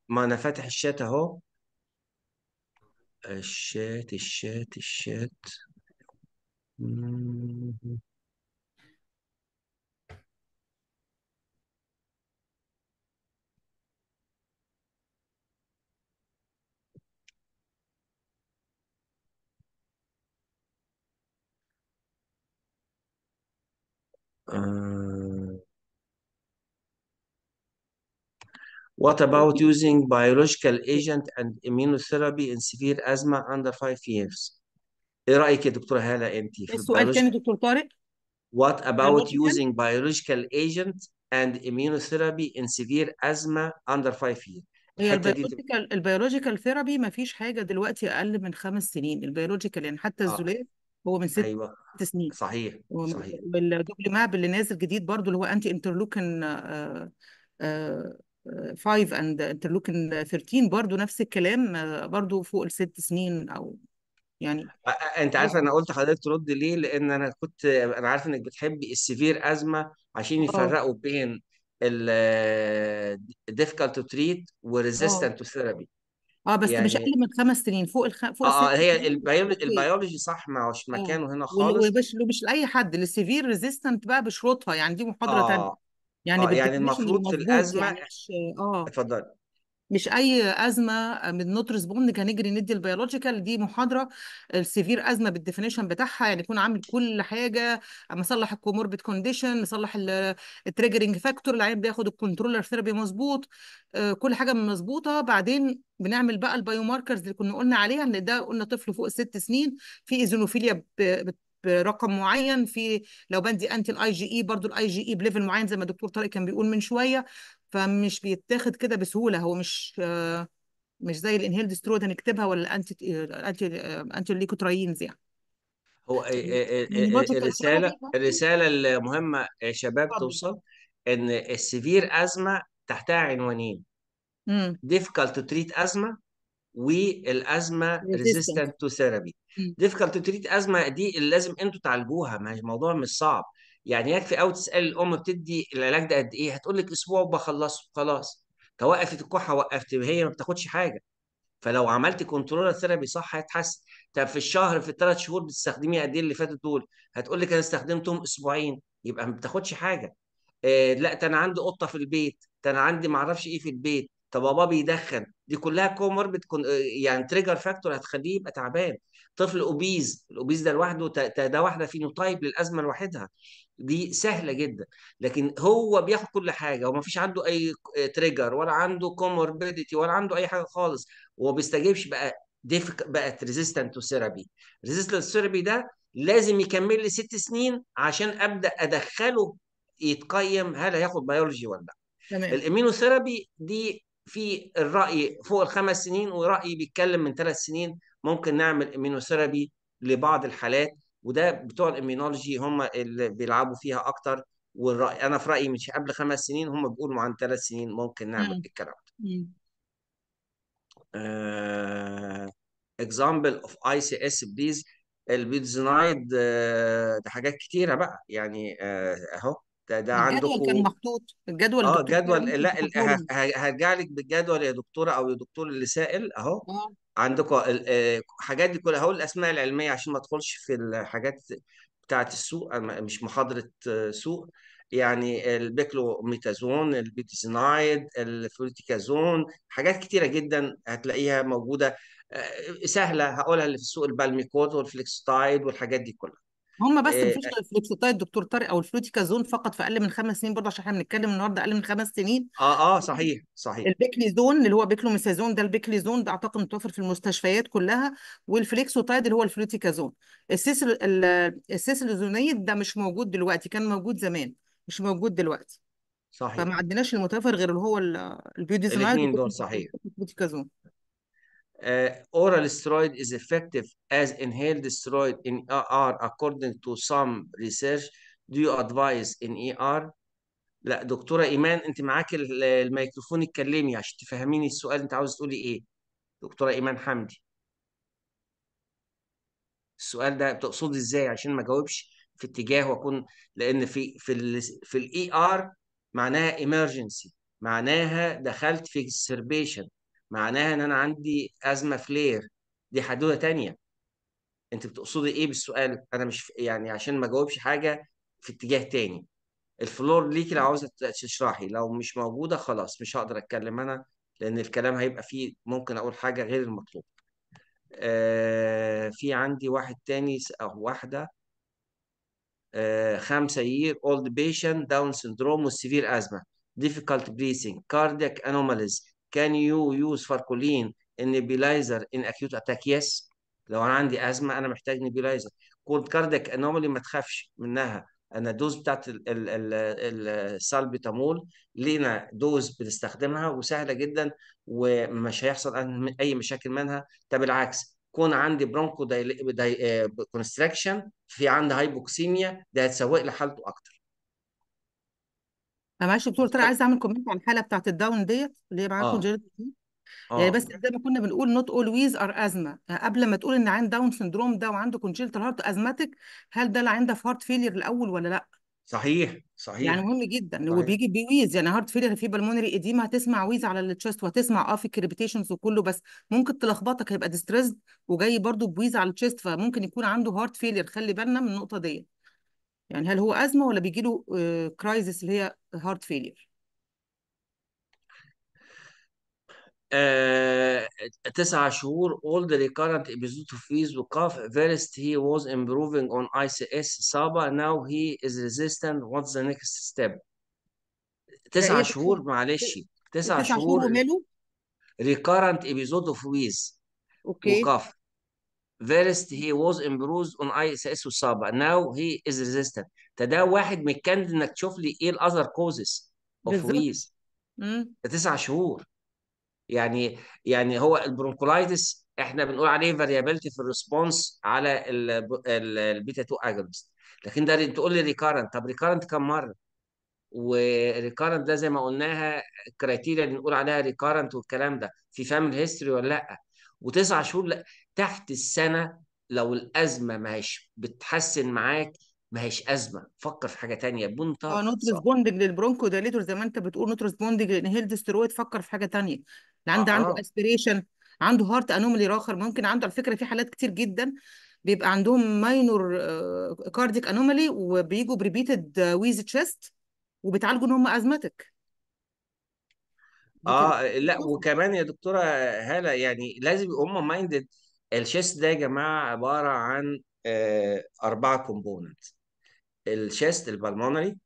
ما انا فاتح الشات اهو الشات الشات الشات what about using biological agent and immunotherapy in severe asthma under five years? ايه رايك يا دكتوره هاله انت في السؤال الثاني دكتور طارق What about using biological agent and immunotherapy in severe asthma under five years؟ هي البيولوجيكال البيولوجيكال ثيرابي ما فيش حاجه دلوقتي اقل من خمس سنين البيولوجيكال يعني حتى الزلاف هو من ست ايوه سنين صحيح صحيح والدبل ماب اللي نازل جديد برضو اللي هو انتي انترلوكن 5 اند انترلوكن 13 برضو نفس الكلام آه، برضو فوق الست سنين او يعني انت عارفه انا قلت حضرتك ترد ليه لان انا كنت انا عارف انك بتحبي السيفير ازمه عشان آه. يفرقوا بين ال آه، difficult to treat و resistant to therapy اه بس مش يعني اقل من خمس سنين فوق الخ... فوق اه الست آه، هي سنين البيولوجي صح ما هوش اه مكانه هنا خالص ومش مش لاي حد للسيفير ريزيستنت بقى بشروطها يعني دي محاضرة تانية اه يعني اه يعني بالديفينيشن المفروض في الازمه يعني مش اه, آه. اتفضل مش اي ازمه من نوترس بوند هنجري ندي البيولوجيكال دي محاضره السيفير ازمه بالديفينيشن بتاعها يعني يكون عامل كل حاجه مصلح الكوموربيد كونديشن مصلح التريجرنج فاكتور العيان بياخد الكنترولر ثيرابي مظبوط آه، كل حاجه مظبوطه بعدين بنعمل بقى البايو ماركرز اللي كنا قلنا عليها ان ده قلنا طفل فوق الست سنين في ايزونوفيليا برقم معين في لو بندي انتي الاي جي اي برضه الاي جي اي بليفل معين زي ما الدكتور طارق كان بيقول من شويه فمش بيتاخد كده بسهوله هو مش مش زي الانهيل ديسترويد هنكتبها ولا الانتي الانتي الانتي ليكوتراينز يعني هو الرساله الرساله المهمه يا شباب توصل ان السيفير ازمه تحتها عنوانين difficult to treat ازمه والازمه ريزيستنت تو ثيرابي difficult to treat ازمه دي اللي لازم انتوا تعالجوها الموضوع مش صعب يعني يكفي قوي تسال الام بتدي العلاج ده قد ايه هتقول لك اسبوع وبخلصه خلاص توقفت الكحه وقفت هي ما بتاخدش حاجه فلو عملت كنترول ثيرابي صح هيتحسن طب في الشهر في الثلاث شهور بتستخدمي قد ايه اللي فاتوا دول هتقول لك انا استخدمتهم اسبوعين يبقى ما بتاخدش حاجه إيه لا ده انا عندي قطه في البيت ده انا عندي ما اعرفش ايه في البيت طب بابا بيدخن دي كلها كوموربيد كن... آه، يعني تريجر فاكتور هتخليه يبقى تعبان طفل اوبيز الاوبيز ده لوحده ده واحده فينوتايب للازمه لوحدها دي سهله جدا لكن هو بياخد كل حاجه وما فيش عنده اي تريجر ولا عنده كوموربيديتي ولا عنده اي حاجه خالص وما بيستجيبش بقى ديفك بقت ريزيستنت تو ثيرابي ريزيستنت ثيرابي ده لازم يكمل لي ست سنين عشان ابدا ادخله يتقيم هل هياخد بيولوجي ولا لا تمام ثيرابي دي في الراي فوق الخمس سنين وراي بيتكلم من ثلاث سنين ممكن نعمل امينوثيرابي لبعض الحالات وده بتوع الامينولوجي هم اللي بيلعبوا فيها اكتر والرأي انا في رايي مش قبل خمس سنين هم بيقولوا عن ثلاث سنين ممكن نعمل مم. الكلام ده اكزامبل اوف اي سي اس البيتزنايد البيتزونايد آه، ده حاجات كتيره بقى يعني آه، اهو اهو ده ده يعني الجدول كان محطوط الجدول اه الدكتور جدول لا محطوط هرجع لك بالجدول يا دكتوره او يا دكتور اللي سائل اهو اه عندكم الحاجات آه، دي كلها هقول الاسماء العلميه عشان ما ادخلش في الحاجات بتاعه السوق أنا مش محاضره آه، سوق يعني البيكلوميتازون البيتزينايد الفلوتيكازون حاجات كتيره جدا هتلاقيها موجوده آه، سهله هقولها اللي في السوق البالميكود والفليكستايد والحاجات دي كلها هم بس مفيش آه، غير فلوكسيتايد دكتور طارق او الفلوتيكازون فقط في اقل من خمس سنين برضه عشان احنا بنتكلم النهارده اقل من خمس سنين اه اه صحيح صحيح البيكليزون اللي هو بيكلوميسازون ده البيكليزون ده اعتقد متوفر في المستشفيات كلها والفليكسوتايد اللي هو الفلوتيكازون السيس السيسلوزونيد ده مش موجود دلوقتي كان موجود زمان مش موجود دلوقتي صحيح فما عندناش المتوفر غير اللي هو البيوديزونايد الاثنين دول صحيح الفلوتيكازون Uh, oral steroid is effective as inhaled steroid in ER according to some research do you advise in ER لا دكتورة إيمان أنت معاك الميكروفون اتكلمي عشان تفهميني السؤال أنت عاوز تقولي إيه دكتورة إيمان حمدي السؤال ده تقصدي إزاي عشان ما أجاوبش في اتجاه وأكون لأن في في الـ في الإي آر e معناها emergency معناها دخلت في السربيشن معناها ان انا عندي ازمه فلير دي حدوته تانية انت بتقصدي ايه بالسؤال انا مش يعني عشان ما اجاوبش حاجه في اتجاه تاني الفلور ليكي لو عاوزه تشرحي لو مش موجوده خلاص مش هقدر اتكلم انا لان الكلام هيبقى فيه ممكن اقول حاجه غير المطلوب آه في عندي واحد تاني او واحده آه خمسة يير اولد بيشن داون سندروم والسيفير أزمة difficult breathing cardiac anomalies can you use فاركولين النيبيلايزر in acute attack yes لو انا عندي ازمه انا محتاج نيبيلايزر كولد كاردك انومالي ما تخافش منها انا الدوز بتاعت السالبيتامول لينا دوز بنستخدمها وسهله جدا ومش هيحصل اي مشاكل منها ده بالعكس كون عندي برونكو داي... كونستراكشن آه، في عندي هايبوكسيميا ده هتسوق لي حالته اكتر معلش يا دكتور ترى عايز اعمل كومنت على الحاله بتاعت الداون ديت اللي هي معاها اه كونجنتال اه يعني اه بس زي ما كنا بنقول نوت اولويز ار asthma يعني قبل ما تقول ان عند داون سندروم ده وعنده كونجنتال هارت ازماتيك هل ده اللي عنده في هارت فيلير الاول ولا لا صحيح يعني صحيح مهم جدا صحيح وبيجي بويز يعني هارت فيلير في بالمونري اديما هتسمع ويز على التشست وهتسمع اه في كريبتيشنز وكله بس ممكن تلخبطك هيبقى ديستريسد وجاي برضو بويز على التشست فممكن يكون عنده هارت فيلير خلي بالنا من النقطه ديت يعني هل هو أزمة ولا بيجي له كرايزس اللي هي هارت فيلير تسعة شهور all the recurrent episodes of fees وقاف first he was improving on ICS SABA now he is resistant what's the next step تسعة شهور معلش تسعة شهور وماله recurrent episodes of fees اوكي وقاف First he was improved on ISS والصعبة now he is resistant فده واحد من الكند انك تشوف لي ايه الاذر كوزز اوف ويز ده تسع شهور يعني يعني هو البرونكولايتس احنا بنقول عليه فاريابيلتي في الريسبونس على البيتا 2 اجونست لكن ده تقول لي ريكارنت طب ريكارنت كم مره؟ وريكارنت ده زي ما قلناها الكرايتيريا اللي بنقول عليها ريكارنت والكلام ده في فاميلي هيستوري ولا لا؟ وتسع شهور لا تحت السنه لو الازمه ما بتحسن معاك ما هيش ازمه فكر في حاجه تانية بنت اه نوت بوندنج للبرونكو ده زي ما انت بتقول نوت ريسبوندنج لانهيلد سترويد فكر في حاجه تانية اللي عنده عنده اسبريشن عنده هارت انوملي اخر ممكن عنده على فكره في حالات كتير جدا بيبقى عندهم ماينور كارديك انوملي وبيجوا بريبيتد ويز آه، تشيست وبيتعالجوا ان هم ازماتيك اه لا وكمان يا دكتوره هاله يعني لازم هم مايندد الشيست ده يا جماعه عباره عن آه، اربعه كومبوننت الشيست البلمونري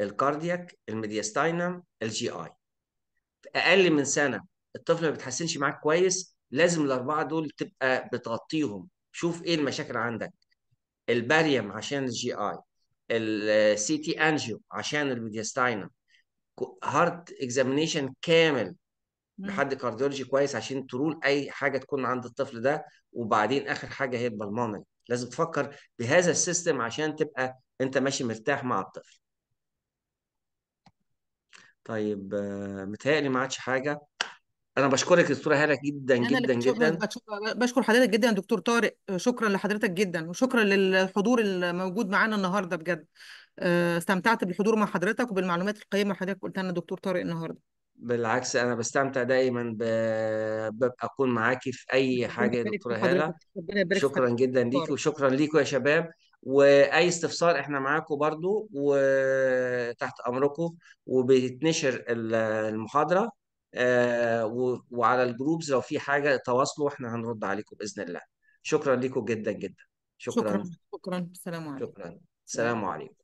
الكاردياك الميدياستاينم الجي اي في اقل من سنه الطفل ما بيتحسنش معاك كويس لازم الاربعه دول تبقى بتغطيهم شوف ايه المشاكل عندك الباريوم عشان الجي اي السي آه، تي انجيو عشان الميدياستاينم هارت اكزامينيشن كامل بحد كارديولوجي كويس عشان ترول اي حاجه تكون عند الطفل ده وبعدين اخر حاجه هي البلمونري لازم تفكر بهذا السيستم عشان تبقى انت ماشي مرتاح مع الطفل طيب آه، متهيألي ما عادش حاجه انا بشكرك يا دكتوره هاله جدا أنا جدا اللي جدا بشكر حضرتك جدا يا دكتور طارق آه، شكرا لحضرتك جدا وشكرا للحضور الموجود معانا النهارده بجد آه، استمتعت بالحضور مع حضرتك وبالمعلومات القيمه اللي حضرتك قلتها لنا دكتور طارق النهارده بالعكس انا بستمتع دايما ب... ببقى اكون معاكي في اي حاجه يا دكتوره هاله ربنا يبارك شكرا جدا ليكي وشكرا ليكم يا شباب واي استفسار احنا معاكم برضو وتحت امركم وبتنشر المحاضره آه، وعلى الجروبز لو في حاجه تواصلوا احنا هنرد عليكم باذن الله شكرا ليكم جدا جدا شكرا شكرا شكرا السلام عليكم شكرا السلام عليكم